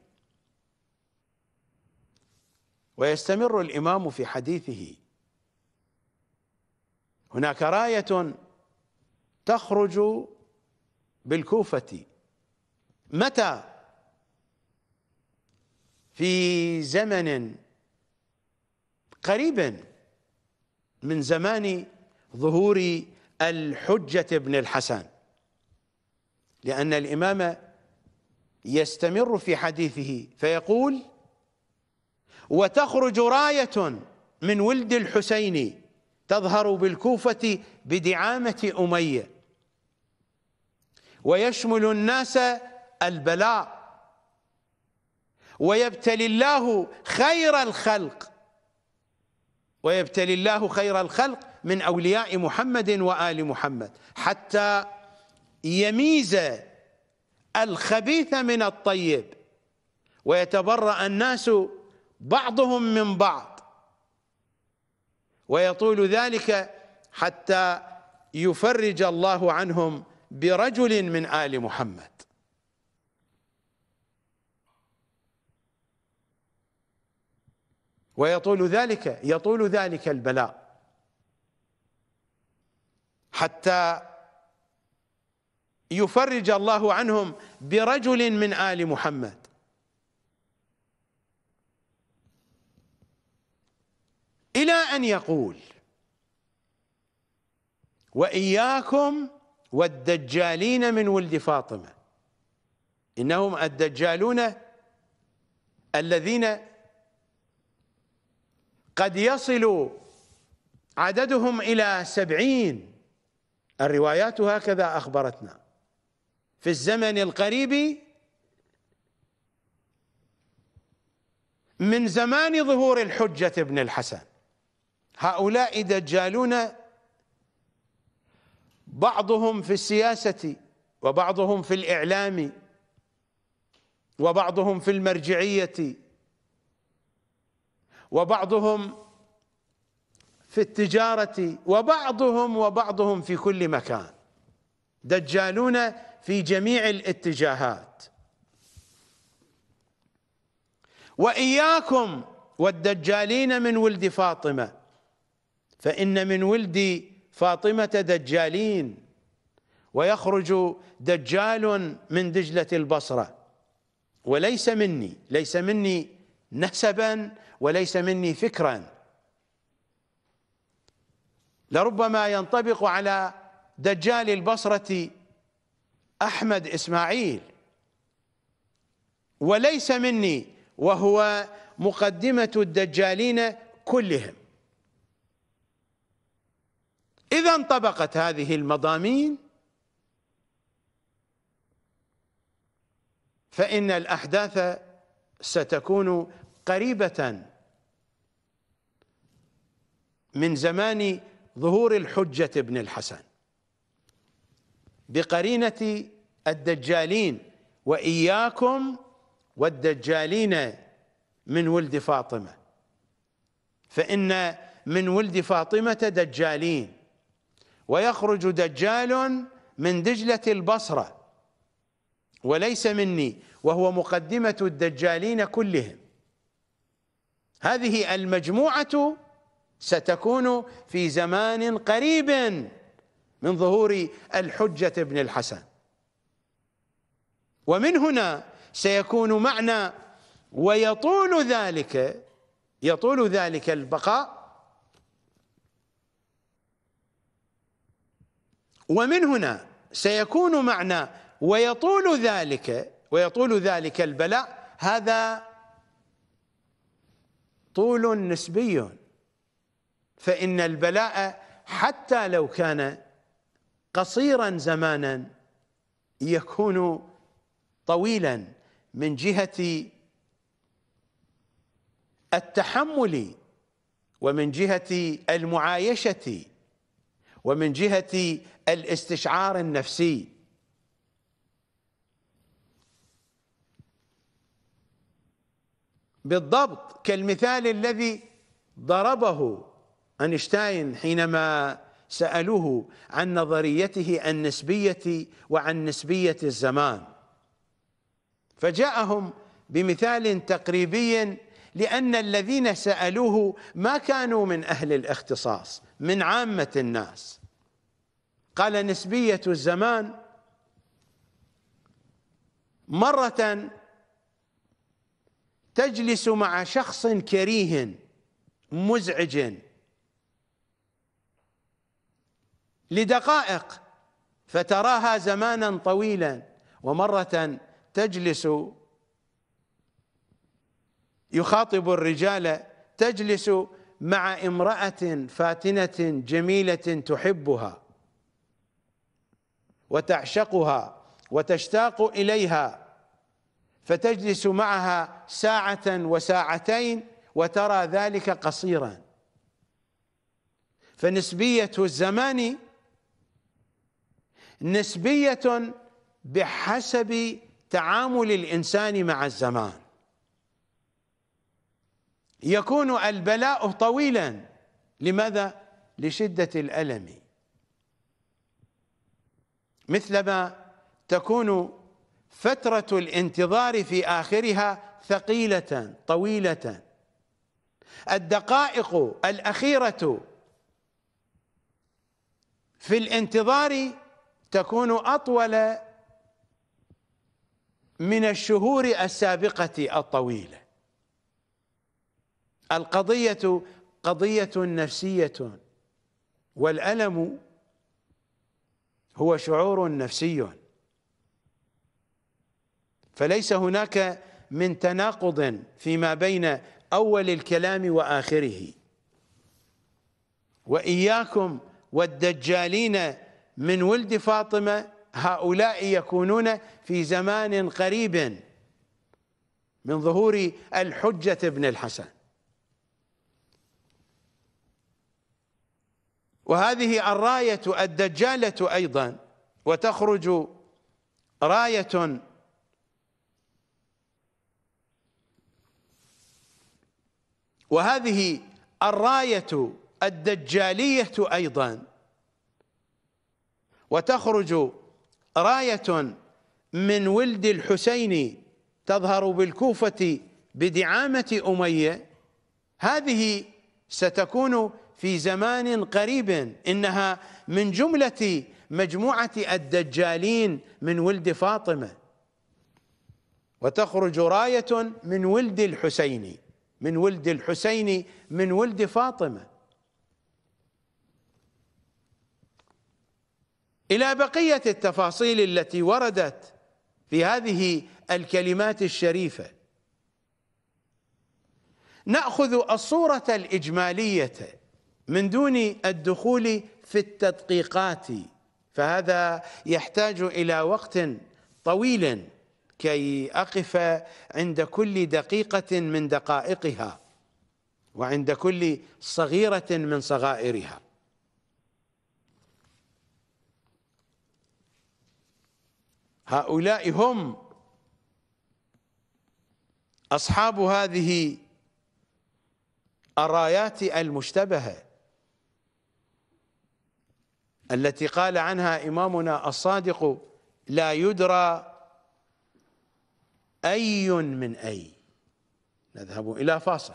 ويستمر الإمام في حديثه هناك راية تخرج بالكوفة متى في زمن قريب من زمان ظهور الحجة ابن الحسن لأن الإمام يستمر في حديثه فيقول وتخرج راية من ولد الحسين تظهر بالكوفة بدعامة أمية ويشمل الناس البلاء ويبتلي الله خير الخلق ويبتلي الله خير الخلق من أولياء محمد وآل محمد حتى يميز الخبيث من الطيب ويتبرأ الناس بعضهم من بعض ويطول ذلك حتى يفرج الله عنهم برجل من آل محمد ويطول ذلك يطول ذلك البلاء حتى يفرج الله عنهم برجل من آل محمد إلى أن يقول وإياكم والدجالين من ولد فاطمة إنهم الدجالون الذين قد يصل عددهم إلى سبعين الروايات هكذا أخبرتنا في الزمن القريب من زمان ظهور الحجة ابن الحسن هؤلاء دجالون بعضهم في السياسة وبعضهم في الإعلام وبعضهم في المرجعية وبعضهم في التجارة وبعضهم وبعضهم في كل مكان دجالون في جميع الاتجاهات وإياكم والدجالين من ولد فاطمة فإن من ولد فاطمة دجالين ويخرج دجال من دجلة البصرة وليس مني ليس مني نسبا وليس مني فكرا لربما ينطبق على دجال البصرة أحمد إسماعيل وليس مني وهو مقدمة الدجالين كلهم إذا انطبقت هذه المضامين فإن الأحداث ستكون قريبة من زمان ظهور الحجة ابن الحسن بقرينة الدجالين وإياكم والدجالين من ولد فاطمة فإن من ولد فاطمة دجالين ويخرج دجال من دجلة البصرة وليس مني وهو مقدمة الدجالين كلهم هذه المجموعة ستكون في زمان قريب من ظهور الحجة ابن الحسن ومن هنا سيكون معنى ويطول ذلك يطول ذلك البقاء ومن هنا سيكون معنى ويطول ذلك ويطول ذلك البلاء هذا طول نسبي فإن البلاء حتى لو كان قصيرا زمانا يكون طويلا من جهة التحمل ومن جهة المعايشة ومن جهة الاستشعار النفسي بالضبط كالمثال الذي ضربه أينشتاين حينما سألوه عن نظريته النسبية وعن نسبية الزمان فجاءهم بمثال تقريبي لأن الذين سألوه ما كانوا من أهل الاختصاص من عامة الناس قال نسبية الزمان مرة تجلس مع شخص كريه مزعج لدقائق فتراها زمانا طويلا ومرة تجلس يخاطب الرجال تجلس مع امرأة فاتنة جميلة تحبها وتعشقها وتشتاق إليها فتجلس معها ساعة وساعتين وترى ذلك قصيرا فنسبية الزمان نسبية بحسب تعامل الإنسان مع الزمان يكون البلاء طويلا لماذا؟ لشدة الألم مثلما تكون فترة الانتظار في آخرها ثقيلة طويلة الدقائق الأخيرة في الانتظار تكون أطول من الشهور السابقة الطويلة القضية قضية نفسية والألم هو شعور نفسي فليس هناك من تناقض فيما بين أول الكلام وآخره وإياكم والدجالين من ولد فاطمة هؤلاء يكونون في زمان قريب من ظهور الحجة ابن الحسن وهذه الراية الدجالة أيضا وتخرج راية وهذه الراية الدجالية أيضا وتخرج راية من ولد الحسين تظهر بالكوفة بدعامة أمية هذه ستكون في زمان قريب إنها من جملة مجموعة الدجالين من ولد فاطمة وتخرج راية من ولد الحسين من ولد الحسين من ولد فاطمة إلى بقية التفاصيل التي وردت في هذه الكلمات الشريفة نأخذ الصورة الإجمالية من دون الدخول في التدقيقات فهذا يحتاج إلى وقت طويل كي أقف عند كل دقيقة من دقائقها وعند كل صغيرة من صغائرها هؤلاء هم أصحاب هذه الرايات المشتبهة التي قال عنها إمامنا الصادق لا يدرى أي من أي نذهب إلى فاصل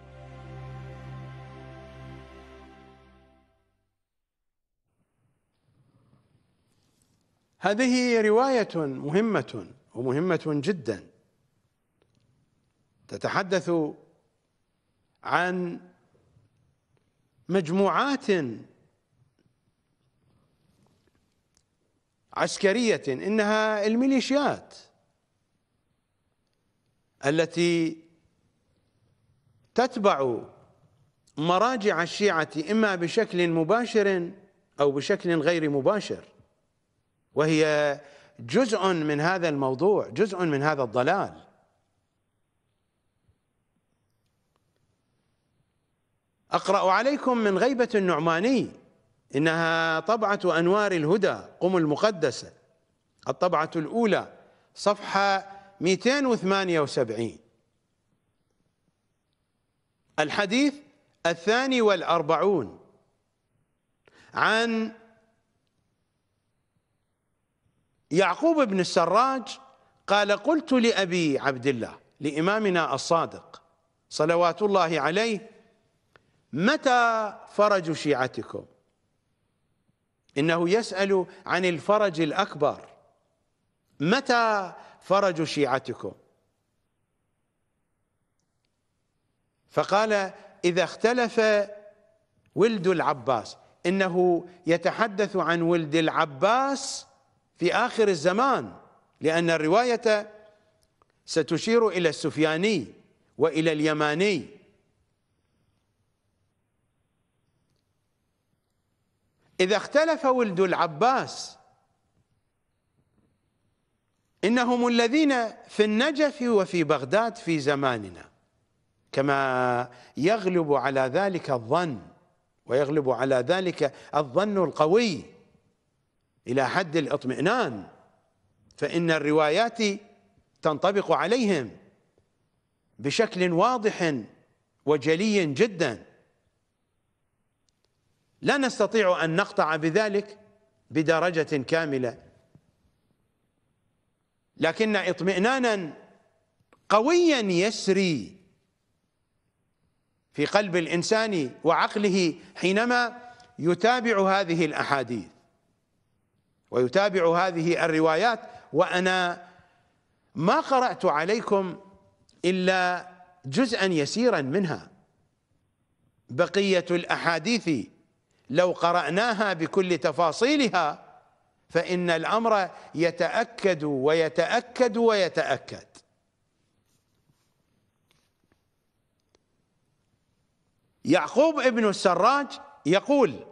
هذه رواية مهمة ومهمة جدا تتحدث عن مجموعات عسكرية إنها الميليشيات التي تتبع مراجع الشيعة إما بشكل مباشر أو بشكل غير مباشر وهي جزء من هذا الموضوع جزء من هذا الضلال أقرأ عليكم من غيبة النعماني إنها طبعة أنوار الهدى قم المقدسة الطبعة الأولى صفحة 278 الحديث الثاني والأربعون عن يعقوب بن السراج قال قلت لأبي عبد الله لإمامنا الصادق صلوات الله عليه متى فرج شيعتكم إنه يسأل عن الفرج الأكبر متى فرج شيعتكم فقال إذا اختلف ولد العباس إنه يتحدث عن ولد العباس في آخر الزمان لأن الرواية ستشير إلى السفياني وإلى اليماني إذا اختلف ولد العباس إنهم الذين في النجف وفي بغداد في زماننا كما يغلب على ذلك الظن ويغلب على ذلك الظن القوي إلى حد الاطمئنان فإن الروايات تنطبق عليهم بشكل واضح وجلي جدا لا نستطيع أن نقطع بذلك بدرجة كاملة لكن اطمئنانا قويا يسري في قلب الإنسان وعقله حينما يتابع هذه الأحاديث ويتابع هذه الروايات وأنا ما قرأت عليكم إلا جزءا يسيرا منها بقية الأحاديث لو قرأناها بكل تفاصيلها فإن الأمر يتأكد ويتأكد ويتأكد يعقوب ابن السراج يقول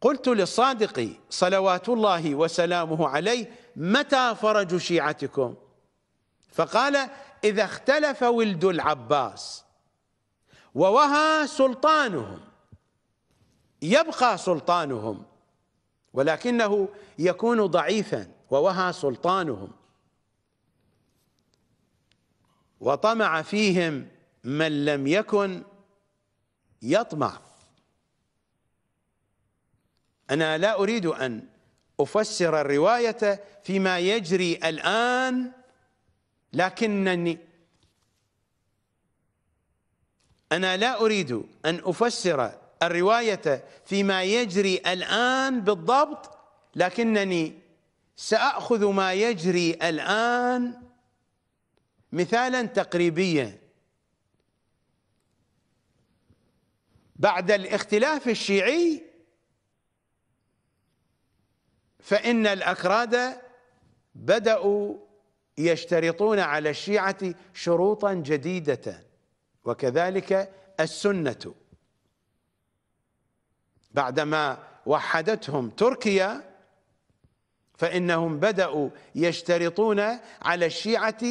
قلت للصادق صلوات الله وسلامه عليه متى فرج شيعتكم فقال إذا اختلف ولد العباس ووهى سلطانهم يبقى سلطانهم ولكنه يكون ضعيفا ووهى سلطانهم وطمع فيهم من لم يكن يطمع أنا لا أريد أن أفسر الرواية فيما يجري الآن لكنني أنا لا أريد أن أفسر الرواية فيما يجري الآن بالضبط لكنني سأخذ ما يجري الآن مثالا تقريبيا بعد الاختلاف الشيعي فإن الأكراد بدأوا يشترطون على الشيعة شروطا جديدة وكذلك السنة بعدما وحدتهم تركيا فإنهم بدأوا يشترطون على الشيعة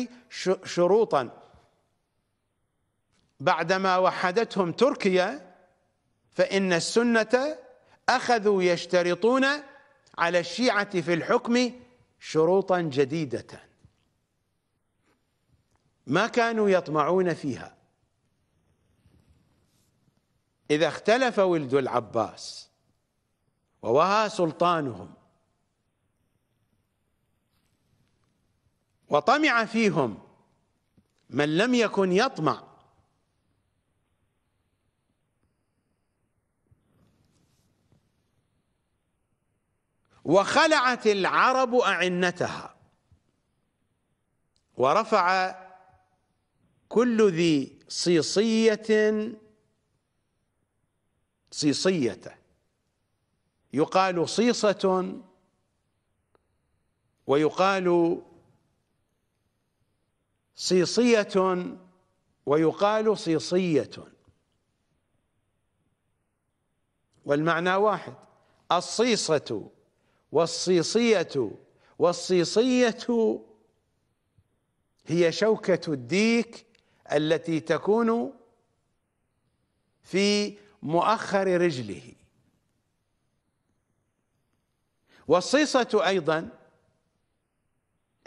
شروطا بعدما وحدتهم تركيا فإن السنة أخذوا يشترطون على الشيعة في الحكم شروطا جديدة ما كانوا يطمعون فيها إذا اختلف ولد العباس ووهى سلطانهم وطمع فيهم من لم يكن يطمع وخلعت العرب أعنتها ورفع كل ذي صيصية صيصيته يقال صيصة ويقال صيصية ويقال صيصية والمعنى واحد الصيصة والصيصية والصيصية هي شوكة الديك التي تكون في مؤخر رجله والصيصة أيضا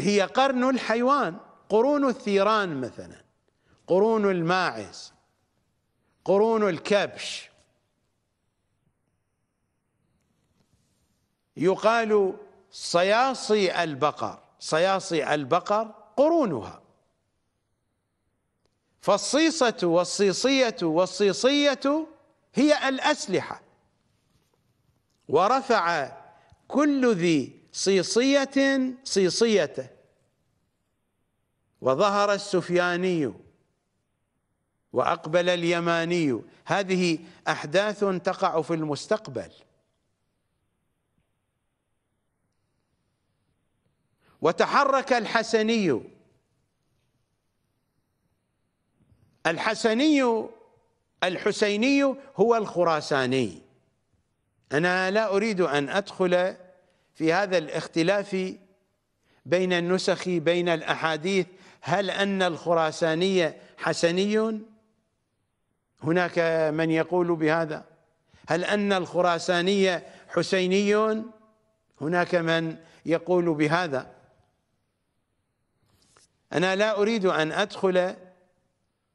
هي قرن الحيوان قرون الثيران مثلا قرون الماعز قرون الكبش يقال صياصي البقر صياصي البقر قرونها فالصيصة والصيصية والصيصية هي الأسلحة ورفع كل ذي صيصية صيصيته وظهر السفياني وأقبل اليماني هذه أحداث تقع في المستقبل وتحرك الحسني الحسني الحسيني هو الخراساني أنا لا أريد أن أدخل في هذا الاختلاف بين النسخ بين الأحاديث هل أن الخراساني حسني هناك من يقول بهذا هل أن الخراساني حسيني هناك من يقول بهذا أنا لا أريد أن أدخل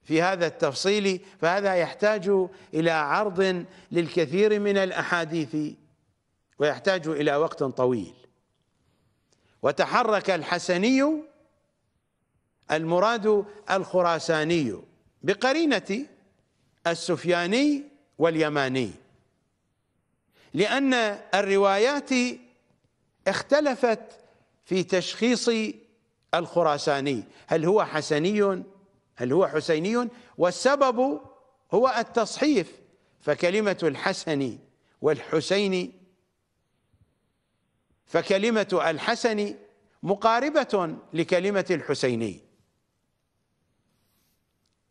في هذا التفصيل فهذا يحتاج إلى عرض للكثير من الأحاديث ويحتاج إلى وقت طويل وتحرك الحسني المراد الخراساني بقرينة السفياني واليماني لأن الروايات اختلفت في تشخيص الخراساني هل هو حسني هل هو حسيني والسبب هو التصحيف فكلمة الحسن والحسين فكلمة الحسن مقاربة لكلمة الحسيني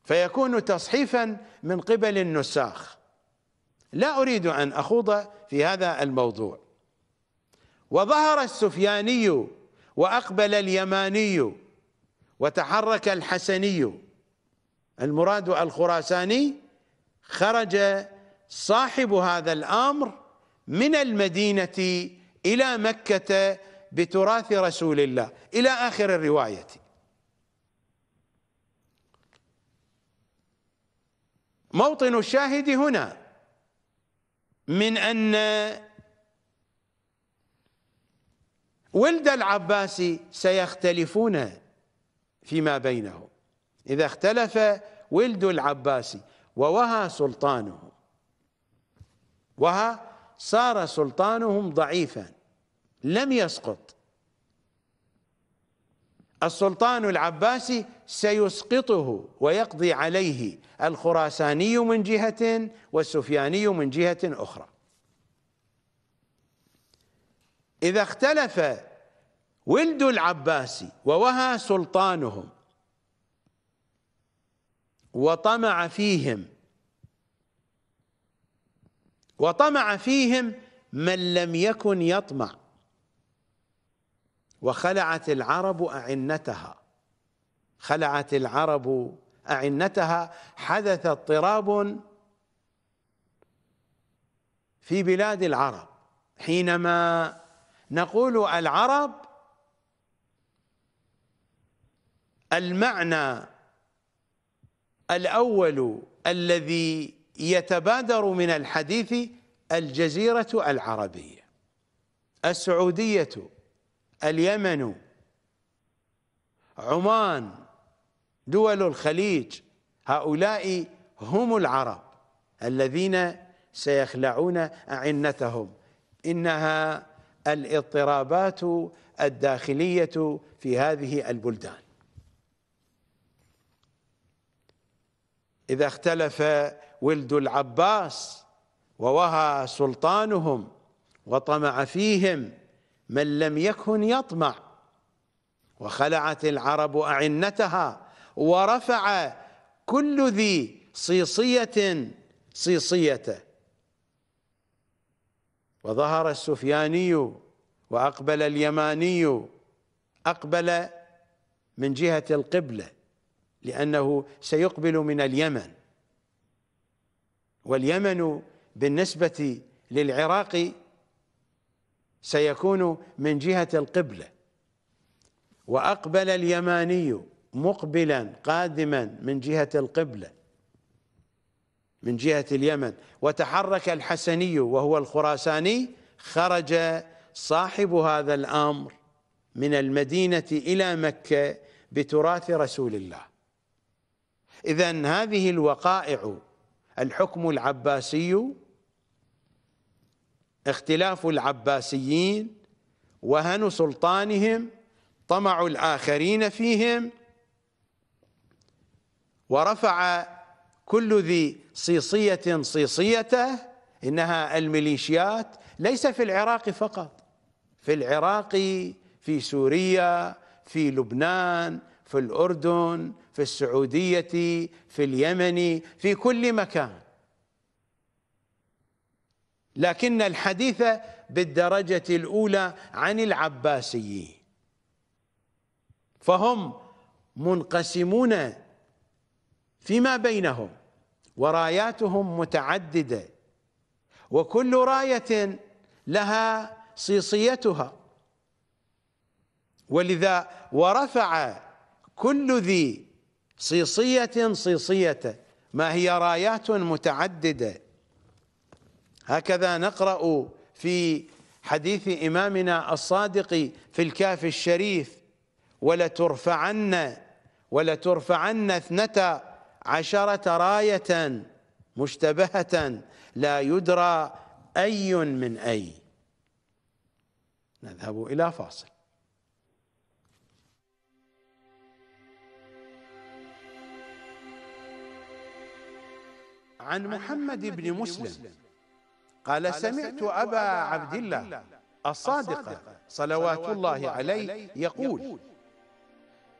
فيكون تصحيفا من قبل النساخ لا أريد أن أخوض في هذا الموضوع وظهر السفياني وأقبل اليماني وتحرك الحسني المراد الخراساني خرج صاحب هذا الأمر من المدينة إلى مكة بتراث رسول الله إلى آخر الرواية موطن الشاهد هنا من أن ولد العباسي سيختلفون فيما بينهم إذا اختلف ولد العباسي ووهى سلطانهم وها صار سلطانهم ضعيفا لم يسقط السلطان العباسي سيسقطه ويقضي عليه الخراساني من جهة والسفياني من جهة أخرى إذا اختلف ولد العباس ووهى سلطانهم وطمع فيهم وطمع فيهم من لم يكن يطمع وخلعت العرب أعنتها خلعت العرب أعنتها حدث اضطراب في بلاد العرب حينما نقول العرب المعنى الأول الذي يتبادر من الحديث الجزيرة العربية السعودية اليمن عمان دول الخليج هؤلاء هم العرب الذين سيخلعون أعنتهم إنها الاضطرابات الداخلية في هذه البلدان إذا اختلف ولد العباس ووهى سلطانهم وطمع فيهم من لم يكن يطمع وخلعت العرب أعنتها ورفع كل ذي صيصية صيصيته وظهر السفياني وأقبل اليماني أقبل من جهة القبلة لأنه سيقبل من اليمن واليمن بالنسبة للعراق سيكون من جهة القبلة وأقبل اليماني مقبلا قادما من جهة القبلة من جهة اليمن وتحرك الحسني وهو الخراساني خرج صاحب هذا الأمر من المدينة إلى مكة بتراث رسول الله إذا هذه الوقائع الحكم العباسي اختلاف العباسيين وهن سلطانهم طمع الآخرين فيهم ورفع كل ذي صيصية صيصيته إنها الميليشيات ليس في العراق فقط في العراق في سوريا في لبنان في الأردن في السعودية في اليمن في كل مكان لكن الحديث بالدرجة الأولى عن العباسيين فهم منقسمون فيما بينهم وراياتهم متعدده وكل رايه لها صيصيتها ولذا ورفع كل ذي صيصيه صيصيته ما هي رايات متعدده هكذا نقرا في حديث امامنا الصادق في الكاف الشريف ولترفعن ولترفعن اثنتا عشرة راية مشتبهة لا يدرى أي من أي نذهب إلى فاصل عن محمد بن مسلم قال سمعت أبا عبد الله الصادق صلوات الله عليه يقول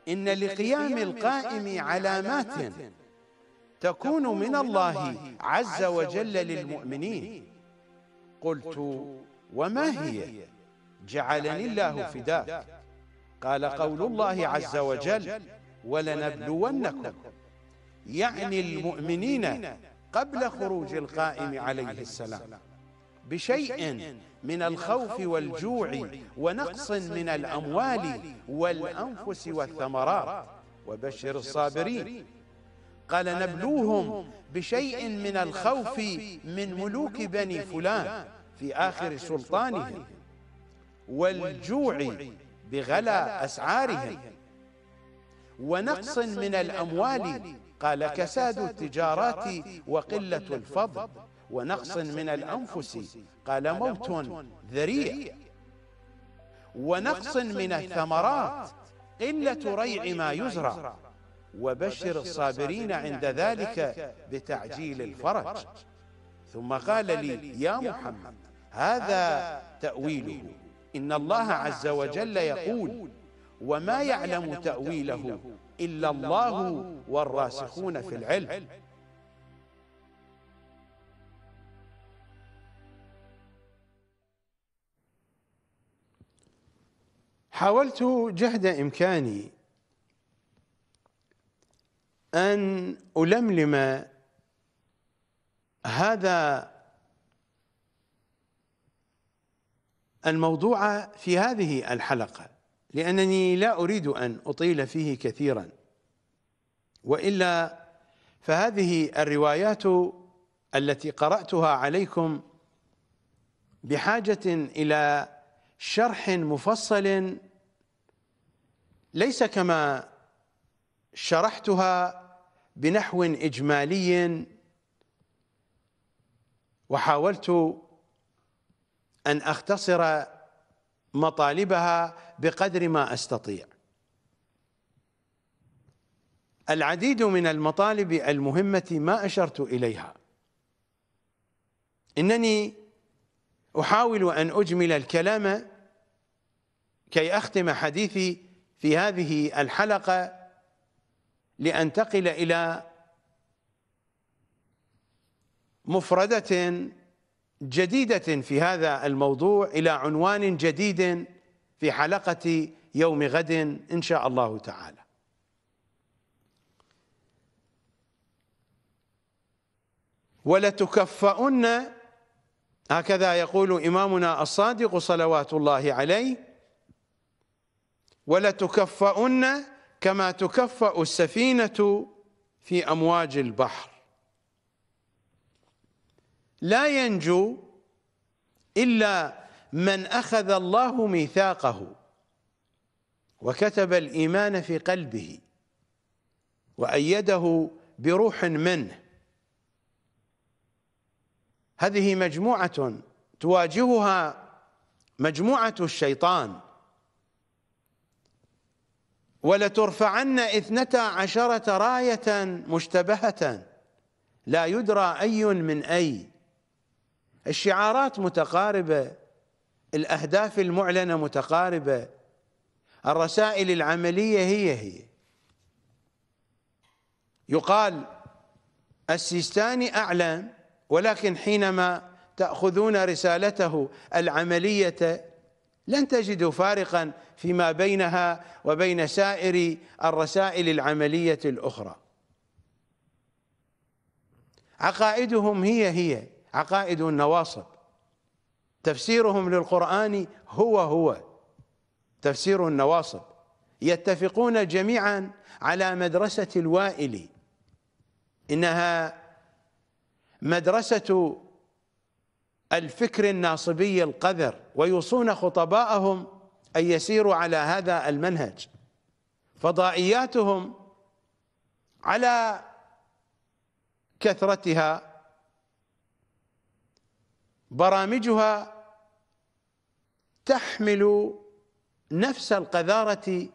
إن لقيام القائم علامات تكون من الله عز وجل للمؤمنين قلت وما هي جعلني الله فداك قال قول الله عز وجل ولنبلونكم يعني المؤمنين يعني قبل خروج القائم عليه السلام بشيء من الخوف والجوع ونقص من الأموال والأنفس والثمرات وبشر الصابرين قال نبلوهم بشيء من الخوف من ملوك بني فلان في آخر سلطانهم والجوع بغلا أسعارهم ونقص من الأموال قال كساد التجارات وقلة الفضل ونقص من الأنفس قال موت ذريع ونقص من الثمرات قلة ريع ما يزرع وبشر الصابرين عند ذلك بتعجيل الفرج ثم قال لي يا محمد هذا تأويله إن الله عز وجل يقول وما يعلم تأويله إلا الله والراسخون في العلم حاولت جهد إمكاني أن ألملم هذا الموضوع في هذه الحلقة لأنني لا أريد أن أطيل فيه كثيرا وإلا فهذه الروايات التي قرأتها عليكم بحاجة إلى شرح مفصل ليس كما شرحتها بنحو إجمالي وحاولت أن أختصر مطالبها بقدر ما أستطيع العديد من المطالب المهمة ما أشرت إليها إنني أحاول أن أجمل الكلام كي أختم حديثي في هذه الحلقة لأنتقل إلى مفردة جديدة في هذا الموضوع إلى عنوان جديد في حلقة يوم غد إن شاء الله تعالى ولتكفؤن هكذا يقول إمامنا الصادق صلوات الله عليه ولتكفؤن كما تكفأ السفينة في أمواج البحر لا ينجو إلا من أخذ الله ميثاقه وكتب الإيمان في قلبه وأيده بروح منه هذه مجموعة تواجهها مجموعة الشيطان ولترفعن اثنتا عشرة راية مشتبهة لا يدرى أي من أي الشعارات متقاربة الأهداف المعلنة متقاربة الرسائل العملية هي هي يقال السيستاني أعلم ولكن حينما تأخذون رسالته العملية لن تجد فارقا فيما بينها وبين سائر الرسائل العملية الأخرى عقائدهم هي هي عقائد النواصب تفسيرهم للقرآن هو هو تفسير النواصب يتفقون جميعا على مدرسة الوائل إنها مدرسة الفكر الناصبي القذر ويوصون خطباءهم أن يسيروا على هذا المنهج فضائياتهم على كثرتها برامجها تحمل نفس القذارة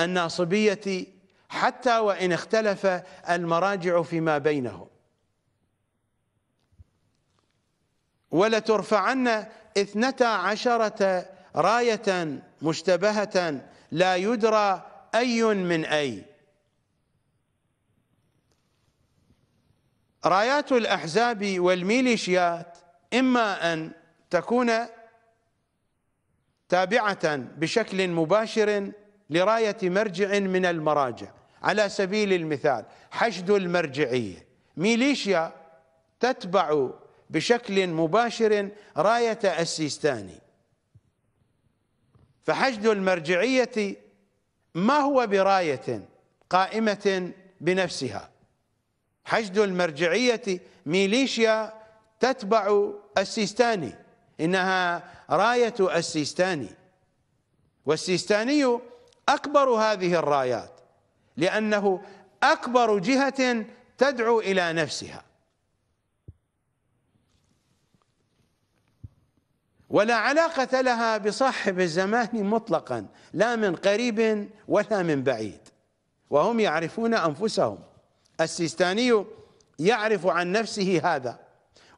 الناصبية حتى وإن اختلف المراجع فيما بينهم ولترفعن اثنتا عشرة راية مشتبهة لا يدرى أي من أي رايات الأحزاب والميليشيات إما أن تكون تابعة بشكل مباشر لراية مرجع من المراجع على سبيل المثال حشد المرجعية ميليشيا تتبع بشكل مباشر راية السيستاني فحشد المرجعية ما هو براية قائمة بنفسها حشد المرجعية ميليشيا تتبع السيستاني إنها راية السيستاني والسيستاني أكبر هذه الرايات لأنه أكبر جهة تدعو إلى نفسها ولا علاقة لها بصاحب الزمان مطلقا لا من قريب ولا من بعيد وهم يعرفون أنفسهم السيستاني يعرف عن نفسه هذا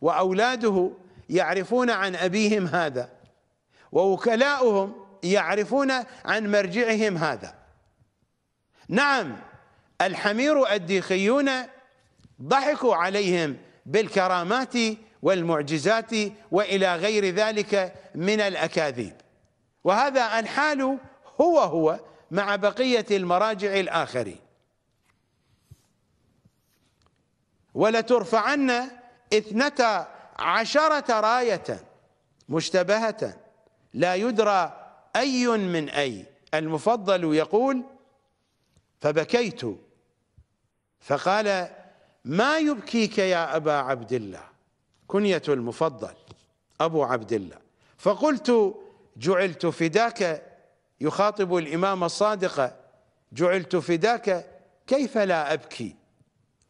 وأولاده يعرفون عن أبيهم هذا ووكلاؤهم يعرفون عن مرجعهم هذا نعم الحمير الديخيون ضحكوا عليهم بالكرامات والمعجزات والى غير ذلك من الاكاذيب وهذا الحال هو هو مع بقيه المراجع الاخرين ولترفعن اثنتا عشره رايه مشتبهه لا يدرى اي من اي المفضل يقول فبكيت فقال ما يبكيك يا ابا عبد الله كنية المفضل أبو عبد الله فقلت جعلت فداك يخاطب الإمام الصادق جعلت فداك كيف لا أبكي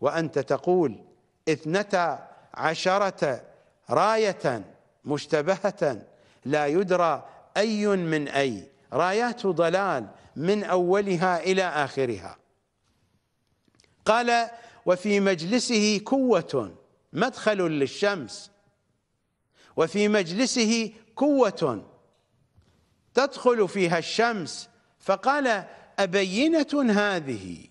وأنت تقول اثنتا عشرة راية مشتبهة لا يدرى أي من أي رايات ضلال من أولها إلى آخرها قال وفي مجلسه كوة مدخل للشمس وفي مجلسه قوة تدخل فيها الشمس فقال أبينة هذه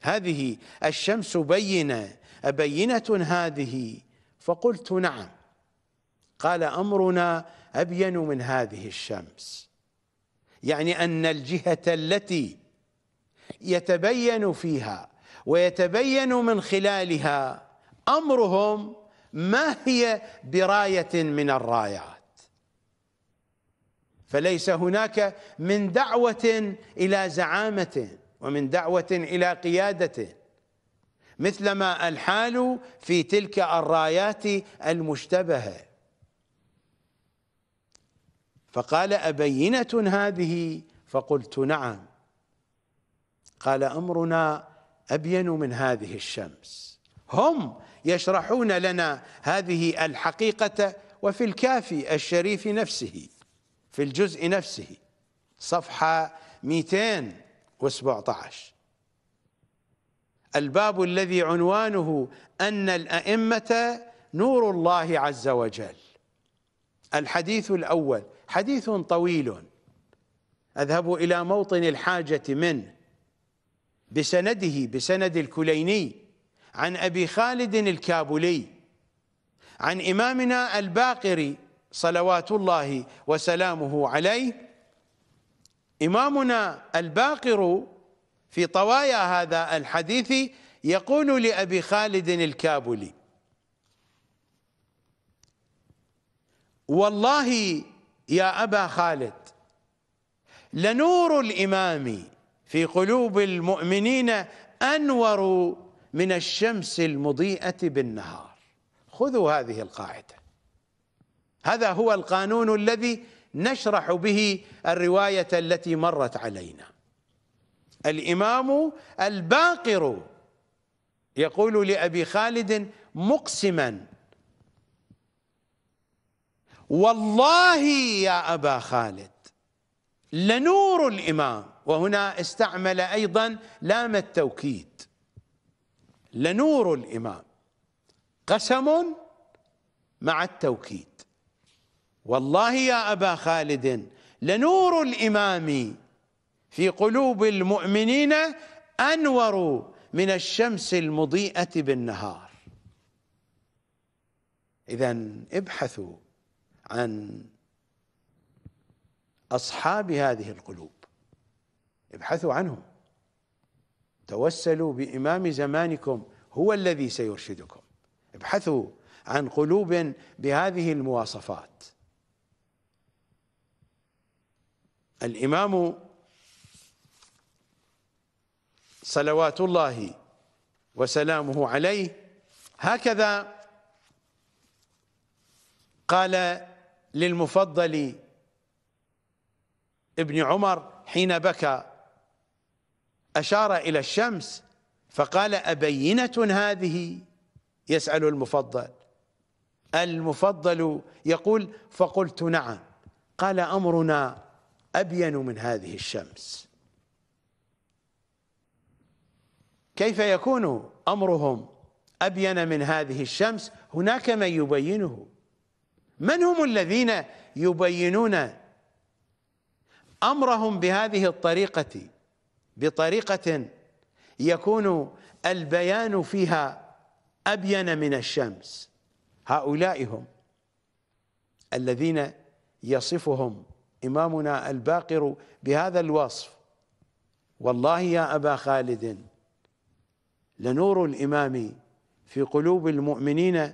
هذه الشمس بينة أبينة هذه فقلت نعم قال أمرنا أبين من هذه الشمس يعني أن الجهة التي يتبين فيها ويتبين من خلالها امرهم ما هي برايه من الرايات فليس هناك من دعوه الى زعامه ومن دعوه الى قياده مثلما الحال في تلك الرايات المشتبهه فقال ابينه هذه فقلت نعم قال امرنا ابين من هذه الشمس هم يشرحون لنا هذه الحقيقة وفي الكافي الشريف نفسه في الجزء نفسه صفحة 217 الباب الذي عنوانه أن الأئمة نور الله عز وجل الحديث الأول حديث طويل أذهب إلى موطن الحاجة منه بسنده بسند الكليني عن أبي خالد الكابلي عن إمامنا الباقري صلوات الله وسلامه عليه إمامنا الباقر في طوايا هذا الحديث يقول لأبي خالد الكابلي والله يا أبا خالد لنور الإمام في قلوب المؤمنين أنور من الشمس المضيئة بالنهار خذوا هذه القاعدة هذا هو القانون الذي نشرح به الرواية التي مرت علينا الإمام الباقر يقول لأبي خالد مقسما والله يا أبا خالد لنور الإمام وهنا استعمل أيضا لام التوكيد لنور الإمام قسم مع التوكيد والله يا أبا خالد لنور الإمام في قلوب المؤمنين أنور من الشمس المضيئة بالنهار إذا ابحثوا عن أصحاب هذه القلوب ابحثوا عنهم توسلوا بإمام زمانكم هو الذي سيرشدكم ابحثوا عن قلوب بهذه المواصفات الإمام صلوات الله وسلامه عليه هكذا قال للمفضل ابن عمر حين بكى أشار إلى الشمس فقال أبينة هذه يسأل المفضل المفضل يقول فقلت نعم قال أمرنا أبين من هذه الشمس كيف يكون أمرهم أبين من هذه الشمس هناك من يبينه من هم الذين يبينون أمرهم بهذه الطريقة بطريقة يكون البيان فيها أبين من الشمس هؤلاء هم الذين يصفهم إمامنا الباقر بهذا الوصف والله يا أبا خالد لنور الإمام في قلوب المؤمنين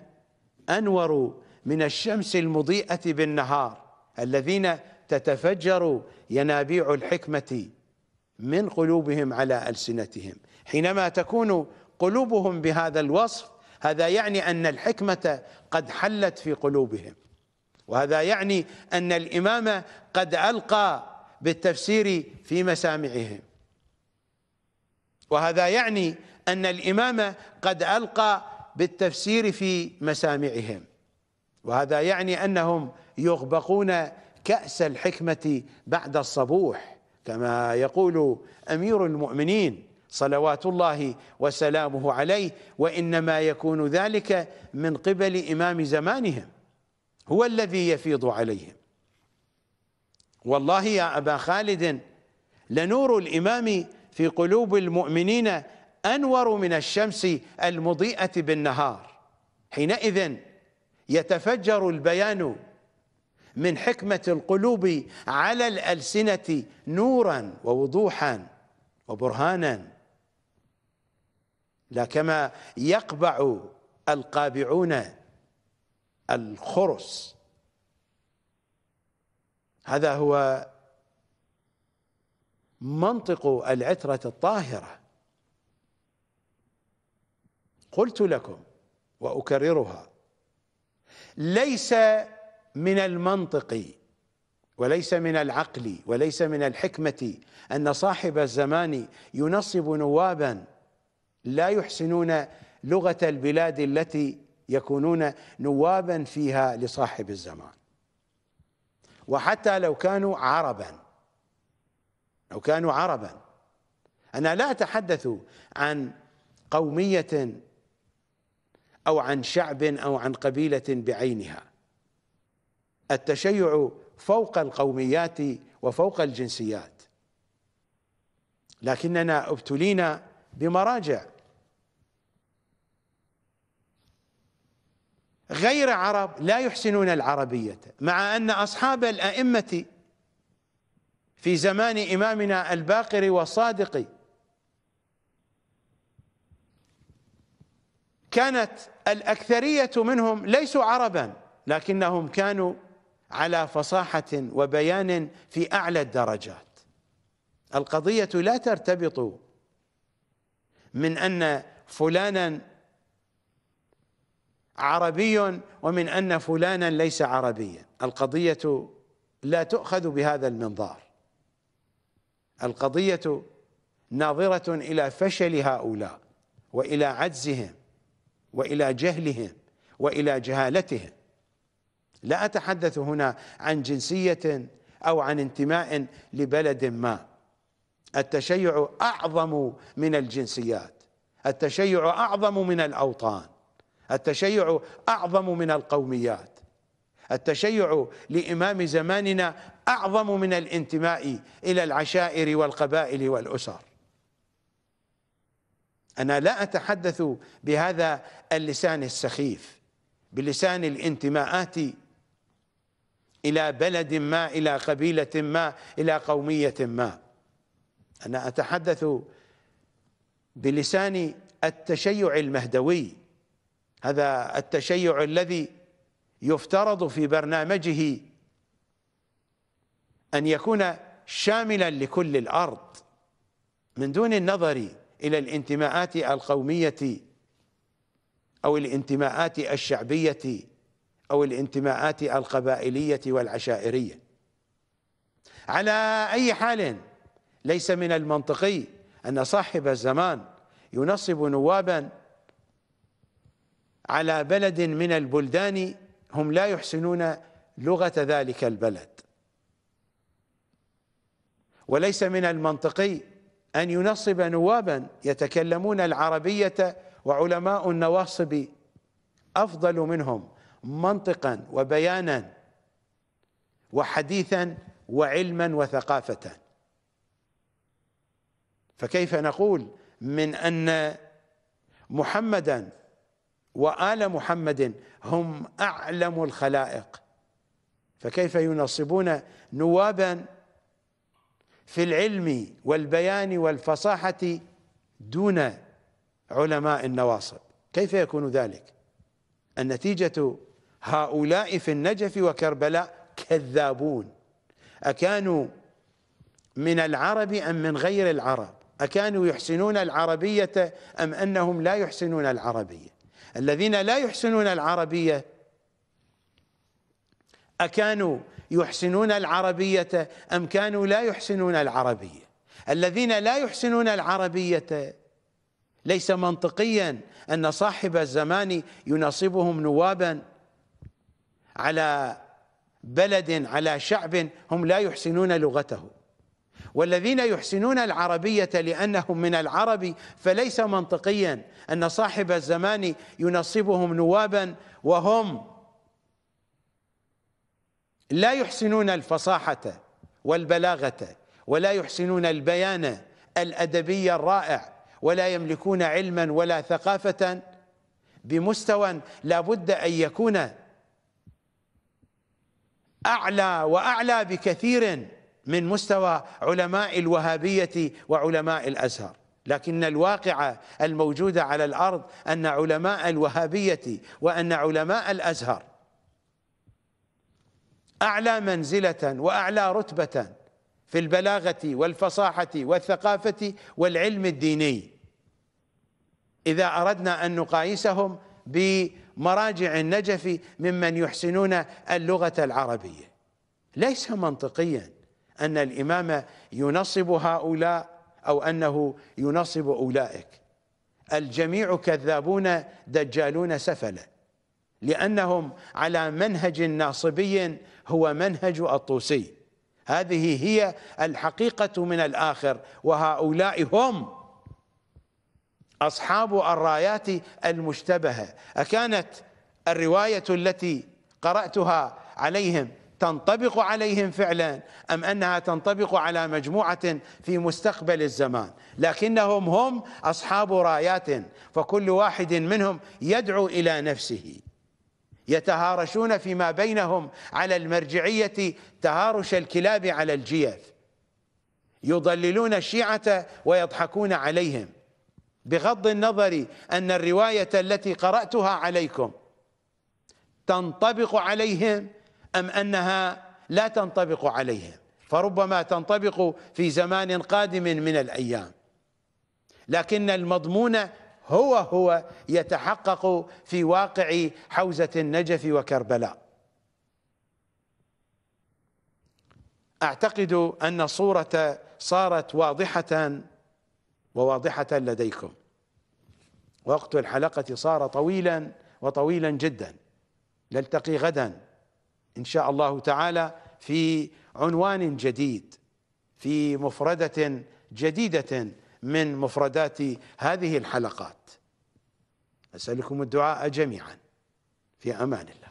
أنور من الشمس المضيئة بالنهار الذين تتفجر ينابيع الحكمة من قلوبهم على ألسنتهم حينما تكون قلوبهم بهذا الوصف هذا يعني أن الحكمة قد حلت في قلوبهم وهذا يعني أن الإمام قد ألقى بالتفسير في مسامعهم وهذا يعني أن الإمام قد ألقى بالتفسير في مسامعهم وهذا يعني أنهم يغبقون كأس الحكمة بعد الصبوح كما يقول أمير المؤمنين صلوات الله وسلامه عليه وإنما يكون ذلك من قبل إمام زمانهم هو الذي يفيض عليهم والله يا أبا خالد لنور الإمام في قلوب المؤمنين أنور من الشمس المضيئة بالنهار حينئذ يتفجر البيان من حكمة القلوب على الألسنة نورا ووضوحا وبرهانا لا كما يقبع القابعون الخرس هذا هو منطق العترة الطاهرة قلت لكم وأكررها ليس من المنطق وليس من العقل وليس من الحكمة أن صاحب الزمان ينصب نوابا لا يحسنون لغة البلاد التي يكونون نوابا فيها لصاحب الزمان وحتى لو كانوا عربا لو كانوا عربا أنا لا أتحدث عن قومية أو عن شعب أو عن قبيلة بعينها التشيع فوق القوميات وفوق الجنسيات لكننا ابتلينا بمراجع غير عرب لا يحسنون العربية مع أن أصحاب الأئمة في زمان إمامنا الباقر والصادق كانت الأكثرية منهم ليسوا عربا لكنهم كانوا على فصاحة وبيان في أعلى الدرجات القضية لا ترتبط من أن فلانا عربي ومن أن فلانا ليس عربيا القضية لا تؤخذ بهذا المنظار القضية ناظرة إلى فشل هؤلاء وإلى عجزهم وإلى جهلهم وإلى جهالتهم لا أتحدث هنا عن جنسية أو عن انتماء لبلد ما التشيع أعظم من الجنسيات التشيع أعظم من الأوطان التشيع أعظم من القوميات التشيع لإمام زماننا أعظم من الانتماء إلى العشائر والقبائل والأسر أنا لا أتحدث بهذا اللسان السخيف بلسان الانتماءات إلى بلد ما إلى قبيلة ما إلى قومية ما أنا أتحدث بلسان التشيع المهدوي هذا التشيع الذي يفترض في برنامجه أن يكون شاملا لكل الأرض من دون النظر إلى الانتماءات القومية أو الانتماءات الشعبية أو الانتماءات القبائلية والعشائرية على أي حال ليس من المنطقي أن صاحب الزمان ينصب نوابا على بلد من البلدان هم لا يحسنون لغة ذلك البلد وليس من المنطقي أن ينصب نوابا يتكلمون العربية وعلماء النواصب أفضل منهم منطقا وبيانا وحديثا وعلما وثقافة فكيف نقول من أن محمدا وآل محمد هم أعلم الخلائق فكيف ينصبون نوابا في العلم والبيان والفصاحة دون علماء النواصب كيف يكون ذلك النتيجة هؤلاء في النجف وكربلاء كذابون أكانوا من العرب أم من غير العرب أكانوا يحسنون العربية أم أنهم لا يحسنون العربية الذين لا يحسنون العربية أكانوا يحسنون العربية أم كانوا لا يحسنون العربية الذين لا يحسنون العربية ليس منطقيا أن صاحب الزمان ينصبهم نوابا على بلد على شعب هم لا يحسنون لغته والذين يحسنون العربية لأنهم من العرب فليس منطقيا أن صاحب الزمان ينصبهم نوابا وهم لا يحسنون الفصاحة والبلاغة ولا يحسنون البيان الأدبي الرائع ولا يملكون علما ولا ثقافة بمستوى لا بد أن يكون أعلى وأعلى بكثير من مستوى علماء الوهابية وعلماء الأزهر لكن الواقعة الموجودة على الأرض أن علماء الوهابية وأن علماء الأزهر أعلى منزلة وأعلى رتبة في البلاغة والفصاحة والثقافة والعلم الديني إذا أردنا أن نقايسهم ب مراجع النجف ممن يحسنون اللغة العربية ليس منطقيا أن الإمام ينصب هؤلاء أو أنه ينصب أولئك الجميع كذابون دجالون سفلا لأنهم على منهج ناصبي هو منهج الطوسي هذه هي الحقيقة من الآخر وهؤلاء هم أصحاب الرايات المشتبهة أكانت الرواية التي قرأتها عليهم تنطبق عليهم فعلا أم أنها تنطبق على مجموعة في مستقبل الزمان لكنهم هم أصحاب رايات فكل واحد منهم يدعو إلى نفسه يتهارشون فيما بينهم على المرجعية تهارش الكلاب على الجيف يضللون الشيعة ويضحكون عليهم بغض النظر أن الرواية التي قرأتها عليكم تنطبق عليهم أم أنها لا تنطبق عليهم فربما تنطبق في زمان قادم من الأيام لكن المضمون هو هو يتحقق في واقع حوزة النجف وكربلاء أعتقد أن الصورة صارت واضحة وواضحة لديكم وقت الحلقة صار طويلا وطويلا جدا نلتقي غدا إن شاء الله تعالى في عنوان جديد في مفردة جديدة من مفردات هذه الحلقات أسألكم الدعاء جميعا في أمان الله